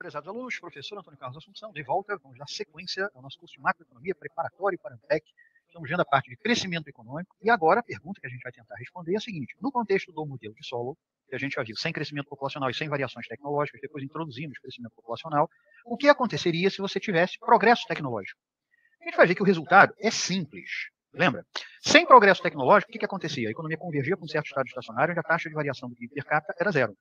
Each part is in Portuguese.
Prezados alunos, professor Antônio Carlos Assunção, de volta, vamos dar sequência ao nosso curso de macroeconomia preparatório para a ANPEC. Estamos vendo a parte de crescimento econômico. E agora, a pergunta que a gente vai tentar responder é a seguinte: no contexto do modelo de solo, que a gente já viu sem crescimento populacional e sem variações tecnológicas, depois introduzimos crescimento populacional, o que aconteceria se você tivesse progresso tecnológico? A gente vai ver que o resultado é simples. Lembra? Sem progresso tecnológico, o que, que acontecia? A economia convergia para um certo estado estacionário onde a taxa de variação do PIB per capita era zero.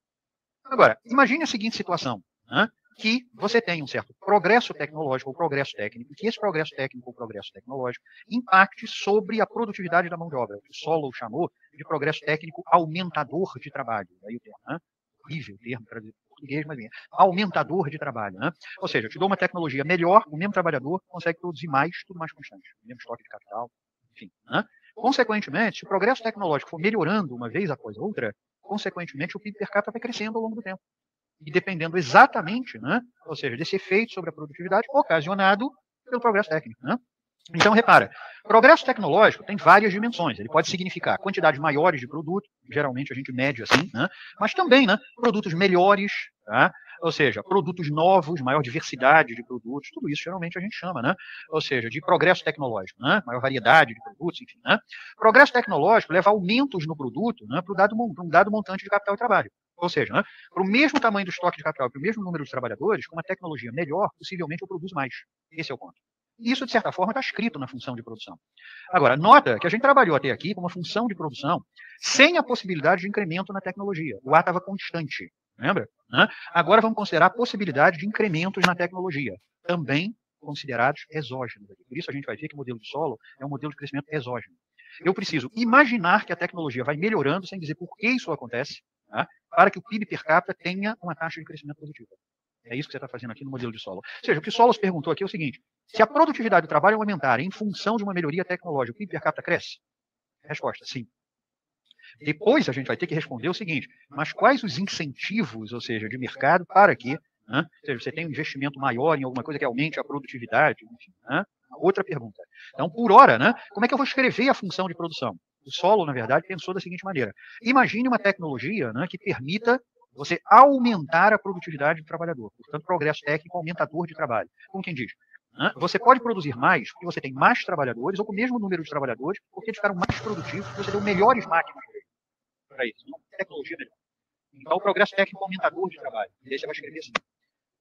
Agora, imagine a seguinte situação. Né? que você tenha um certo progresso tecnológico ou progresso técnico, que esse progresso técnico ou progresso tecnológico impacte sobre a produtividade da mão de obra, o Solow chamou de progresso técnico aumentador de trabalho. Aí o termo, né? horrível termo traduzido em português, mas bem, aumentador de trabalho. Né? Ou seja, eu te dou uma tecnologia melhor, o mesmo trabalhador consegue produzir mais, tudo mais constante, o mesmo estoque de capital, enfim. Né? Consequentemente, se o progresso tecnológico for melhorando uma vez após outra, consequentemente o PIB per capita vai crescendo ao longo do tempo e dependendo exatamente, né, ou seja, desse efeito sobre a produtividade ocasionado pelo progresso técnico. Né? Então, repara, progresso tecnológico tem várias dimensões. Ele pode significar quantidades maiores de produto. geralmente a gente mede assim, né? mas também né, produtos melhores, tá? ou seja, produtos novos, maior diversidade de produtos, tudo isso geralmente a gente chama, né? ou seja, de progresso tecnológico, né? maior variedade de produtos, enfim. Né? Progresso tecnológico leva aumentos no produto né, para um dado montante de capital e trabalho. Ou seja, né, para o mesmo tamanho do estoque de capital, para o mesmo número de trabalhadores, com uma tecnologia melhor, possivelmente eu produzo mais. Esse é o ponto. Isso, de certa forma, está escrito na função de produção. Agora, nota que a gente trabalhou até aqui com uma função de produção sem a possibilidade de incremento na tecnologia. O A estava constante, lembra? Agora vamos considerar a possibilidade de incrementos na tecnologia, também considerados exógenos. Por isso a gente vai ver que o modelo de solo é um modelo de crescimento exógeno. Eu preciso imaginar que a tecnologia vai melhorando, sem dizer por que isso acontece, Tá? para que o PIB per capita tenha uma taxa de crescimento positiva. É isso que você está fazendo aqui no modelo de solo. Ou seja, o que Solos perguntou aqui é o seguinte: se a produtividade do trabalho aumentar em função de uma melhoria tecnológica, o PIB per capita cresce? Resposta: sim. Depois a gente vai ter que responder o seguinte: mas quais os incentivos, ou seja, de mercado para que, né, ou seja, você tenha um investimento maior em alguma coisa que aumente a produtividade? Enfim, né? Outra pergunta. Então, por hora, né, como é que eu vou escrever a função de produção? Solo, na verdade, pensou da seguinte maneira: imagine uma tecnologia né, que permita você aumentar a produtividade do trabalhador, portanto, progresso técnico aumentador de trabalho. Como quem diz, né, você pode produzir mais porque você tem mais trabalhadores, ou com o mesmo número de trabalhadores, porque eles ficaram mais produtivos, porque você deu melhores máquinas para isso. Não tecnologia melhor. Então, o progresso técnico aumentador de trabalho. E aí você vai escrever assim.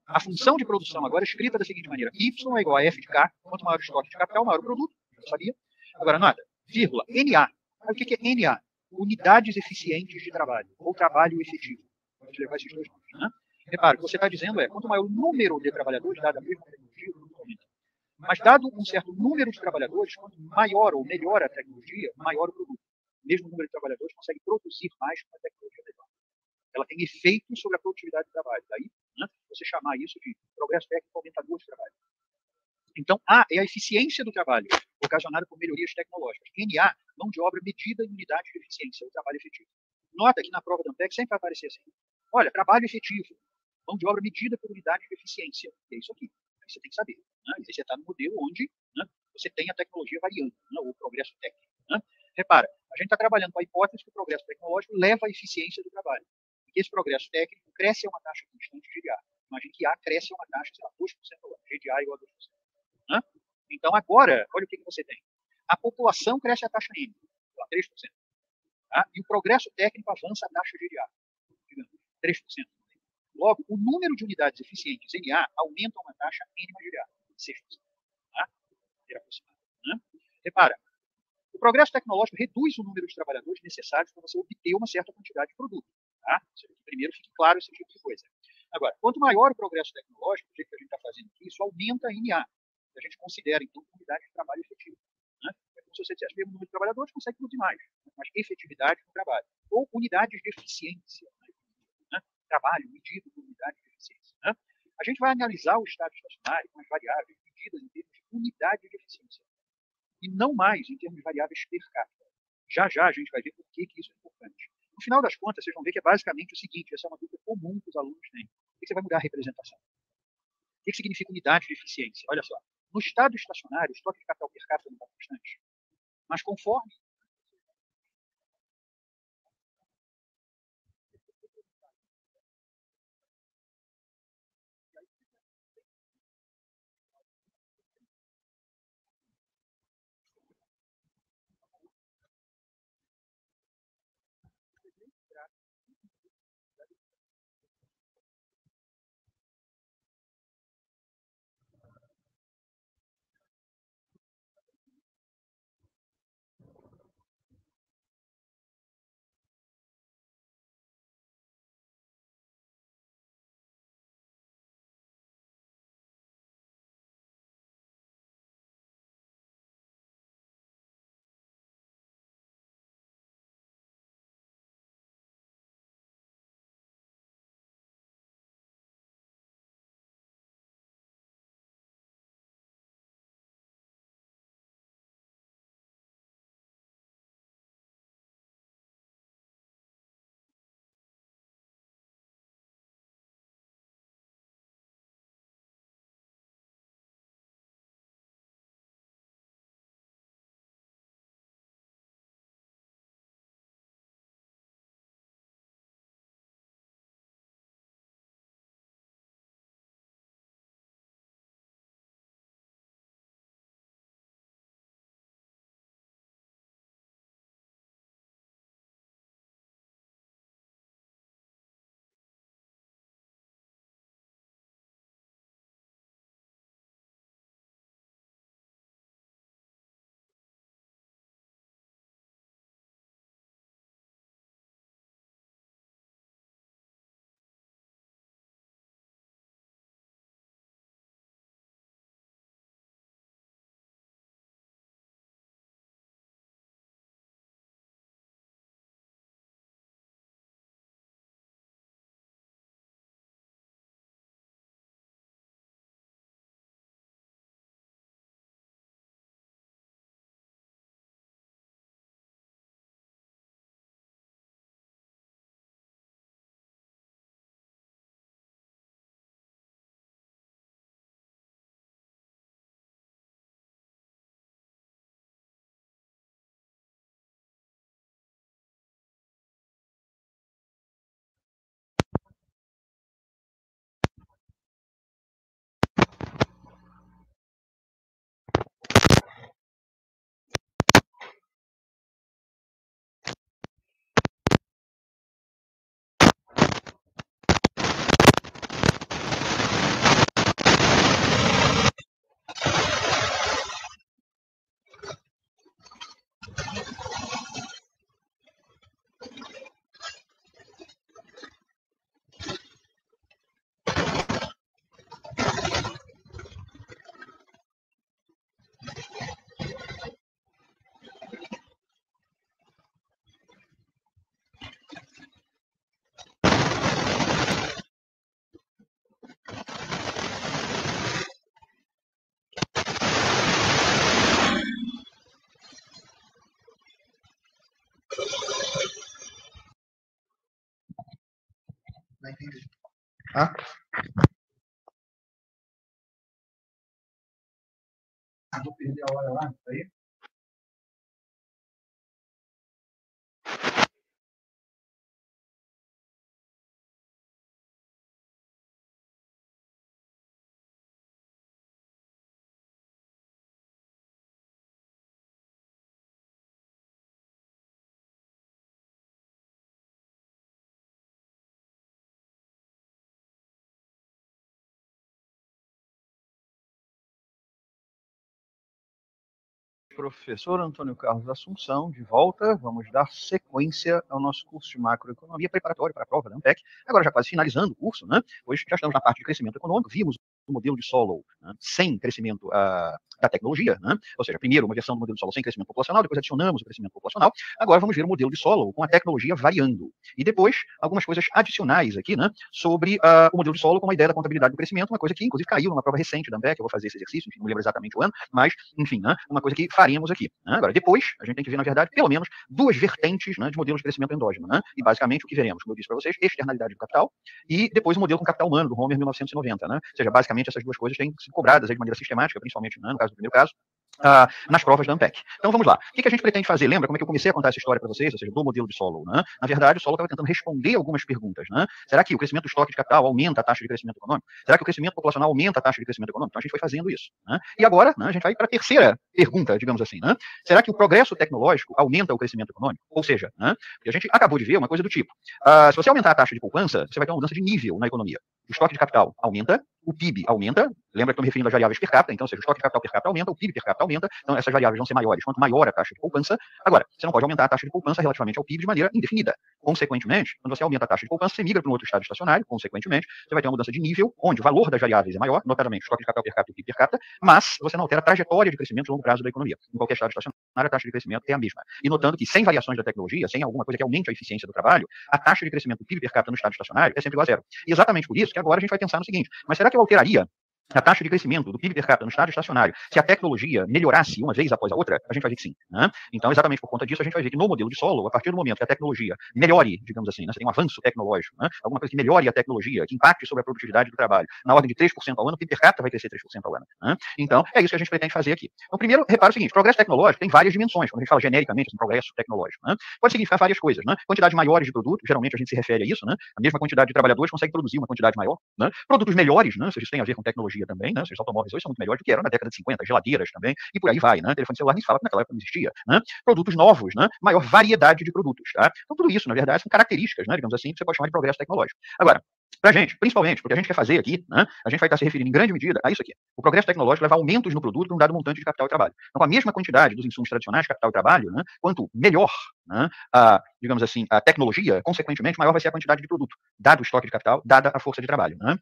A função de produção agora é escrita da seguinte maneira. Y é igual a F de K. Quanto maior o estoque de capital, maior o produto. Já sabia. Agora, nota. Vírgula. NA. O que é NA? Unidades eficientes de trabalho, ou trabalho efetivo. Pode levar esses dois nomes. Né? Repara, o que você está dizendo é, quanto maior o número de trabalhadores, dada a mesma tecnologia, o aumenta. Mas dado um certo número de trabalhadores, quanto maior ou melhor a tecnologia, maior o produto. O mesmo número de trabalhadores consegue produzir mais com a tecnologia melhor. Ela tem efeito sobre a produtividade do trabalho. Daí, né, você chamar isso de progresso técnico aumentador de trabalho. Então, A é a eficiência do trabalho ocasionado por melhorias tecnológicas. NA, mão de obra medida em unidade de eficiência, o trabalho efetivo. Nota que na prova da Ampec sempre vai aparecer assim, olha, trabalho efetivo, mão de obra medida por unidade de eficiência, é isso aqui. Aí você tem que saber. Né? você está no modelo onde né, você tem a tecnologia variando, né, o progresso técnico. Né? Repara, a gente está trabalhando com a hipótese que o progresso tecnológico leva à eficiência do trabalho. E que esse progresso técnico cresce a uma taxa constante de A. Imagine que A cresce a uma taxa, sei lá, 2% ao ano, A igual a 2%. Né? Então, agora, olha o que, que você tem. A população cresce a taxa M, 3%. Tá? E o progresso técnico avança a taxa de IA, digamos, 3%. Logo, o número de unidades eficientes em A aumenta uma taxa N mais IA, 6%. Tá? É né? Repara, o progresso tecnológico reduz o número de trabalhadores necessários para você obter uma certa quantidade de produto. Tá? Primeiro, fique claro esse tipo de coisa. Agora, quanto maior o progresso tecnológico, o jeito que a gente está fazendo aqui, isso aumenta a NA a gente considera, então, unidade de trabalho efetiva. Né? É como se você dissesse, mesmo número de trabalhadores consegue produzir mais, mas efetividade no trabalho. Ou unidades de eficiência, né? trabalho medido por unidade de eficiência. Né? A gente vai analisar o estado estacionário com as variáveis medidas em termos de unidade de eficiência, e não mais em termos de variáveis per capita. Já já a gente vai ver por que, que isso é importante. No final das contas, vocês vão ver que é basicamente o seguinte: essa é uma dúvida comum que os alunos têm. O que você vai mudar a representação? O que significa unidade de eficiência? Olha só, no estado estacionário, o estoque de capital per capita não está constante. Mas conforme Não entendi. Hã? Ah, vou perder a hora lá, tá aí? professor Antônio Carlos Assunção, de volta. Vamos dar sequência ao nosso curso de macroeconomia preparatório para a prova da né? ANPEC. Agora já quase finalizando o curso, né? Hoje já estamos na parte de crescimento econômico, vimos do modelo de solo né, sem crescimento uh, da tecnologia, né? ou seja, primeiro uma versão do modelo de solo sem crescimento populacional, depois adicionamos o crescimento populacional, agora vamos ver o modelo de solo com a tecnologia variando. E depois, algumas coisas adicionais aqui né, sobre uh, o modelo de solo com a ideia da contabilidade do crescimento, uma coisa que inclusive caiu numa prova recente da AMPEC, eu vou fazer esse exercício, enfim, não lembro exatamente o ano, mas, enfim, né, uma coisa que faremos aqui. Né? Agora, depois, a gente tem que ver, na verdade, pelo menos duas vertentes né, de modelos de crescimento endógeno. Né? E basicamente o que veremos, como eu disse para vocês, externalidade do capital e depois o modelo com capital humano do Homer 1990, né? ou seja, basicamente essas duas coisas têm sido cobradas de maneira sistemática, principalmente né, no caso do primeiro caso, Uh, nas provas da ANPEC. Então vamos lá. O que, que, a gente pretende fazer? Lembra como é que eu comecei a contar essa história para vocês, ou seja, do modelo de solo? Né? Na verdade, o solo estava tentando responder algumas perguntas. Né? Será que o crescimento do estoque de capital aumenta a taxa de crescimento econômico? Será que o crescimento populacional aumenta a taxa de crescimento econômico? Então a gente foi fazendo isso. Né? E agora né, a gente vai para a terceira pergunta, digamos assim. Né? Será que o progresso tecnológico aumenta o crescimento econômico? Ou seja, né, a gente acabou de ver uma coisa do tipo: uh, se você aumentar a taxa de poupança, você vai ter uma mudança de nível na economia. O estoque de capital aumenta, o PIB aumenta, lembra que estou me referindo às variáveis per capita, então, ou seja, o estoque de capital per capita aumenta, o PIB per capita aumenta, então essas variáveis vão ser maiores quanto maior a taxa de poupança. Agora, você não pode aumentar a taxa de poupança relativamente ao PIB de maneira indefinida. Consequentemente, quando você aumenta a taxa de poupança, você migra para um outro estado estacionário, consequentemente, você vai ter uma mudança de nível, onde o valor das variáveis é maior, notadamente o estoque de capital per capita e o PIB per capita, mas você não altera a trajetória de crescimento a longo prazo da economia. Em qualquer estado estacionário, a taxa de crescimento é a mesma. E notando que sem variações da tecnologia, sem alguma coisa que aumente a eficiência do trabalho, a taxa de crescimento do PIB per capita no estado estacionário é sempre igual a zero. E é exatamente por isso que agora a gente vai pensar no seguinte, mas será que eu alteraria a taxa de crescimento do PIB per capita no estado estacionário, se a tecnologia melhorasse uma vez após a outra, a gente vai ver que sim. Né? Então, exatamente por conta disso, a gente vai ver que no modelo de solo, a partir do momento que a tecnologia melhore, digamos assim, né, você tem um avanço tecnológico, né, alguma coisa que melhore a tecnologia, que impacte sobre a produtividade do trabalho, na ordem de 3% ao ano, o PIB per capita vai crescer 3% ao ano. Né? Então, é isso que a gente pretende fazer aqui. Então, primeiro, repara o seguinte, progresso tecnológico tem várias dimensões, quando a gente fala genericamente, assim, progresso tecnológico. Né? Pode significar várias coisas. Né? Quantidades maiores de produtos, geralmente a gente se refere a isso, né? a mesma quantidade de trabalhadores consegue produzir uma quantidade maior. Produtos melhores, né? se isso tem a ver com tecnologia, tecnologia também, né? Os automóveis hoje são muito melhores do que eram na década de 50, geladeiras também, e por aí vai, né? Telefone celular nem se fala que naquela época não existia, né? Produtos novos, né? Maior variedade de produtos, tá? Então tudo isso, na verdade, são características, né? Digamos assim, que você pode chamar de progresso tecnológico. Agora, para a gente, principalmente, porque a gente quer fazer aqui, né, a gente vai estar se referindo em grande medida a isso aqui. O progresso tecnológico leva a aumentos no produto para um dado montante de capital e trabalho. Então, com a mesma quantidade dos insumos tradicionais, capital e trabalho, né, quanto melhor né, a, digamos assim, a tecnologia, consequentemente, maior vai ser a quantidade de produto, dado o estoque de capital, dada a força de trabalho. Né?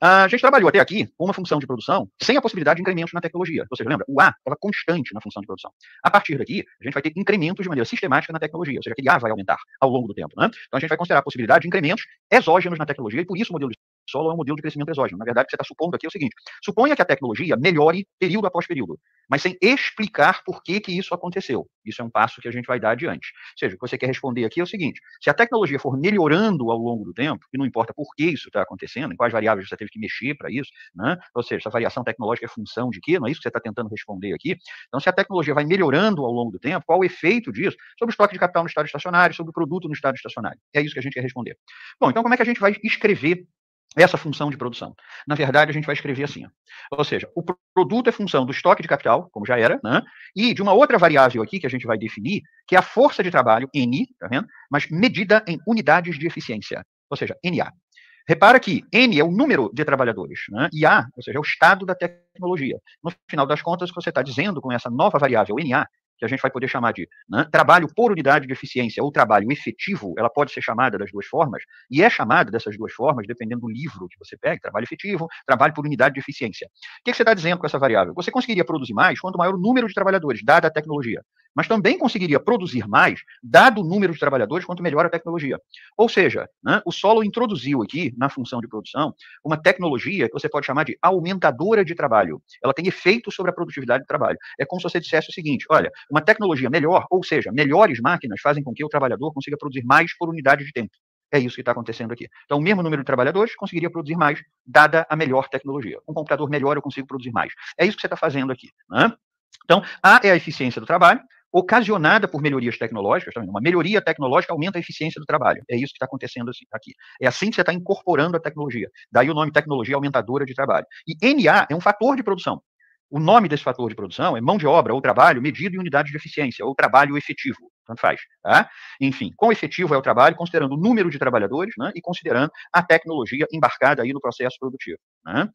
Ah, a gente trabalhou até aqui com uma função de produção sem a possibilidade de incrementos na tecnologia. Ou seja, lembra, o A estava constante na função de produção. A partir daqui, a gente vai ter incrementos de maneira sistemática na tecnologia, ou seja, aquele A vai aumentar ao longo do tempo. Né? Então, a gente vai considerar a possibilidade de incrementos exógenos na tecnologia, e por isso o modelo de solo é um modelo de crescimento exógeno. Na verdade, o que você está supondo aqui é o seguinte: suponha que a tecnologia melhore período após período, mas sem explicar por que, que isso aconteceu. Isso é um passo que a gente vai dar adiante. Ou seja, o que você quer responder aqui é o seguinte: se a tecnologia for melhorando ao longo do tempo, e não importa por que isso está acontecendo, em quais variáveis você teve que mexer para isso, né? ou seja, essa variação tecnológica é função de quê? Não é isso que você está tentando responder aqui. Então, se a tecnologia vai melhorando ao longo do tempo, qual o efeito disso sobre o estoque de capital no estado estacionário, sobre o produto no estado estacionário? É isso que a gente quer responder. Bom, então como é que a gente vai escrever essa função de produção. Na verdade, a gente vai escrever assim. Ó. Ou seja, o produto é função do estoque de capital, como já era, né? e de uma outra variável aqui que a gente vai definir, que é a força de trabalho, N, tá vendo? mas medida em unidades de eficiência, ou seja, NA. Repara que N é o número de trabalhadores, né? e A, ou seja, é o estado da tecnologia. No final das contas, o que você está dizendo com essa nova variável NA que a gente vai poder chamar de né, trabalho por unidade de eficiência ou trabalho efetivo, ela pode ser chamada das duas formas, e é chamada dessas duas formas, dependendo do livro que você pega, trabalho efetivo, trabalho por unidade de eficiência. O que, que você está dizendo com essa variável? Você conseguiria produzir mais quanto maior o número de trabalhadores, dada a tecnologia mas também conseguiria produzir mais, dado o número de trabalhadores, quanto melhor a tecnologia. Ou seja, né, o Solo introduziu aqui, na função de produção, uma tecnologia que você pode chamar de aumentadora de trabalho. Ela tem efeito sobre a produtividade do trabalho. É como se você dissesse o seguinte: olha, uma tecnologia melhor, ou seja, melhores máquinas fazem com que o trabalhador consiga produzir mais por unidade de tempo. É isso que está acontecendo aqui. Então, o mesmo número de trabalhadores conseguiria produzir mais, dada a melhor tecnologia. Um computador melhor, eu consigo produzir mais. É isso que você está fazendo aqui. Né? Então, A é a eficiência do trabalho, ocasionada por melhorias tecnológicas, também. Tá uma melhoria tecnológica aumenta a eficiência do trabalho. É isso que está acontecendo assim, aqui. É assim que você está incorporando a tecnologia. Daí o nome tecnologia aumentadora de trabalho. E NA é um fator de produção. O nome desse fator de produção é mão de obra ou trabalho medido em unidade de eficiência, ou trabalho efetivo, tanto faz. Tá? Enfim, quão efetivo é o trabalho, considerando o número de trabalhadores né, e considerando a tecnologia embarcada aí no processo produtivo. Né?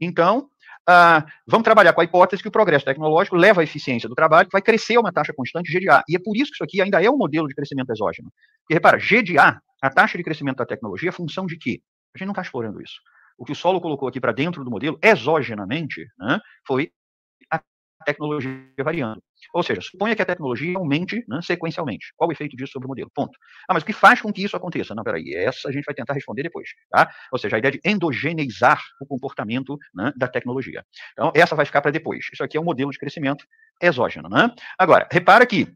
Então, ah, vamos trabalhar com a hipótese que o progresso tecnológico leva à eficiência do trabalho, que vai crescer a uma taxa constante GDA. E é por isso que isso aqui ainda é um modelo de crescimento exógeno. Porque, repara, GDA, a taxa de crescimento da tecnologia, é função de quê? A gente não está explorando isso. O que o Solo colocou aqui para dentro do modelo, exogenamente, né, foi a tecnologia variando. Ou seja, suponha que a tecnologia aumente né, sequencialmente. Qual o efeito disso sobre o modelo? Ponto. Ah, mas o que faz com que isso aconteça? Não, peraí, essa a gente vai tentar responder depois. Tá? Ou seja, a ideia de endogeneizar o comportamento né, da tecnologia. Então, essa vai ficar para depois. Isso aqui é um modelo de crescimento exógeno. Né? Agora, repara que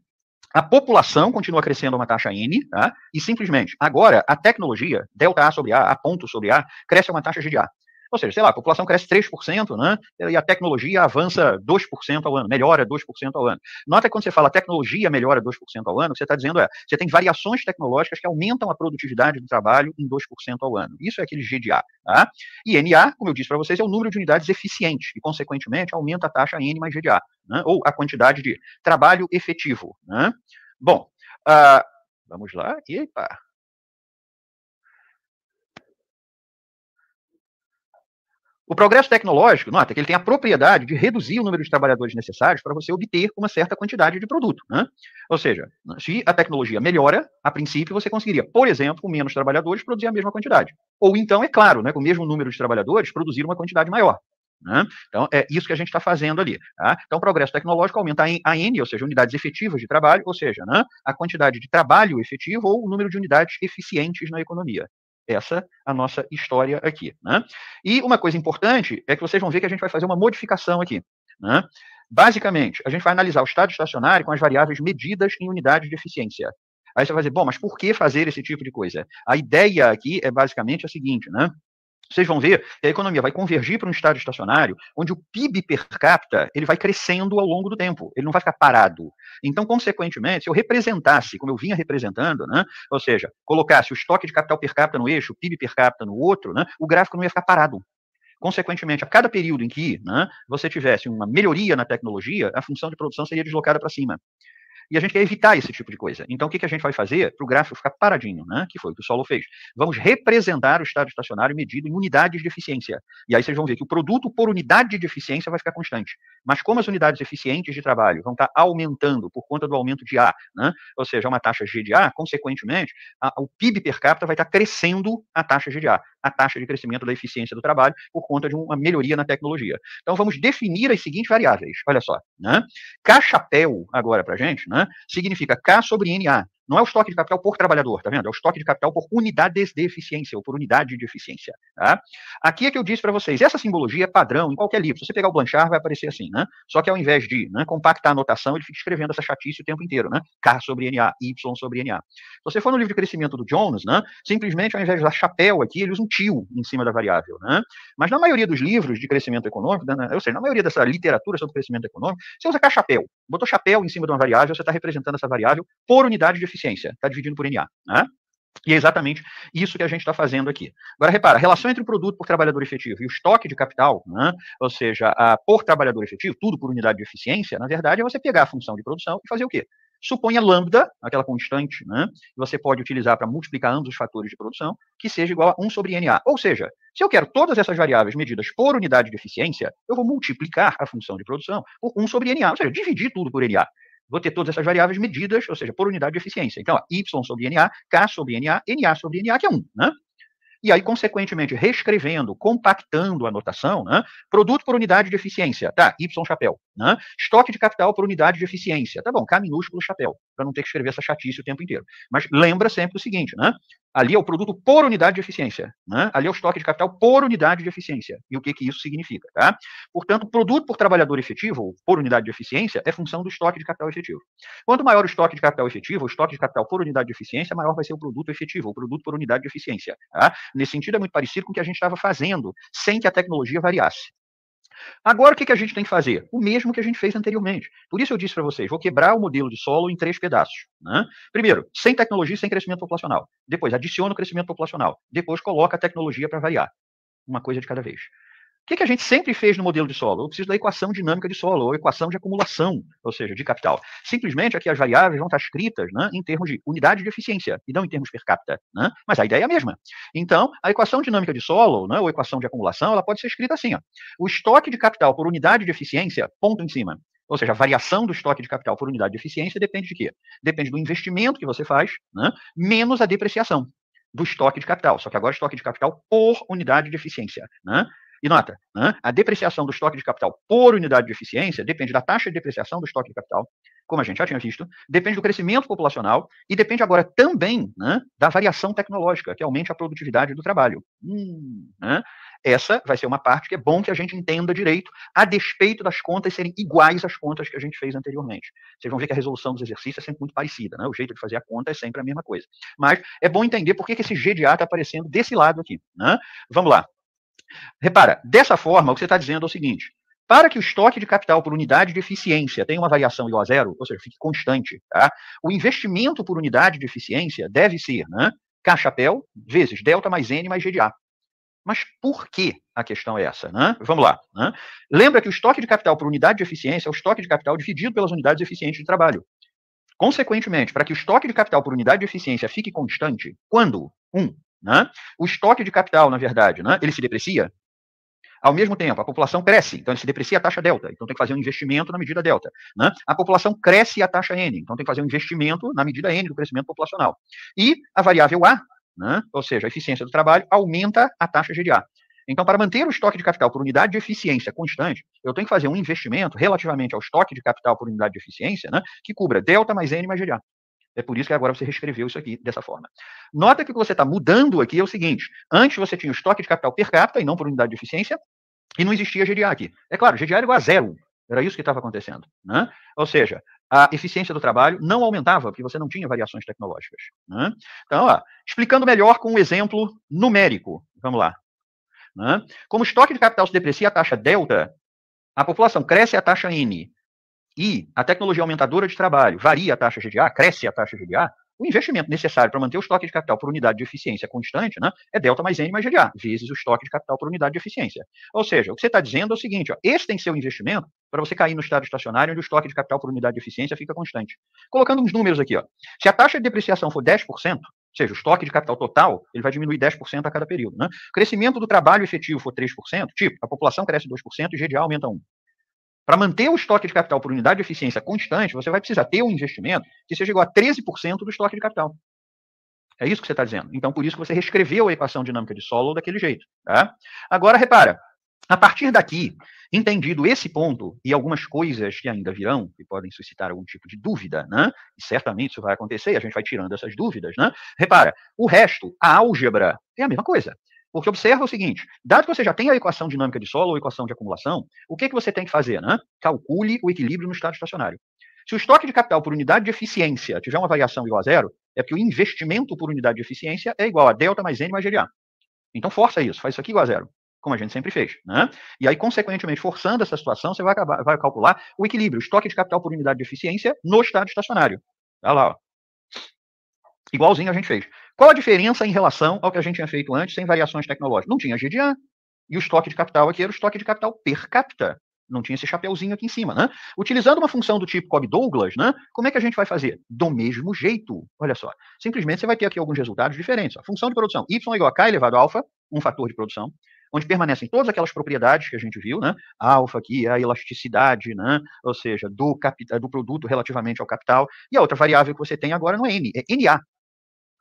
a população continua crescendo a uma taxa N, tá? e simplesmente, agora, a tecnologia, delta A sobre A, A ponto sobre A, cresce a uma taxa G de A. Ou seja, sei lá, a população cresce 3%, né? E a tecnologia avança 2% ao ano, melhora 2% ao ano. Nota que quando você fala tecnologia melhora 2% ao ano, o que você está dizendo é, você tem variações tecnológicas que aumentam a produtividade do trabalho em 2% ao ano. Isso é aquele GDA, tá? E NA, como eu disse para vocês, é o número de unidades eficientes, e, consequentemente, aumenta a taxa N mais GDA, né? ou a quantidade de trabalho efetivo, né? Bom, uh, vamos lá, epa, O progresso tecnológico, nota é que ele tem a propriedade de reduzir o número de trabalhadores necessários para você obter uma certa quantidade de produto. Né? Ou seja, se a tecnologia melhora, a princípio você conseguiria, por exemplo, com menos trabalhadores, produzir a mesma quantidade. Ou então, é claro, né, com o mesmo número de trabalhadores, produzir uma quantidade maior. Né? Então, é isso que a gente está fazendo ali. Tá? Então, o progresso tecnológico aumenta a N, ou seja, unidades efetivas de trabalho, ou seja, né, a quantidade de trabalho efetivo ou o número de unidades eficientes na economia essa a nossa história aqui. Né? E uma coisa importante é que vocês vão ver que a gente vai fazer uma modificação aqui. Né? Basicamente, a gente vai analisar o estado estacionário com as variáveis medidas em unidades de eficiência. Aí você vai dizer, bom, mas por que fazer esse tipo de coisa? A ideia aqui é basicamente a seguinte, né? vocês vão ver que a economia vai convergir para um estado estacionário, onde o PIB per capita ele vai crescendo ao longo do tempo, ele não vai ficar parado. Então, consequentemente, se eu representasse, como eu vinha representando, né, ou seja, colocasse o estoque de capital per capita no eixo, o PIB per capita no outro, né, o gráfico não ia ficar parado. Consequentemente, a cada período em que né, você tivesse uma melhoria na tecnologia, a função de produção seria deslocada para cima. E a gente quer evitar esse tipo de coisa. Então, o que, que a gente vai fazer para o gráfico ficar paradinho, né? Que foi o que o Solo fez. Vamos representar o estado estacionário medido em unidades de eficiência. E aí vocês vão ver que o produto por unidade de eficiência vai ficar constante. Mas como as unidades eficientes de trabalho vão estar aumentando por conta do aumento de A, né? Ou seja, uma taxa G de A, consequentemente, a, o PIB per capita vai estar crescendo a taxa G de A, a taxa de crescimento da eficiência do trabalho por conta de uma melhoria na tecnologia. Então, vamos definir as seguintes variáveis. Olha só, né? Cachapéu agora para gente, né? Né? Significa K sobre NA. Não é o estoque de capital por trabalhador, tá vendo? É o estoque de capital por unidades de eficiência ou por unidade de eficiência. Tá? Aqui é que eu disse para vocês, essa simbologia é padrão em qualquer livro. Se você pegar o Blanchard, vai aparecer assim, né? Só que ao invés de né, compactar a notação, ele fica escrevendo essa chatice o tempo inteiro, né? K sobre NA, Y sobre NA. Se você for no livro de crescimento do Jones, né? Simplesmente, ao invés de usar chapéu aqui, ele usa um tio em cima da variável, né? Mas na maioria dos livros de crescimento econômico, né, ou seja, na maioria dessa literatura sobre crescimento econômico, você usa K chapéu. Botou chapéu em cima de uma variável, você está representando essa variável por unidade de eficiência eficiência, está dividindo por NA. Né? E é exatamente isso que a gente está fazendo aqui. Agora, repara, a relação entre o produto por trabalhador efetivo e o estoque de capital, né, ou seja, a, por trabalhador efetivo, tudo por unidade de eficiência, na verdade, é você pegar a função de produção e fazer o quê? Suponha lambda, aquela constante, né, que você pode utilizar para multiplicar ambos os fatores de produção, que seja igual a 1 sobre NA. Ou seja, se eu quero todas essas variáveis medidas por unidade de eficiência, eu vou multiplicar a função de produção por 1 sobre NA, ou seja, dividir tudo por NA vou ter todas essas variáveis medidas, ou seja, por unidade de eficiência. Então, Y sobre NA, K sobre NA, NA sobre NA, que é 1, né? E aí, consequentemente, reescrevendo, compactando a notação, né? produto por unidade de eficiência, tá? Y chapéu. Né? Estoque de capital por unidade de eficiência, tá bom? K minúsculo chapéu para não ter que escrever essa chatice o tempo inteiro. Mas lembra sempre o seguinte, né? Ali é o produto por unidade de eficiência, né? Ali é o estoque de capital por unidade de eficiência. E o que que isso significa, tá? Portanto, produto por trabalhador efetivo, por unidade de eficiência, é função do estoque de capital efetivo. Quanto maior o estoque de capital efetivo, o estoque de capital por unidade de eficiência, maior vai ser o produto efetivo, o produto por unidade de eficiência, tá? Nesse sentido é muito parecido com o que a gente estava fazendo, sem que a tecnologia variasse, Agora, o que, que a gente tem que fazer? O mesmo que a gente fez anteriormente. Por isso eu disse para vocês, vou quebrar o modelo de solo em três pedaços. Né? Primeiro, sem tecnologia sem crescimento populacional. Depois, adiciona o crescimento populacional. Depois, coloca a tecnologia para variar. Uma coisa de cada vez. O que, que a gente sempre fez no modelo de solo? Eu preciso da equação dinâmica de solo, ou equação de acumulação, ou seja, de capital. Simplesmente aqui as variáveis vão estar escritas né, em termos de unidade de eficiência, e não em termos per capita. Né? Mas a ideia é a mesma. Então, a equação dinâmica de solo, né, ou equação de acumulação, ela pode ser escrita assim: ó, o estoque de capital por unidade de eficiência, ponto em cima. Ou seja, a variação do estoque de capital por unidade de eficiência depende de quê? Depende do investimento que você faz, né, menos a depreciação do estoque de capital. Só que agora estoque de capital por unidade de eficiência. Né? E nota, né, a depreciação do estoque de capital por unidade de eficiência depende da taxa de depreciação do estoque de capital, como a gente já tinha visto, depende do crescimento populacional e depende agora também né, da variação tecnológica, que aumente a produtividade do trabalho. Hum, né? Essa vai ser uma parte que é bom que a gente entenda direito, a despeito das contas serem iguais às contas que a gente fez anteriormente. Vocês vão ver que a resolução dos exercícios é sempre muito parecida, né? o jeito de fazer a conta é sempre a mesma coisa. Mas é bom entender por que, que esse GDA está aparecendo desse lado aqui. Né? Vamos lá. Repara, dessa forma, o que você está dizendo é o seguinte: para que o estoque de capital por unidade de eficiência tenha uma variação igual a zero, ou seja, fique constante, tá? o investimento por unidade de eficiência deve ser né, K-chapéu vezes delta mais N mais g de a. Mas por que a questão é essa? Né? Vamos lá. Né? Lembra que o estoque de capital por unidade de eficiência é o estoque de capital dividido pelas unidades eficientes de trabalho. Consequentemente, para que o estoque de capital por unidade de eficiência fique constante, quando, um, né? O estoque de capital, na verdade, né, ele se deprecia. Ao mesmo tempo, a população cresce, então ele se deprecia a taxa delta, então tem que fazer um investimento na medida delta. Né? A população cresce a taxa N, então tem que fazer um investimento na medida N do crescimento populacional. E a variável A, né, ou seja, a eficiência do trabalho, aumenta a taxa GDA. Então, para manter o estoque de capital por unidade de eficiência constante, eu tenho que fazer um investimento relativamente ao estoque de capital por unidade de eficiência, né, que cubra delta mais N mais GDA. É por isso que agora você reescreveu isso aqui dessa forma. Nota que o que você está mudando aqui é o seguinte: antes você tinha o estoque de capital per capita e não por unidade de eficiência, e não existia GDA aqui. É claro, GDA era igual a zero. Era isso que estava acontecendo. Né? Ou seja, a eficiência do trabalho não aumentava, porque você não tinha variações tecnológicas. Né? Então, ó, explicando melhor com um exemplo numérico. Vamos lá. Né? Como o estoque de capital se deprecia a taxa delta, a população cresce a taxa N e a tecnologia aumentadora de trabalho varia a taxa GDA, cresce a taxa GDA, o investimento necessário para manter o estoque de capital por unidade de eficiência constante né, é delta mais N mais GDA, vezes o estoque de capital por unidade de eficiência. Ou seja, o que você está dizendo é o seguinte: ó, esse tem que ser o investimento para você cair no estado estacionário, onde o estoque de capital por unidade de eficiência fica constante. Colocando uns números aqui: ó, se a taxa de depreciação for 10%, ou seja, o estoque de capital total, ele vai diminuir 10% a cada período. Né? Crescimento do trabalho efetivo for 3%, tipo, a população cresce 2% e GDA aumenta 1%. Para manter o estoque de capital por unidade de eficiência constante, você vai precisar ter um investimento que seja igual a 13% do estoque de capital. É isso que você está dizendo. Então, por isso que você reescreveu a equação dinâmica de Solow daquele jeito. Tá? Agora, repara, a partir daqui, entendido esse ponto e algumas coisas que ainda virão, que podem suscitar algum tipo de dúvida, né? e certamente isso vai acontecer, a gente vai tirando essas dúvidas, né? repara, o resto, a álgebra, é a mesma coisa. Porque observa o seguinte: dado que você já tem a equação dinâmica de solo ou a equação de acumulação, o que, que você tem que fazer? Né? Calcule o equilíbrio no estado estacionário. Se o estoque de capital por unidade de eficiência tiver uma variação igual a zero, é porque o investimento por unidade de eficiência é igual a delta mais N mais GDA. Então força isso, faz isso aqui igual a zero, como a gente sempre fez. Né? E aí, consequentemente, forçando essa situação, você vai, acabar, vai calcular o equilíbrio, o estoque de capital por unidade de eficiência no estado estacionário. Olha lá, ó. Igualzinho a gente fez. Qual a diferença em relação ao que a gente tinha feito antes, sem variações tecnológicas? Não tinha GDA, e o estoque de capital aqui era o estoque de capital per capita. Não tinha esse chapeuzinho aqui em cima, né? Utilizando uma função do tipo Cobb-Douglas, né? Como é que a gente vai fazer? Do mesmo jeito. Olha só. Simplesmente você vai ter aqui alguns resultados diferentes. A função de produção y é igual a k elevado a alfa, um fator de produção, onde permanecem todas aquelas propriedades que a gente viu, né? A alfa aqui, é a elasticidade, né? Ou seja, do, do produto relativamente ao capital. E a outra variável que você tem agora não é n, é na,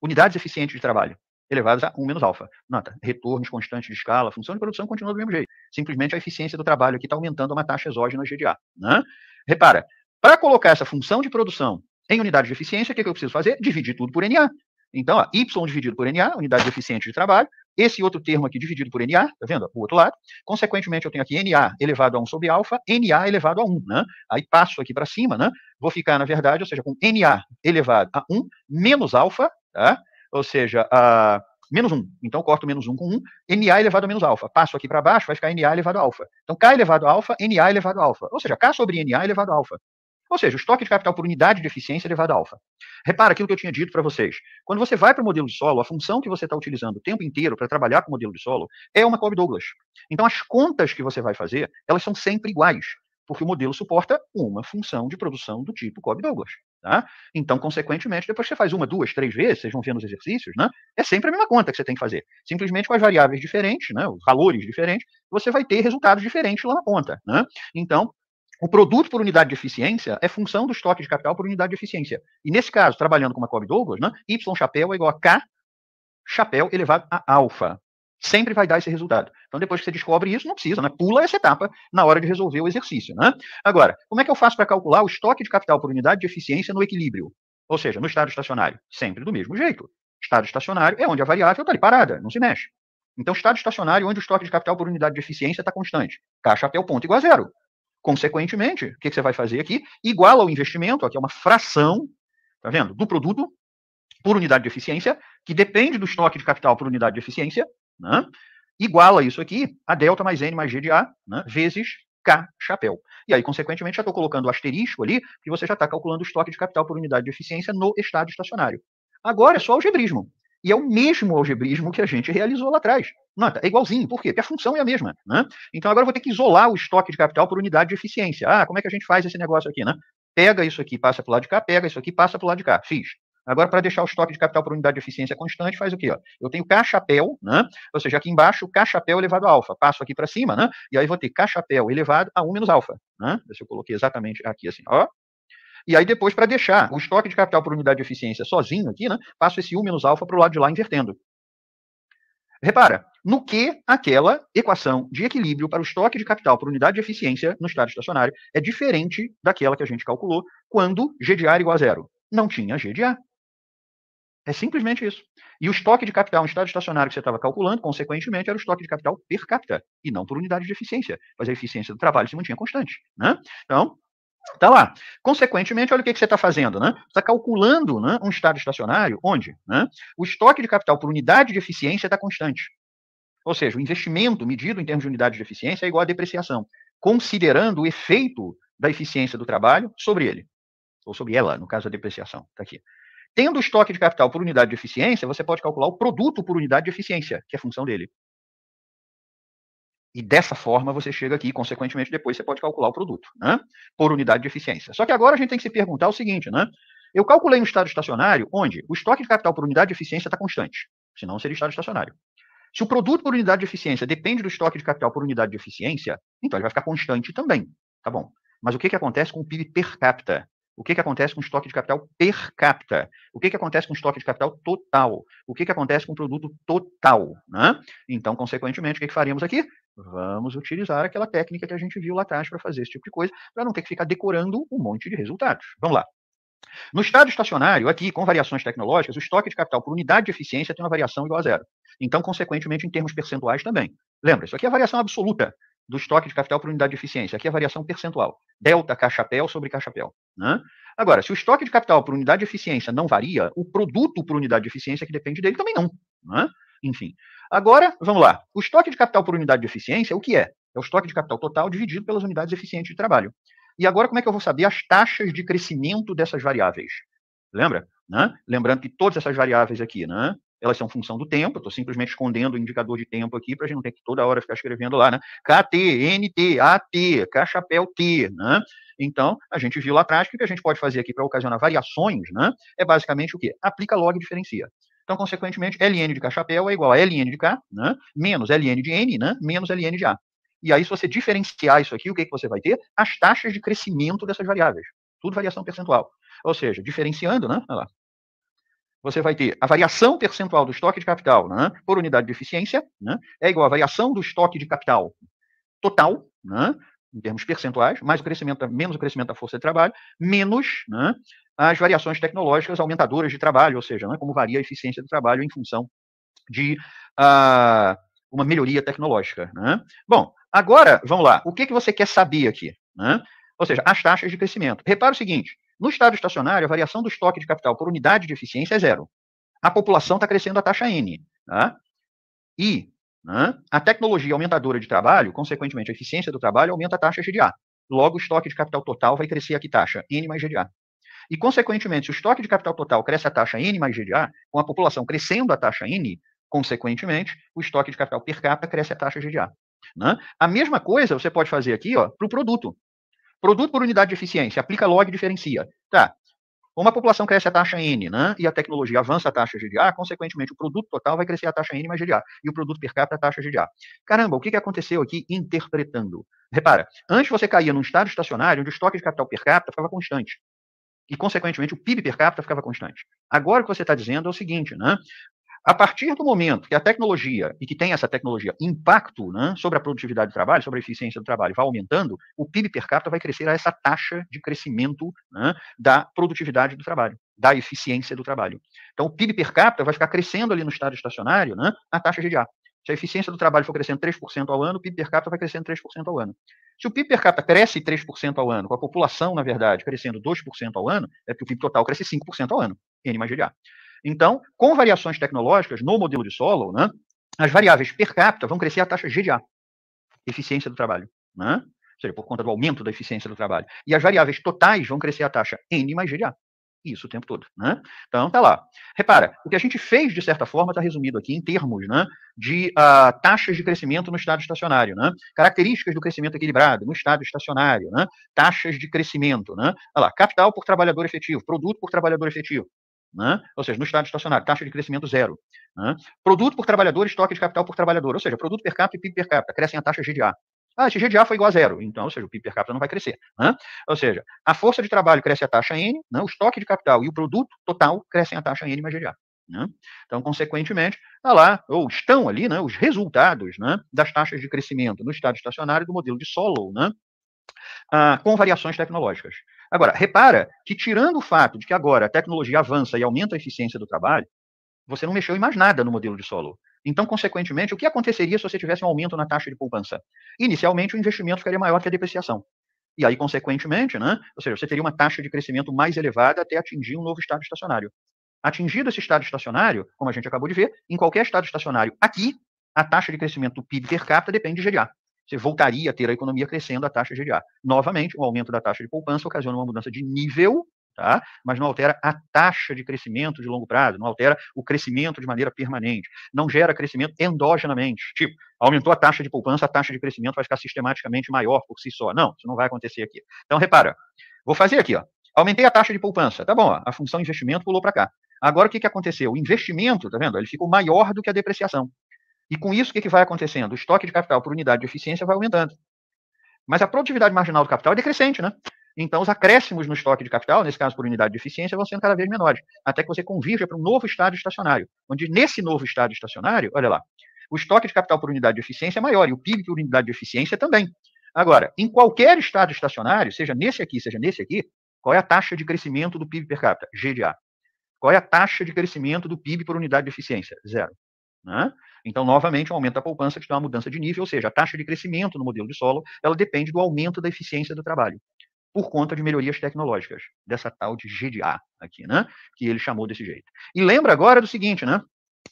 Unidades eficientes de trabalho, elevadas a 1 menos alfa. Nota, retornos constantes de escala, função de produção continua do mesmo jeito. Simplesmente a eficiência do trabalho aqui está aumentando uma taxa exógena GDA. Né? Repara, para colocar essa função de produção em unidades de eficiência, o que, é que eu preciso fazer? Dividir tudo por NA. Então, ó, y dividido por NA, unidade eficiente de trabalho, esse outro termo aqui dividido por NA, tá vendo? O outro lado. Consequentemente, eu tenho aqui NA elevado a 1 sobre alfa, NA elevado a 1, né? Aí passo aqui para cima, né? Vou ficar, na verdade, ou seja, com NA elevado a 1 menos alfa Tá? Ou seja, a, menos 1. Então, corto menos 1 com 1, Na elevado a menos alfa. Passo aqui para baixo, vai ficar Na elevado a alfa. Então, K elevado a alfa, Na elevado a alfa. Ou seja, K sobre Na elevado a alfa. Ou seja, o estoque de capital por unidade de eficiência é elevado a alfa. Repara aquilo que eu tinha dito para vocês. Quando você vai para o modelo de solo, a função que você está utilizando o tempo inteiro para trabalhar com o modelo de solo é uma Cobb-Douglas. Então, as contas que você vai fazer, elas são sempre iguais porque o modelo suporta uma função de produção do tipo Cobb-Douglas. Tá? Então, consequentemente, depois que você faz uma, duas, três vezes, vocês vão ver nos exercícios, né? é sempre a mesma conta que você tem que fazer. Simplesmente com as variáveis diferentes, né? os valores diferentes, você vai ter resultados diferentes lá na ponta. Né? Então, o produto por unidade de eficiência é função do estoque de capital por unidade de eficiência. E nesse caso, trabalhando com uma Cobb Douglas, né, Y chapéu é igual a K chapéu elevado a alfa sempre vai dar esse resultado. Então, depois que você descobre isso, não precisa, né? Pula essa etapa na hora de resolver o exercício, né? Agora, como é que eu faço para calcular o estoque de capital por unidade de eficiência no equilíbrio? Ou seja, no estado estacionário? Sempre do mesmo jeito. Estado estacionário é onde a variável está ali parada, não se mexe. Então, estado estacionário é onde o estoque de capital por unidade de eficiência está constante. Caixa até o ponto igual a zero. Consequentemente, o que, que você vai fazer aqui? Igual ao investimento, aqui é uma fração, tá vendo? Do produto por unidade de eficiência, que depende do estoque de capital por unidade de eficiência, né? iguala isso aqui a delta mais N mais G de A, né? vezes K chapéu. E aí, consequentemente, já estou colocando o asterisco ali, que você já está calculando o estoque de capital por unidade de eficiência no estado estacionário. Agora é só algebrismo. E é o mesmo algebrismo que a gente realizou lá atrás. Nota, tá é igualzinho. Por quê? Porque a função é a mesma. Né? Então agora eu vou ter que isolar o estoque de capital por unidade de eficiência. Ah, como é que a gente faz esse negócio aqui, né? Pega isso aqui, passa para o lado de cá, pega isso aqui, passa para o lado de cá. Fiz. Agora, para deixar o estoque de capital por unidade de eficiência constante, faz o quê? Ó? Eu tenho K chapéu, né? ou seja, aqui embaixo, K chapéu elevado a alfa. Passo aqui para cima, né? e aí vou ter K chapéu elevado a 1 menos alfa. Né? Se eu coloquei exatamente aqui assim, ó. E aí depois, para deixar o estoque de capital por unidade de eficiência sozinho aqui, né? passo esse 1 menos alfa para o lado de lá invertendo. Repara, no que aquela equação de equilíbrio para o estoque de capital por unidade de eficiência no estado estacionário é diferente daquela que a gente calculou quando GDA era igual a zero. Não tinha g GDA. É simplesmente isso. E o estoque de capital no estado estacionário que você estava calculando, consequentemente, era o estoque de capital per capita e não por unidade de eficiência. Mas a eficiência do trabalho se mantinha constante. Né? Então, Tá lá. Consequentemente, olha o que, que você está fazendo, né? Você está calculando né, um estado estacionário onde né, o estoque de capital por unidade de eficiência está constante. Ou seja, o investimento medido em termos de unidade de eficiência é igual à depreciação, considerando o efeito da eficiência do trabalho sobre ele. Ou sobre ela, no caso da depreciação. Está aqui. Tendo o estoque de capital por unidade de eficiência, você pode calcular o produto por unidade de eficiência, que é a função dele. E dessa forma você chega aqui, consequentemente, depois você pode calcular o produto, né? Por unidade de eficiência. Só que agora a gente tem que se perguntar o seguinte, né? Eu calculei um estado estacionário onde o estoque de capital por unidade de eficiência está constante, senão seria estado estacionário. Se o produto por unidade de eficiência depende do estoque de capital por unidade de eficiência, então ele vai ficar constante também, tá bom? Mas o que, que acontece com o PIB per capita? O que, que acontece com o estoque de capital per capita? O que, que acontece com o estoque de capital total? O que, que acontece com o produto total? Né? Então, consequentemente, o que, que faríamos aqui? Vamos utilizar aquela técnica que a gente viu lá atrás para fazer esse tipo de coisa, para não ter que ficar decorando um monte de resultados. Vamos lá. No estado estacionário, aqui, com variações tecnológicas, o estoque de capital por unidade de eficiência tem uma variação igual a zero. Então, consequentemente, em termos percentuais também. Lembra, isso aqui é a variação absoluta do estoque de capital por unidade de eficiência. Aqui é a variação percentual. Delta caixapel sobre caixa Né? Agora, se o estoque de capital por unidade de eficiência não varia, o produto por unidade de eficiência que depende dele também não. Né? Enfim. Agora, vamos lá. O estoque de capital por unidade de eficiência, o que é? É o estoque de capital total dividido pelas unidades eficientes de trabalho. E agora, como é que eu vou saber as taxas de crescimento dessas variáveis? Lembra? Né? Lembrando que todas essas variáveis aqui, né? elas são função do tempo, estou simplesmente escondendo o indicador de tempo aqui para a gente não ter que toda hora ficar escrevendo lá, né? KT, NT, AT, K chapéu T, né? Então, a gente viu lá atrás que o que a gente pode fazer aqui para ocasionar variações, né? É basicamente o quê? Aplica log e diferencia. Então, consequentemente, ln de K chapéu é igual a ln de K, né? Menos ln de N, né? Menos ln de A. E aí, se você diferenciar isso aqui, o que, que você vai ter? As taxas de crescimento dessas variáveis. Tudo variação percentual. Ou seja, diferenciando, né? Olha lá, você vai ter a variação percentual do estoque de capital né, por unidade de eficiência, né, é igual à variação do estoque de capital total, né, em termos percentuais, mais o crescimento, menos o crescimento da força de trabalho, menos né, as variações tecnológicas aumentadoras de trabalho, ou seja, né, como varia a eficiência do trabalho em função de uh, uma melhoria tecnológica. Né? Bom, agora, vamos lá. O que, que você quer saber aqui? Né? Ou seja, as taxas de crescimento. Repara o seguinte: no estado estacionário, a variação do estoque de capital por unidade de eficiência é zero. A população está crescendo a taxa N. Tá? E né, a tecnologia aumentadora de trabalho, consequentemente, a eficiência do trabalho aumenta a taxa GDA. Logo, o estoque de capital total vai crescer a que taxa? N mais GDA. E, consequentemente, se o estoque de capital total cresce a taxa N mais GDA, com a população crescendo a taxa N, consequentemente, o estoque de capital per capita cresce a taxa GDA. Né? A mesma coisa você pode fazer aqui para o produto. Produto por unidade de eficiência, aplica log e diferencia. Tá. Como a população cresce a taxa N, né, e a tecnologia avança a taxa GDA, consequentemente o produto total vai crescer a taxa N mais GDA, e o produto per capita a taxa GDA. Caramba, o que, que aconteceu aqui interpretando? Repara, antes você caía num estado estacionário onde o estoque de capital per capita ficava constante, e, consequentemente, o PIB per capita ficava constante. Agora o que você está dizendo é o seguinte, né? A partir do momento que a tecnologia, e que tem essa tecnologia, impacto né, sobre a produtividade do trabalho, sobre a eficiência do trabalho, vai aumentando, o PIB per capita vai crescer a essa taxa de crescimento né, da produtividade do trabalho, da eficiência do trabalho. Então, o PIB per capita vai ficar crescendo ali no estado estacionário, né, a taxa GDA. Se a eficiência do trabalho for crescendo 3% ao ano, o PIB per capita vai crescendo 3% ao ano. Se o PIB per capita cresce 3% ao ano, com a população, na verdade, crescendo 2% ao ano, é porque o PIB total cresce 5% ao ano, N mais GDA. Então, com variações tecnológicas no modelo de solo, né, as variáveis per capita vão crescer a taxa GDA, eficiência do trabalho, né? ou seja, por conta do aumento da eficiência do trabalho. E as variáveis totais vão crescer a taxa N mais GDA. Isso o tempo todo. Né? Então, tá lá. Repara, o que a gente fez, de certa forma, está resumido aqui em termos né, de uh, taxas de crescimento no estado estacionário, né? características do crescimento equilibrado no estado estacionário, né? taxas de crescimento. Né? Olha lá, capital por trabalhador efetivo, produto por trabalhador efetivo, né? ou seja, no estado estacionário, taxa de crescimento zero. Né? Produto por trabalhador, estoque de capital por trabalhador, ou seja, produto per capita e PIB per capita crescem a taxa GDA. Ah, esse GDA foi igual a zero, então, ou seja, o PIB per capita não vai crescer. Né? Ou seja, a força de trabalho cresce a taxa N, né? o estoque de capital e o produto total crescem a taxa N mais GDA. Né? Então, consequentemente, tá lá, ou estão ali, né? os resultados das taxas de crescimento no estado estacionário do modelo de Solow, ah, com variações tecnológicas. Agora, repara que, tirando o fato de que agora a tecnologia avança e aumenta a eficiência do trabalho, você não mexeu em mais nada no modelo de solo. Então, consequentemente, o que aconteceria se você tivesse um aumento na taxa de poupança? Inicialmente, o investimento ficaria maior que a depreciação. E aí, consequentemente, né, ou seja, você teria uma taxa de crescimento mais elevada até atingir um novo estado estacionário. Atingido esse estado estacionário, como a gente acabou de ver, em qualquer estado estacionário aqui, a taxa de crescimento do PIB per capita depende de GDA você voltaria a ter a economia crescendo a taxa GDA. Novamente, o aumento da taxa de poupança ocasiona uma mudança de nível, tá? mas não altera a taxa de crescimento de longo prazo, não altera o crescimento de maneira permanente, não gera crescimento endogenamente. Tipo, aumentou a taxa de poupança, a taxa de crescimento vai ficar sistematicamente maior por si só. Não, isso não vai acontecer aqui. Então, repara, vou fazer aqui, ó. Aumentei a taxa de poupança. Tá bom, ó, a função investimento pulou para cá. Agora, o que, que aconteceu? O investimento, tá vendo? Ele ficou maior do que a depreciação. E com isso, o que, que vai acontecendo? O estoque de capital por unidade de eficiência vai aumentando. Mas a produtividade marginal do capital é decrescente, né? Então, os acréscimos no estoque de capital, nesse caso por unidade de eficiência, vão sendo cada vez menores, até que você convirja para um novo estado estacionário, onde nesse novo estado estacionário, olha lá, o estoque de capital por unidade de eficiência é maior e o PIB por unidade de eficiência também. Agora, em qualquer estado estacionário, seja nesse aqui, seja nesse aqui, qual é a taxa de crescimento do PIB per capita? A. Qual é a taxa de crescimento do PIB por unidade de eficiência? Zero. Né? Então, novamente, o um aumento da poupança que dá uma mudança de nível, ou seja, a taxa de crescimento no modelo de solo, ela depende do aumento da eficiência do trabalho, por conta de melhorias tecnológicas, dessa tal de GDA aqui, né? que ele chamou desse jeito. E lembra agora do seguinte, né?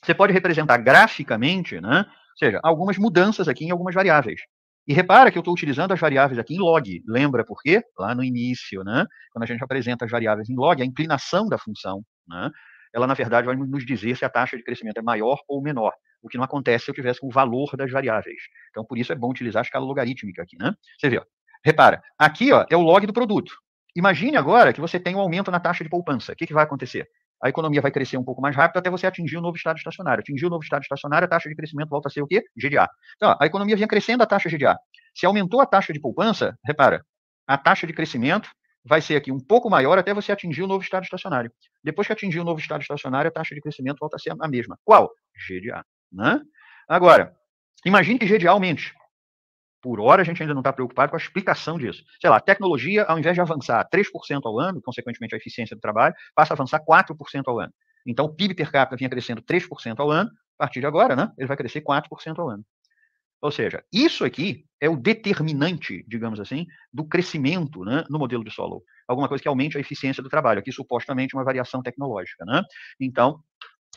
você pode representar graficamente, né? ou seja, algumas mudanças aqui em algumas variáveis. E repara que eu estou utilizando as variáveis aqui em log. Lembra por quê? Lá no início, né? Quando a gente apresenta as variáveis em log, a inclinação da função, né? ela na verdade vai nos dizer se a taxa de crescimento é maior ou menor, o que não acontece se eu tivesse o valor das variáveis. Então, por isso é bom utilizar a escala logarítmica aqui, né? Você vê, ó. repara, aqui ó, é o log do produto. Imagine agora que você tem um aumento na taxa de poupança. O que, que vai acontecer? A economia vai crescer um pouco mais rápido até você atingir o novo estado estacionário. Atingir o novo estado estacionário, a taxa de crescimento volta a ser o quê? GDA. Então, ó, a economia vinha crescendo a taxa GDA. Se aumentou a taxa de poupança, repara, a taxa de crescimento vai ser aqui um pouco maior até você atingir o novo estado estacionário. Depois que atingir o novo estado estacionário, a taxa de crescimento volta a ser a mesma. Qual? GDA. Né? Agora, imagine que GDA aumente. Por hora, a gente ainda não está preocupado com a explicação disso. Sei lá, tecnologia, ao invés de avançar 3% ao ano, consequentemente a eficiência do trabalho, passa a avançar 4% ao ano. Então, o PIB per capita vinha crescendo 3% ao ano, a partir de agora, né, ele vai crescer 4% ao ano. Ou seja, isso aqui é o determinante, digamos assim, do crescimento né, no modelo de solo. Alguma coisa que aumente a eficiência do trabalho, aqui supostamente uma variação tecnológica. Né? Então,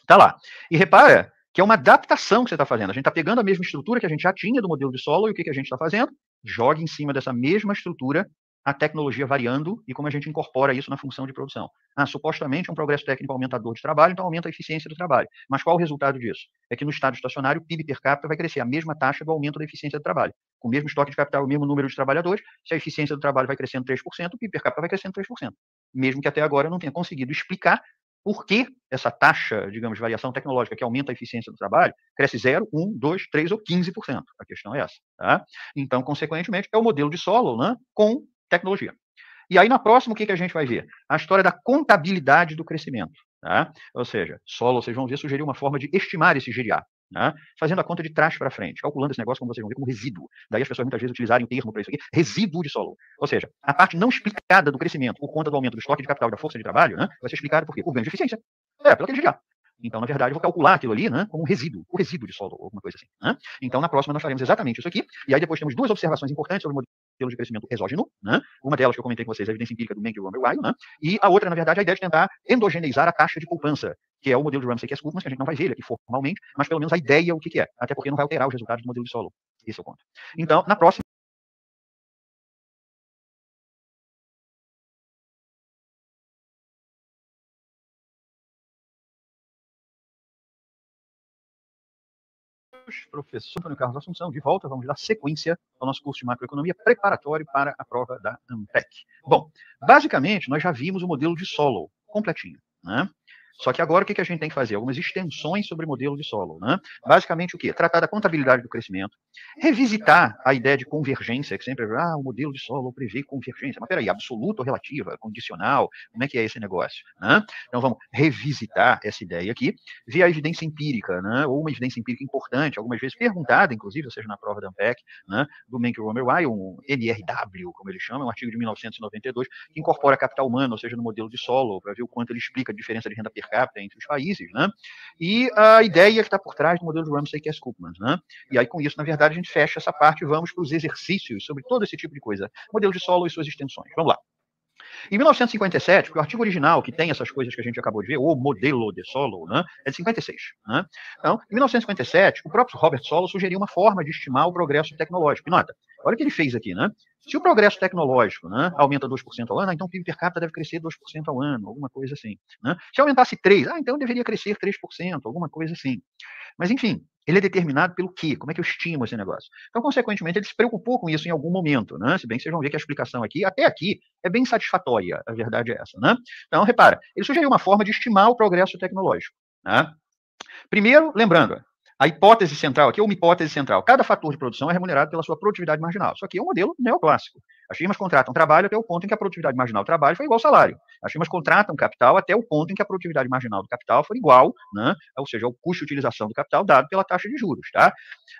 tá lá. E repara que é uma adaptação que você está fazendo. A gente está pegando a mesma estrutura que a gente já tinha do modelo de solo e o que, que a gente está fazendo? Joga em cima dessa mesma estrutura a tecnologia variando e como a gente incorpora isso na função de produção. Ah, supostamente é um progresso técnico aumentador de trabalho, então aumenta a eficiência do trabalho. Mas qual o resultado disso? É que no estado estacionário, o PIB per capita vai crescer a mesma taxa do aumento da eficiência do trabalho. Com o mesmo estoque de capital, o mesmo número de trabalhadores, se a eficiência do trabalho vai crescendo 3%, o PIB per capita vai crescendo 3%. Mesmo que até agora eu não tenha conseguido explicar por que essa taxa, digamos, de variação tecnológica que aumenta a eficiência do trabalho cresce 0, 1, 2, 3 ou 15%? A questão é essa. Tá? Então, consequentemente, é o modelo de solo né, com tecnologia. E aí, na próxima, o que, que a gente vai ver? A história da contabilidade do crescimento. Tá? Ou seja, solo, vocês vão ver, sugeriu uma forma de estimar esse GDA. Né? fazendo a conta de trás para frente, calculando esse negócio, como vocês vão ver, como resíduo. Daí as pessoas muitas vezes utilizarem o termo para isso aqui, resíduo de solo. Ou seja, a parte não explicada do crescimento por conta do aumento do estoque de capital e da força de trabalho né, vai ser explicada por quê? Por ganho de eficiência. É, pelo aquele GDA. Então, na verdade, eu vou calcular aquilo ali né, como um resíduo, o resíduo de solo, alguma coisa assim. Né? Então, na próxima, nós faremos exatamente isso aqui. E aí depois temos duas observações importantes sobre pelo de crescimento exógeno, né? uma delas que eu comentei com vocês, a evidência empírica do Meng e Romero né? e a outra, na verdade, é a ideia de tentar endogeneizar a taxa de poupança, que é o modelo de Ramsey que é mas que a gente não vai ver ele aqui formalmente, mas pelo menos a ideia o que, que é, até porque não vai alterar os resultados do modelo de solo. Esse é o ponto. Então, na próxima. professor Antônio Carlos Assunção, de volta, vamos dar sequência ao nosso curso de macroeconomia preparatório para a prova da ANPEC. Bom, basicamente, nós já vimos o modelo de Solow completinho, né? Só que agora o que a gente tem que fazer? Algumas extensões sobre modelo de solo. Né? Basicamente o quê? Tratar da contabilidade do crescimento, Revisitar a ideia de convergência, que sempre, ah, o modelo de solo prevê convergência. Mas peraí, absoluta ou relativa, condicional, como é que é esse negócio? Né? Então vamos revisitar essa ideia aqui, via a evidência empírica, né? ou uma evidência empírica importante, algumas vezes perguntada, inclusive, ou seja, na prova da ANPEC, né? do Menck Romerway, um NRW, como ele chama, um artigo de 1992, que incorpora capital humano, ou seja, no modelo de solo, para ver o quanto ele explica a diferença de renda per capita entre os países, né? e a ideia que está por trás do modelo de Ramsey e Kass Koopmans. Né? E aí, com isso, na verdade, a gente fecha essa parte e vamos para os exercícios sobre todo esse tipo de coisa. Modelo de solo e suas extensões. Vamos lá. Em 1957, porque o artigo original que tem essas coisas que a gente acabou de ver, o modelo de solo, né, é de 56. Né? Então, em 1957, o próprio Robert Solow sugeriu uma forma de estimar o progresso tecnológico. E nota, olha o que ele fez aqui, né? Se o progresso tecnológico né, aumenta 2% ao ano, então o PIB per capita deve crescer 2% ao ano, alguma coisa assim. Né? Se aumentasse 3%, ah, então deveria crescer 3%, alguma coisa assim. Mas, enfim, ele é determinado pelo quê? Como é que eu estimo esse negócio? Então, consequentemente, ele se preocupou com isso em algum momento, né? Se bem que vocês vão ver que a explicação aqui, até aqui, é bem satisfatória, a verdade é essa, né? Então, repara, ele sugeriu uma forma de estimar o progresso tecnológico, né? Primeiro, lembrando, a hipótese central aqui é uma hipótese central. Cada fator de produção é remunerado pela sua produtividade marginal. Isso aqui é um modelo neoclássico. As firmas contratam trabalho até o ponto em que a produtividade marginal do trabalho foi igual ao salário. As firmas contratam capital até o ponto em que a produtividade marginal do capital foi igual, né, ou seja, ao custo de utilização do capital dado pela taxa de juros. Tá?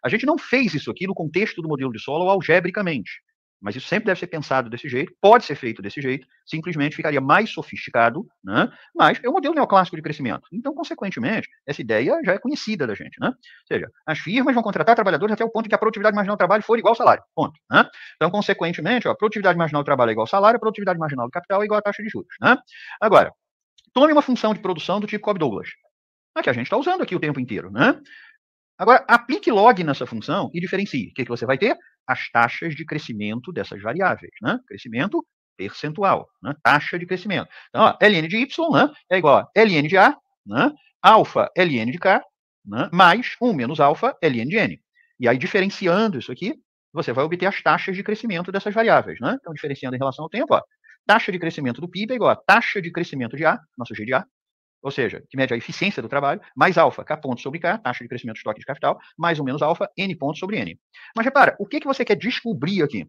A gente não fez isso aqui no contexto do modelo de solo algebricamente mas isso sempre deve ser pensado desse jeito, pode ser feito desse jeito, simplesmente ficaria mais sofisticado, né? mas é um modelo neoclássico de crescimento. Então, consequentemente, essa ideia já é conhecida da gente. Né? Ou seja, as firmas vão contratar trabalhadores até o ponto que a produtividade marginal do trabalho for igual ao salário. Ponto. Né? Então, consequentemente, ó, a produtividade marginal do trabalho é igual ao salário, a produtividade marginal do capital é igual à taxa de juros. Né? Agora, tome uma função de produção do tipo Cobb-Douglas, a que a gente está usando aqui o tempo inteiro. Né? Agora, aplique log nessa função e diferencie. O que, que você vai ter? As taxas de crescimento dessas variáveis. Né? Crescimento percentual, né? taxa de crescimento. Então, ó, ln de y né? é igual a ln de a, né? alfa ln de k, né? mais 1 menos alfa ln de n. E aí, diferenciando isso aqui, você vai obter as taxas de crescimento dessas variáveis. Né? Então, diferenciando em relação ao tempo, ó, taxa de crescimento do PIB é igual a taxa de crescimento de A, nosso G de A, ou seja, que mede a eficiência do trabalho, mais alfa, K pontos sobre K, taxa de crescimento do estoque de capital, mais ou menos alfa, N pontos sobre N. Mas repara, o que, que você quer descobrir aqui?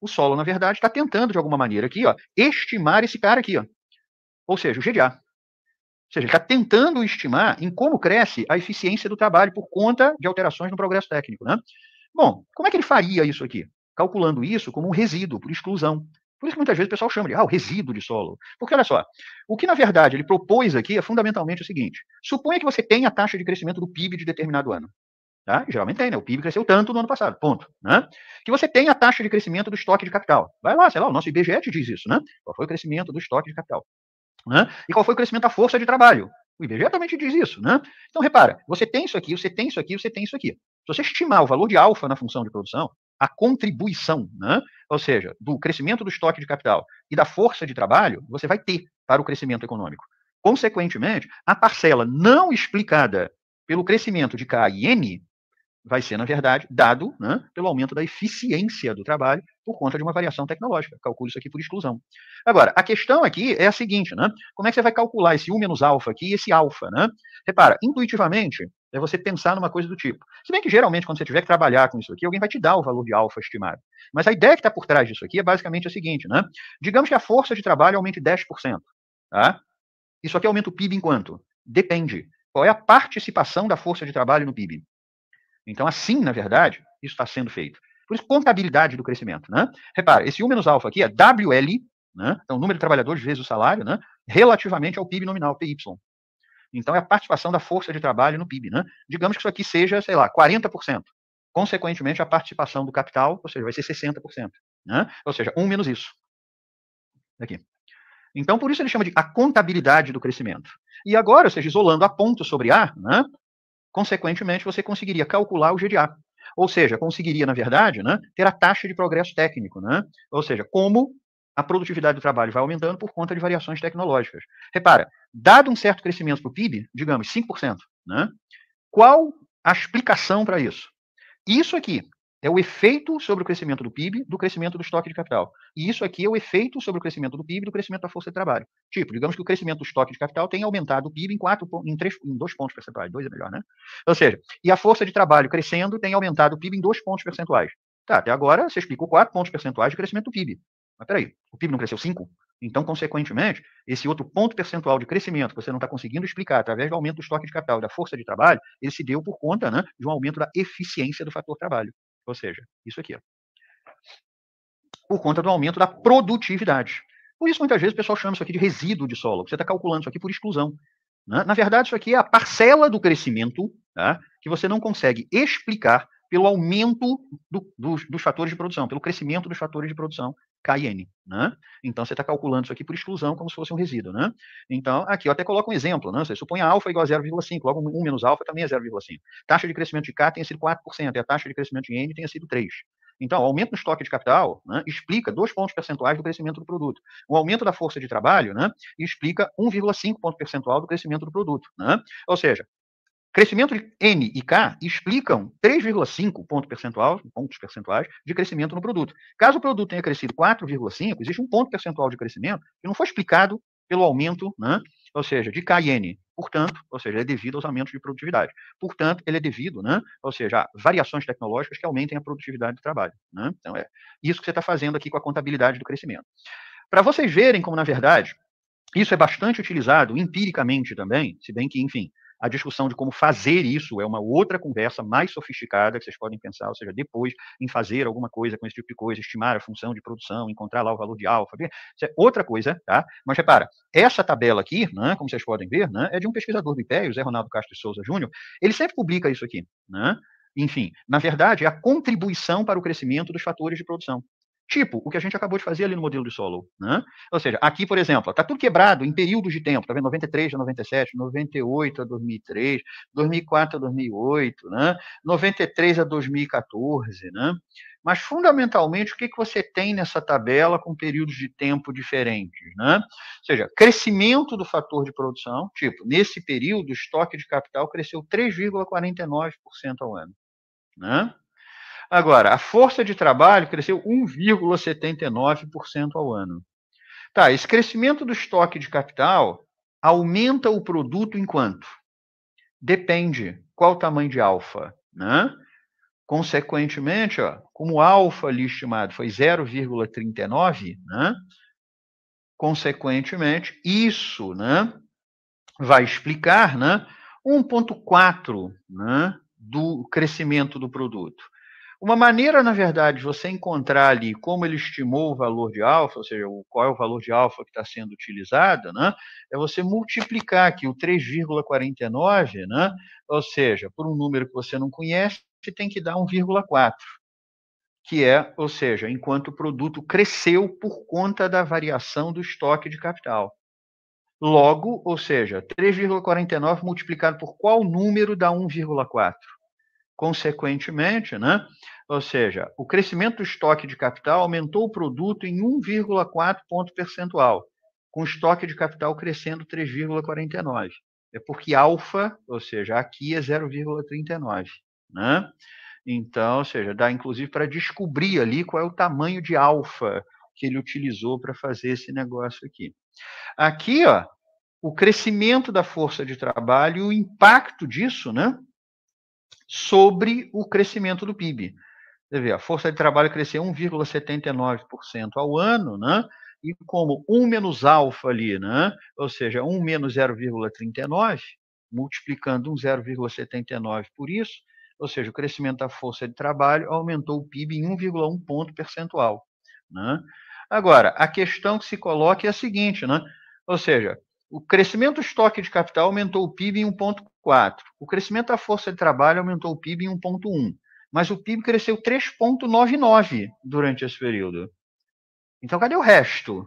O solo, na verdade, está tentando, de alguma maneira, aqui, ó, estimar esse cara aqui, ó. Ou seja, o GDA. Ou seja, ele está tentando estimar em como cresce a eficiência do trabalho por conta de alterações no progresso técnico. Né? Bom, como é que ele faria isso aqui? Calculando isso como um resíduo, por exclusão. Por isso que muitas vezes o pessoal chama de ah, o resíduo de solo. Porque olha só, o que na verdade ele propôs aqui é fundamentalmente o seguinte: suponha que você tem a taxa de crescimento do PIB de determinado ano. Tá? Geralmente tem, né? O PIB cresceu tanto no ano passado, ponto. Né? Que você tem a taxa de crescimento do estoque de capital. Vai lá, sei lá, o nosso IBGE te diz isso, né? Qual foi o crescimento do estoque de capital? Né? E qual foi o crescimento da força de trabalho? O IBGE também te diz isso, né? Então, repara, você tem isso aqui, você tem isso aqui, você tem isso aqui. Se você estimar o valor de alfa na função de produção, a contribuição, né? ou seja, do crescimento do estoque de capital e da força de trabalho, você vai ter para o crescimento econômico. Consequentemente, a parcela não explicada pelo crescimento de K e N vai ser, na verdade, dado né, pelo aumento da eficiência do trabalho por conta de uma variação tecnológica. Calculo isso aqui por exclusão. Agora, a questão aqui é a seguinte, né? Como é que você vai calcular esse U menos alfa aqui e esse alfa, né? Repara, intuitivamente, é você pensar numa coisa do tipo. Se bem que geralmente, quando você tiver que trabalhar com isso aqui, alguém vai te dar o valor de alfa estimado. Mas a ideia que está por trás disso aqui é basicamente a seguinte, né? Digamos que a força de trabalho aumente 10%. Tá? Isso aqui aumenta o PIB em quanto? Depende. Qual é a participação da força de trabalho no PIB? Então, assim, na verdade, isso está sendo feito. Por isso, contabilidade do crescimento. Né? Repara, esse 1 menos alfa aqui é WL, né? então, número de trabalhadores vezes o salário, né? relativamente ao PIB nominal, PY. Então, é a participação da força de trabalho no PIB. Né? Digamos que isso aqui seja, sei lá, 40%. Consequentemente, a participação do capital, ou seja, vai ser 60%. Né? Ou seja, 1 um menos isso. Aqui. Então, por isso ele chama de a contabilidade do crescimento. E agora, ou seja, isolando a ponto sobre A, né, consequentemente, você conseguiria calcular o g de a, Ou seja, conseguiria, na verdade, né, ter a taxa de progresso técnico. Né? Ou seja, como a produtividade do trabalho vai aumentando por conta de variações tecnológicas. Repara, dado um certo crescimento para o PIB, digamos 5%, né, qual a explicação para isso? Isso aqui é o efeito sobre o crescimento do PIB do crescimento do estoque de capital. E isso aqui é o efeito sobre o crescimento do PIB do crescimento da força de trabalho. Tipo, digamos que o crescimento do estoque de capital tenha aumentado o PIB em, quatro, em, três, em dois pontos percentuais, dois é melhor, né? Ou seja, e a força de trabalho crescendo tem aumentado o PIB em dois pontos percentuais. Tá, até agora você explicou quatro pontos percentuais de crescimento do PIB. Mas peraí, o PIB não cresceu 5? Então, consequentemente, esse outro ponto percentual de crescimento que você não está conseguindo explicar através do aumento do estoque de capital e da força de trabalho, ele se deu por conta né, de um aumento da eficiência do fator trabalho. Ou seja, isso aqui. Ó. Por conta do aumento da produtividade. Por isso, muitas vezes, o pessoal chama isso aqui de resíduo de solo. Você está calculando isso aqui por exclusão. Né? Na verdade, isso aqui é a parcela do crescimento tá, que você não consegue explicar pelo aumento do, dos, dos fatores de produção, pelo crescimento dos fatores de produção Kn. Né? Então, você está calculando isso aqui por exclusão, como se fosse um resíduo. Né? Então, aqui eu até coloco um exemplo. Né? Você supõe alfa igual a 0,5, logo 1 menos alfa também é 0,5. Taxa de crescimento de K tenha sido 4%, e a taxa de crescimento de N tenha sido 3%. Então, o aumento no estoque de capital né, explica 2 pontos percentuais do crescimento do produto. O aumento da força de trabalho né, explica 1,5 ponto percentual do crescimento do produto. Né? Ou seja, Crescimento de N e K explicam 3,5 ponto percentual, pontos percentuais de crescimento no produto. Caso o produto tenha crescido 4,5, existe um ponto percentual de crescimento que não foi explicado pelo aumento, né, ou seja, de K e N. Portanto, ou seja, é devido aos aumentos de produtividade. Portanto, ele é devido, né, ou seja, a variações tecnológicas que aumentem a produtividade do trabalho. Né? Então, é isso que você está fazendo aqui com a contabilidade do crescimento. Para vocês verem como, na verdade, isso é bastante utilizado empiricamente também, se bem que, enfim, a discussão de como fazer isso é uma outra conversa mais sofisticada que vocês podem pensar, ou seja, depois em fazer alguma coisa com esse tipo de coisa, estimar a função de produção, encontrar lá o valor de alfa, isso é outra coisa, tá? Mas repara, essa tabela aqui, né, como vocês podem ver, né, é de um pesquisador do IPE, o Zé Ronaldo Castro de Souza Júnior, ele sempre publica isso aqui, né? Enfim, na verdade, é a contribuição para o crescimento dos fatores de produção. Tipo o que a gente acabou de fazer ali no modelo de solo. Né? Ou seja, aqui, por exemplo, está tudo quebrado em períodos de tempo. Está vendo? 93 a 97, 98 a 2003, 2004 a 2008, né? 93 a 2014. Né? Mas, fundamentalmente, o que, que você tem nessa tabela com períodos de tempo diferentes? Né? Ou seja, crescimento do fator de produção. Tipo, nesse período, o estoque de capital cresceu 3,49% ao ano. Né? Agora, a força de trabalho cresceu 1,79% ao ano. Tá, esse crescimento do estoque de capital aumenta o produto enquanto? Depende qual o tamanho de alfa, né? Consequentemente, ó, como o alfa ali estimado foi 0,39, né? Consequentemente, isso, né, vai explicar, né, 1.4, né, do crescimento do produto. Uma maneira, na verdade, de você encontrar ali como ele estimou o valor de alfa, ou seja, qual é o valor de alfa que está sendo utilizado, né, é você multiplicar aqui o 3,49, né, ou seja, por um número que você não conhece, você tem que dar 1,4, que é, ou seja, enquanto o produto cresceu por conta da variação do estoque de capital. Logo, ou seja, 3,49 multiplicado por qual número dá 1,4? Consequentemente, né? ou seja, o crescimento do estoque de capital aumentou o produto em 1,4 ponto percentual, com o estoque de capital crescendo 3,49. É porque alfa, ou seja, aqui é 0,39. Né? Então, ou seja, dá inclusive para descobrir ali qual é o tamanho de alfa que ele utilizou para fazer esse negócio aqui. Aqui, ó, o crescimento da força de trabalho e o impacto disso, né? sobre o crescimento do PIB. Você vê, a força de trabalho cresceu 1,79% ao ano, né? E como 1 menos alfa ali, né? Ou seja, 1 menos 0,39, multiplicando 1,79 por isso, ou seja, o crescimento da força de trabalho aumentou o PIB em 1,1 ponto percentual, né? Agora, a questão que se coloca é a seguinte, né? Ou seja, o crescimento do estoque de capital aumentou o PIB em 1,4. O crescimento da força de trabalho aumentou o PIB em 1,1. Mas o PIB cresceu 3,99 durante esse período. Então, cadê o resto?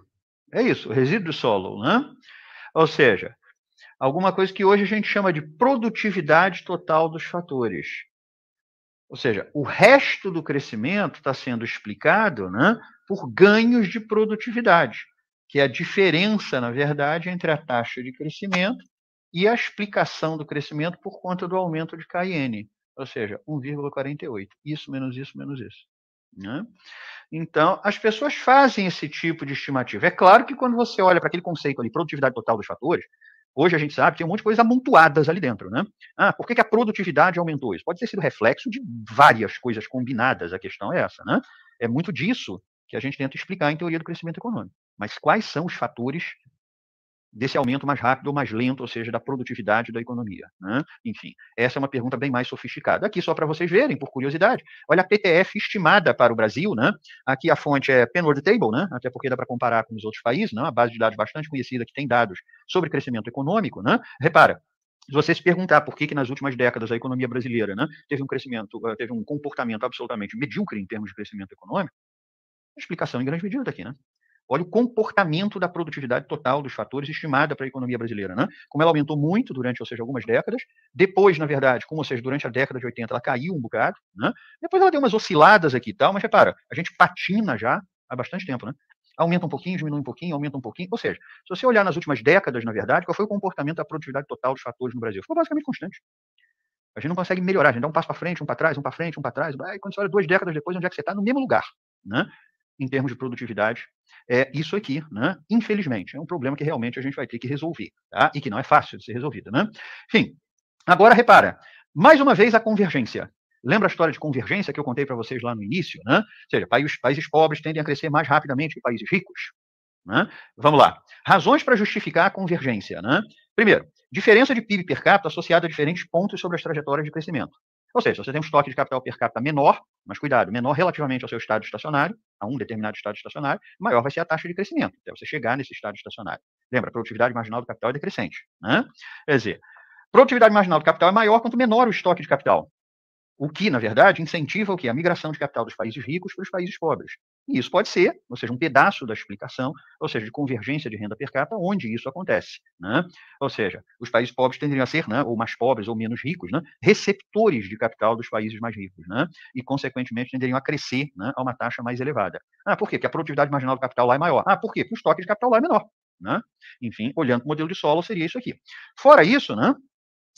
É isso, o resíduo do solo. Né? Ou seja, alguma coisa que hoje a gente chama de produtividade total dos fatores. Ou seja, o resto do crescimento está sendo explicado né, por ganhos de produtividade que é a diferença, na verdade, entre a taxa de crescimento e a explicação do crescimento por conta do aumento de Kn, ou seja, 1,48. Isso menos isso menos isso. Né? Então, as pessoas fazem esse tipo de estimativa. É claro que quando você olha para aquele conceito ali, produtividade total dos fatores, hoje a gente sabe que tem um monte de coisas amontoadas ali dentro. Né? Ah, por que, que a produtividade aumentou? Isso pode ter sido reflexo de várias coisas combinadas, a questão é essa. Né? É muito disso que a gente tenta explicar em teoria do crescimento econômico. Mas quais são os fatores desse aumento mais rápido ou mais lento, ou seja, da produtividade da economia? Né? Enfim, essa é uma pergunta bem mais sofisticada. Aqui, só para vocês verem, por curiosidade, olha a PTF estimada para o Brasil, né? aqui a fonte é Penword Table, né? até porque dá para comparar com os outros países, né? uma base de dados bastante conhecida que tem dados sobre crescimento econômico. Né? Repara, se você se perguntar por que, que nas últimas décadas a economia brasileira né, teve um crescimento, eh, teve um comportamento absolutamente medíocre em termos de crescimento econômico, explicação em grande medida tá aqui, né? Olha o comportamento da produtividade total dos fatores estimada para a economia brasileira, né? Como ela aumentou muito durante, ou seja, algumas décadas, depois, na verdade, como ou seja, durante a década de 80 ela caiu um bocado, né? Depois ela deu umas osciladas aqui e tal, mas repara, a gente patina já há bastante tempo, né? Aumenta um pouquinho, diminui um pouquinho, aumenta um pouquinho. Ou seja, se você olhar nas últimas décadas, na verdade, qual foi o comportamento da produtividade total dos fatores no Brasil? Ficou basicamente constante. A gente não consegue melhorar, a gente dá um passo para frente, um para trás, um para frente, um para trás. e quando você olha duas décadas depois, onde é que você está? No mesmo lugar. Né? em termos de produtividade é isso aqui, né? Infelizmente, é um problema que realmente a gente vai ter que resolver, tá? E que não é fácil de ser resolvido, né? Enfim, agora repara, mais uma vez a convergência. Lembra a história de convergência que eu contei para vocês lá no início, né? Ou seja, países, países pobres tendem a crescer mais rapidamente que países ricos. Né? Vamos lá. Razões para justificar a convergência. Né? Primeiro, diferença de PIB per capita associada a diferentes pontos sobre as trajetórias de crescimento. Ou seja, você tem um estoque de capital per capita menor, mas cuidado, menor relativamente ao seu estado estacionário, a um determinado estado estacionário, maior vai ser a taxa de crescimento, até você chegar nesse estado estacionário. Lembra, a produtividade marginal do capital é decrescente. Né? Quer dizer, produtividade marginal do capital é maior quanto menor o estoque de capital. O que, na verdade, incentiva o quê? A migração de capital dos países ricos para os países pobres. E isso pode ser, ou seja, um pedaço da explicação, ou seja, de convergência de renda per capita, onde isso acontece. Né? Ou seja, os países pobres tenderiam a ser, né, ou mais pobres ou menos ricos, né, receptores de capital dos países mais ricos, né? e, consequentemente, tenderiam a crescer né, a uma taxa mais elevada. Ah, por quê? Porque a produtividade marginal do capital lá é maior. Ah, por quê? Porque o estoque de capital lá é menor. Né? Enfim, olhando para o modelo de solo, seria isso aqui. Fora isso, né?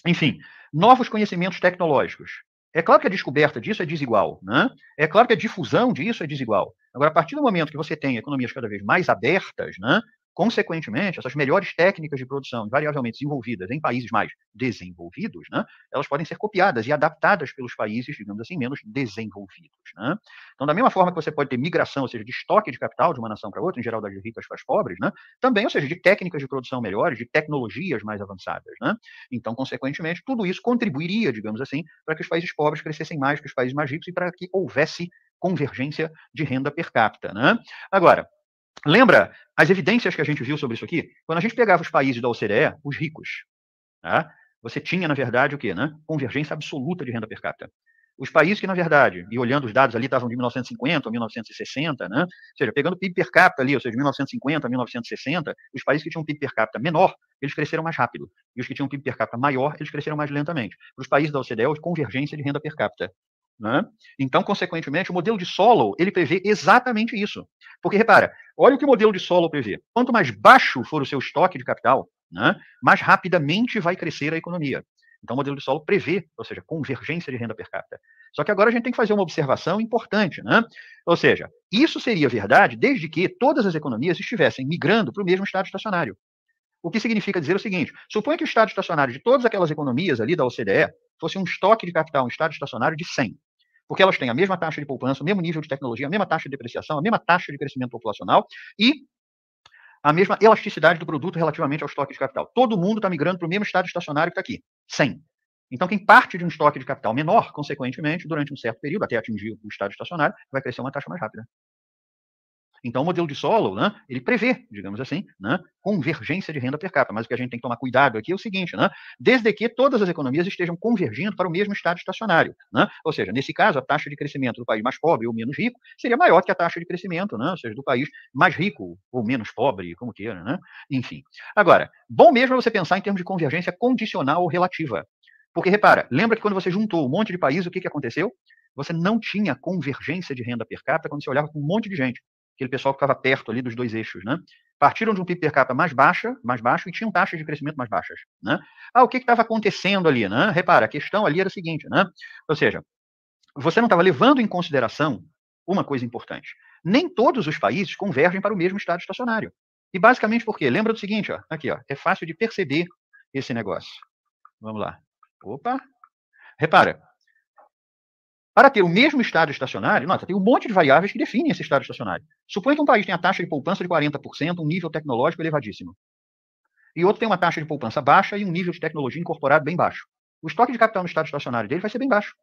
enfim, novos conhecimentos tecnológicos. É claro que a descoberta disso é desigual, né? é claro que a difusão disso é desigual. Agora, a partir do momento que você tem economias cada vez mais abertas, né, Consequentemente, essas melhores técnicas de produção, invariavelmente desenvolvidas em países mais desenvolvidos, né, elas podem ser copiadas e adaptadas pelos países, digamos assim, menos desenvolvidos. Né? Então, da mesma forma que você pode ter migração, ou seja, de estoque de capital de uma nação para outra, em geral das ricas para as pobres, né, também, ou seja, de técnicas de produção melhores, de tecnologias mais avançadas. Né. Então, consequentemente, tudo isso contribuiria, digamos assim, para que os países pobres crescessem mais que os países mais ricos e para que houvesse convergência de renda per capita. Né. Agora, Lembra as evidências que a gente viu sobre isso aqui? Quando a gente pegava os países da OCDE, os ricos, tá? você tinha, na verdade, o quê? Né? Convergência absoluta de renda per capita. Os países que, na verdade, e olhando os dados ali, estavam de 1950 a 1960, né? ou seja, pegando o PIB per capita ali, ou seja, de 1950 a 1960, os países que tinham um PIB per capita menor, eles cresceram mais rápido. E os que tinham um PIB per capita maior, eles cresceram mais lentamente. Para os países da OCDE, a convergência de renda per capita. Né? Então, consequentemente, o modelo de Solow ele prevê exatamente isso. Porque repara, olha o que o modelo de Solow prevê. Quanto mais baixo for o seu estoque de capital, né, mais rapidamente vai crescer a economia. Então, o modelo de Solow prevê, ou seja, convergência de renda per capita. Só que agora a gente tem que fazer uma observação importante, né? Ou seja, isso seria verdade desde que todas as economias estivessem migrando para o mesmo estado estacionário. O que significa dizer o seguinte: suponha que o estado estacionário de todas aquelas economias ali da OCDE fosse um estoque de capital, um estado estacionário de 100. Porque elas têm a mesma taxa de poupança, o mesmo nível de tecnologia, a mesma taxa de depreciação, a mesma taxa de crescimento populacional e a mesma elasticidade do produto relativamente ao estoque de capital. Todo mundo está migrando para o mesmo estado estacionário que está aqui, 100. Então, quem parte de um estoque de capital menor, consequentemente, durante um certo período, até atingir o estado estacionário, vai crescer uma taxa mais rápida. Então, o modelo de solo, né, ele prevê, digamos assim, né, convergência de renda per capita. Mas o que a gente tem que tomar cuidado aqui é o seguinte, né, desde que todas as economias estejam convergindo para o mesmo estado estacionário. Né, ou seja, nesse caso, a taxa de crescimento do país mais pobre ou menos rico seria maior que a taxa de crescimento, né, ou seja, do país mais rico ou menos pobre, como queira. Né, enfim. Agora, bom mesmo é você pensar em termos de convergência condicional ou relativa. Porque, repara, lembra que quando você juntou um monte de países o que, que aconteceu? Você não tinha convergência de renda per capita quando você olhava para um monte de gente aquele pessoal que estava perto ali dos dois eixos, né? Partiram de um PIB per capita mais baixa, mais baixo e tinham taxas de crescimento mais baixas, né? Ah, o que estava acontecendo ali, né? Repara, a questão ali era a seguinte, né? Ou seja, você não estava levando em consideração uma coisa importante. Nem todos os países convergem para o mesmo estado estacionário. E basicamente por quê? Lembra do seguinte, ó, aqui, ó, é fácil de perceber esse negócio. Vamos lá. Opa. Repara, para ter o mesmo estado estacionário, nota, tem um monte de variáveis que definem esse estado estacionário. Suponha que um país tem a taxa de poupança de 40%, um nível tecnológico elevadíssimo. E outro tem uma taxa de poupança baixa e um nível de tecnologia incorporado bem baixo. O estoque de capital no estado estacionário dele vai ser bem baixo.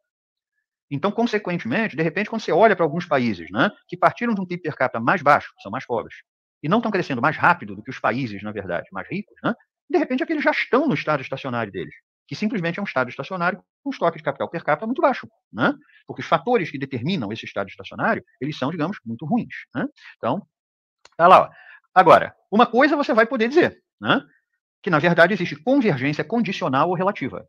Então, consequentemente, de repente, quando você olha para alguns países né, que partiram de um PIB per capita mais baixo, são mais pobres, e não estão crescendo mais rápido do que os países, na verdade, mais ricos, né, de repente aqueles já estão no estado estacionário deles que simplesmente é um estado estacionário com um estoque de capital per capita muito baixo, né? porque os fatores que determinam esse estado estacionário, eles são, digamos, muito ruins. Né? Então, tá lá. Ó. Agora, uma coisa você vai poder dizer, né? que na verdade existe convergência condicional ou relativa.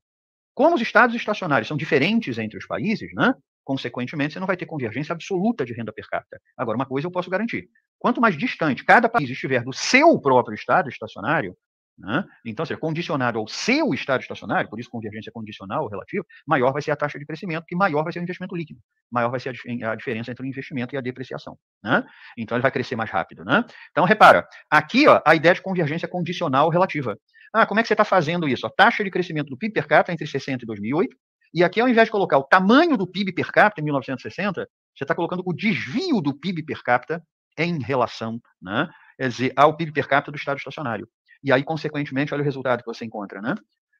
Como os estados estacionários são diferentes entre os países, né? consequentemente você não vai ter convergência absoluta de renda per capita. Agora, uma coisa eu posso garantir: quanto mais distante cada país estiver do seu próprio estado estacionário, né? Então, seja, é condicionado ao seu estado estacionário, por isso convergência condicional relativa, maior vai ser a taxa de crescimento, que maior vai ser o investimento líquido, maior vai ser a, a diferença entre o investimento e a depreciação. Né? Então, ele vai crescer mais rápido. Né? Então, repara, aqui ó, a ideia de convergência condicional relativa. Ah, como é que você está fazendo isso? A taxa de crescimento do PIB per capita é entre 60 e 2008, e aqui, ao invés de colocar o tamanho do PIB per capita em 1960, você está colocando o desvio do PIB per capita em relação né, quer dizer, ao PIB per capita do estado estacionário e aí, consequentemente, olha o resultado que você encontra, né?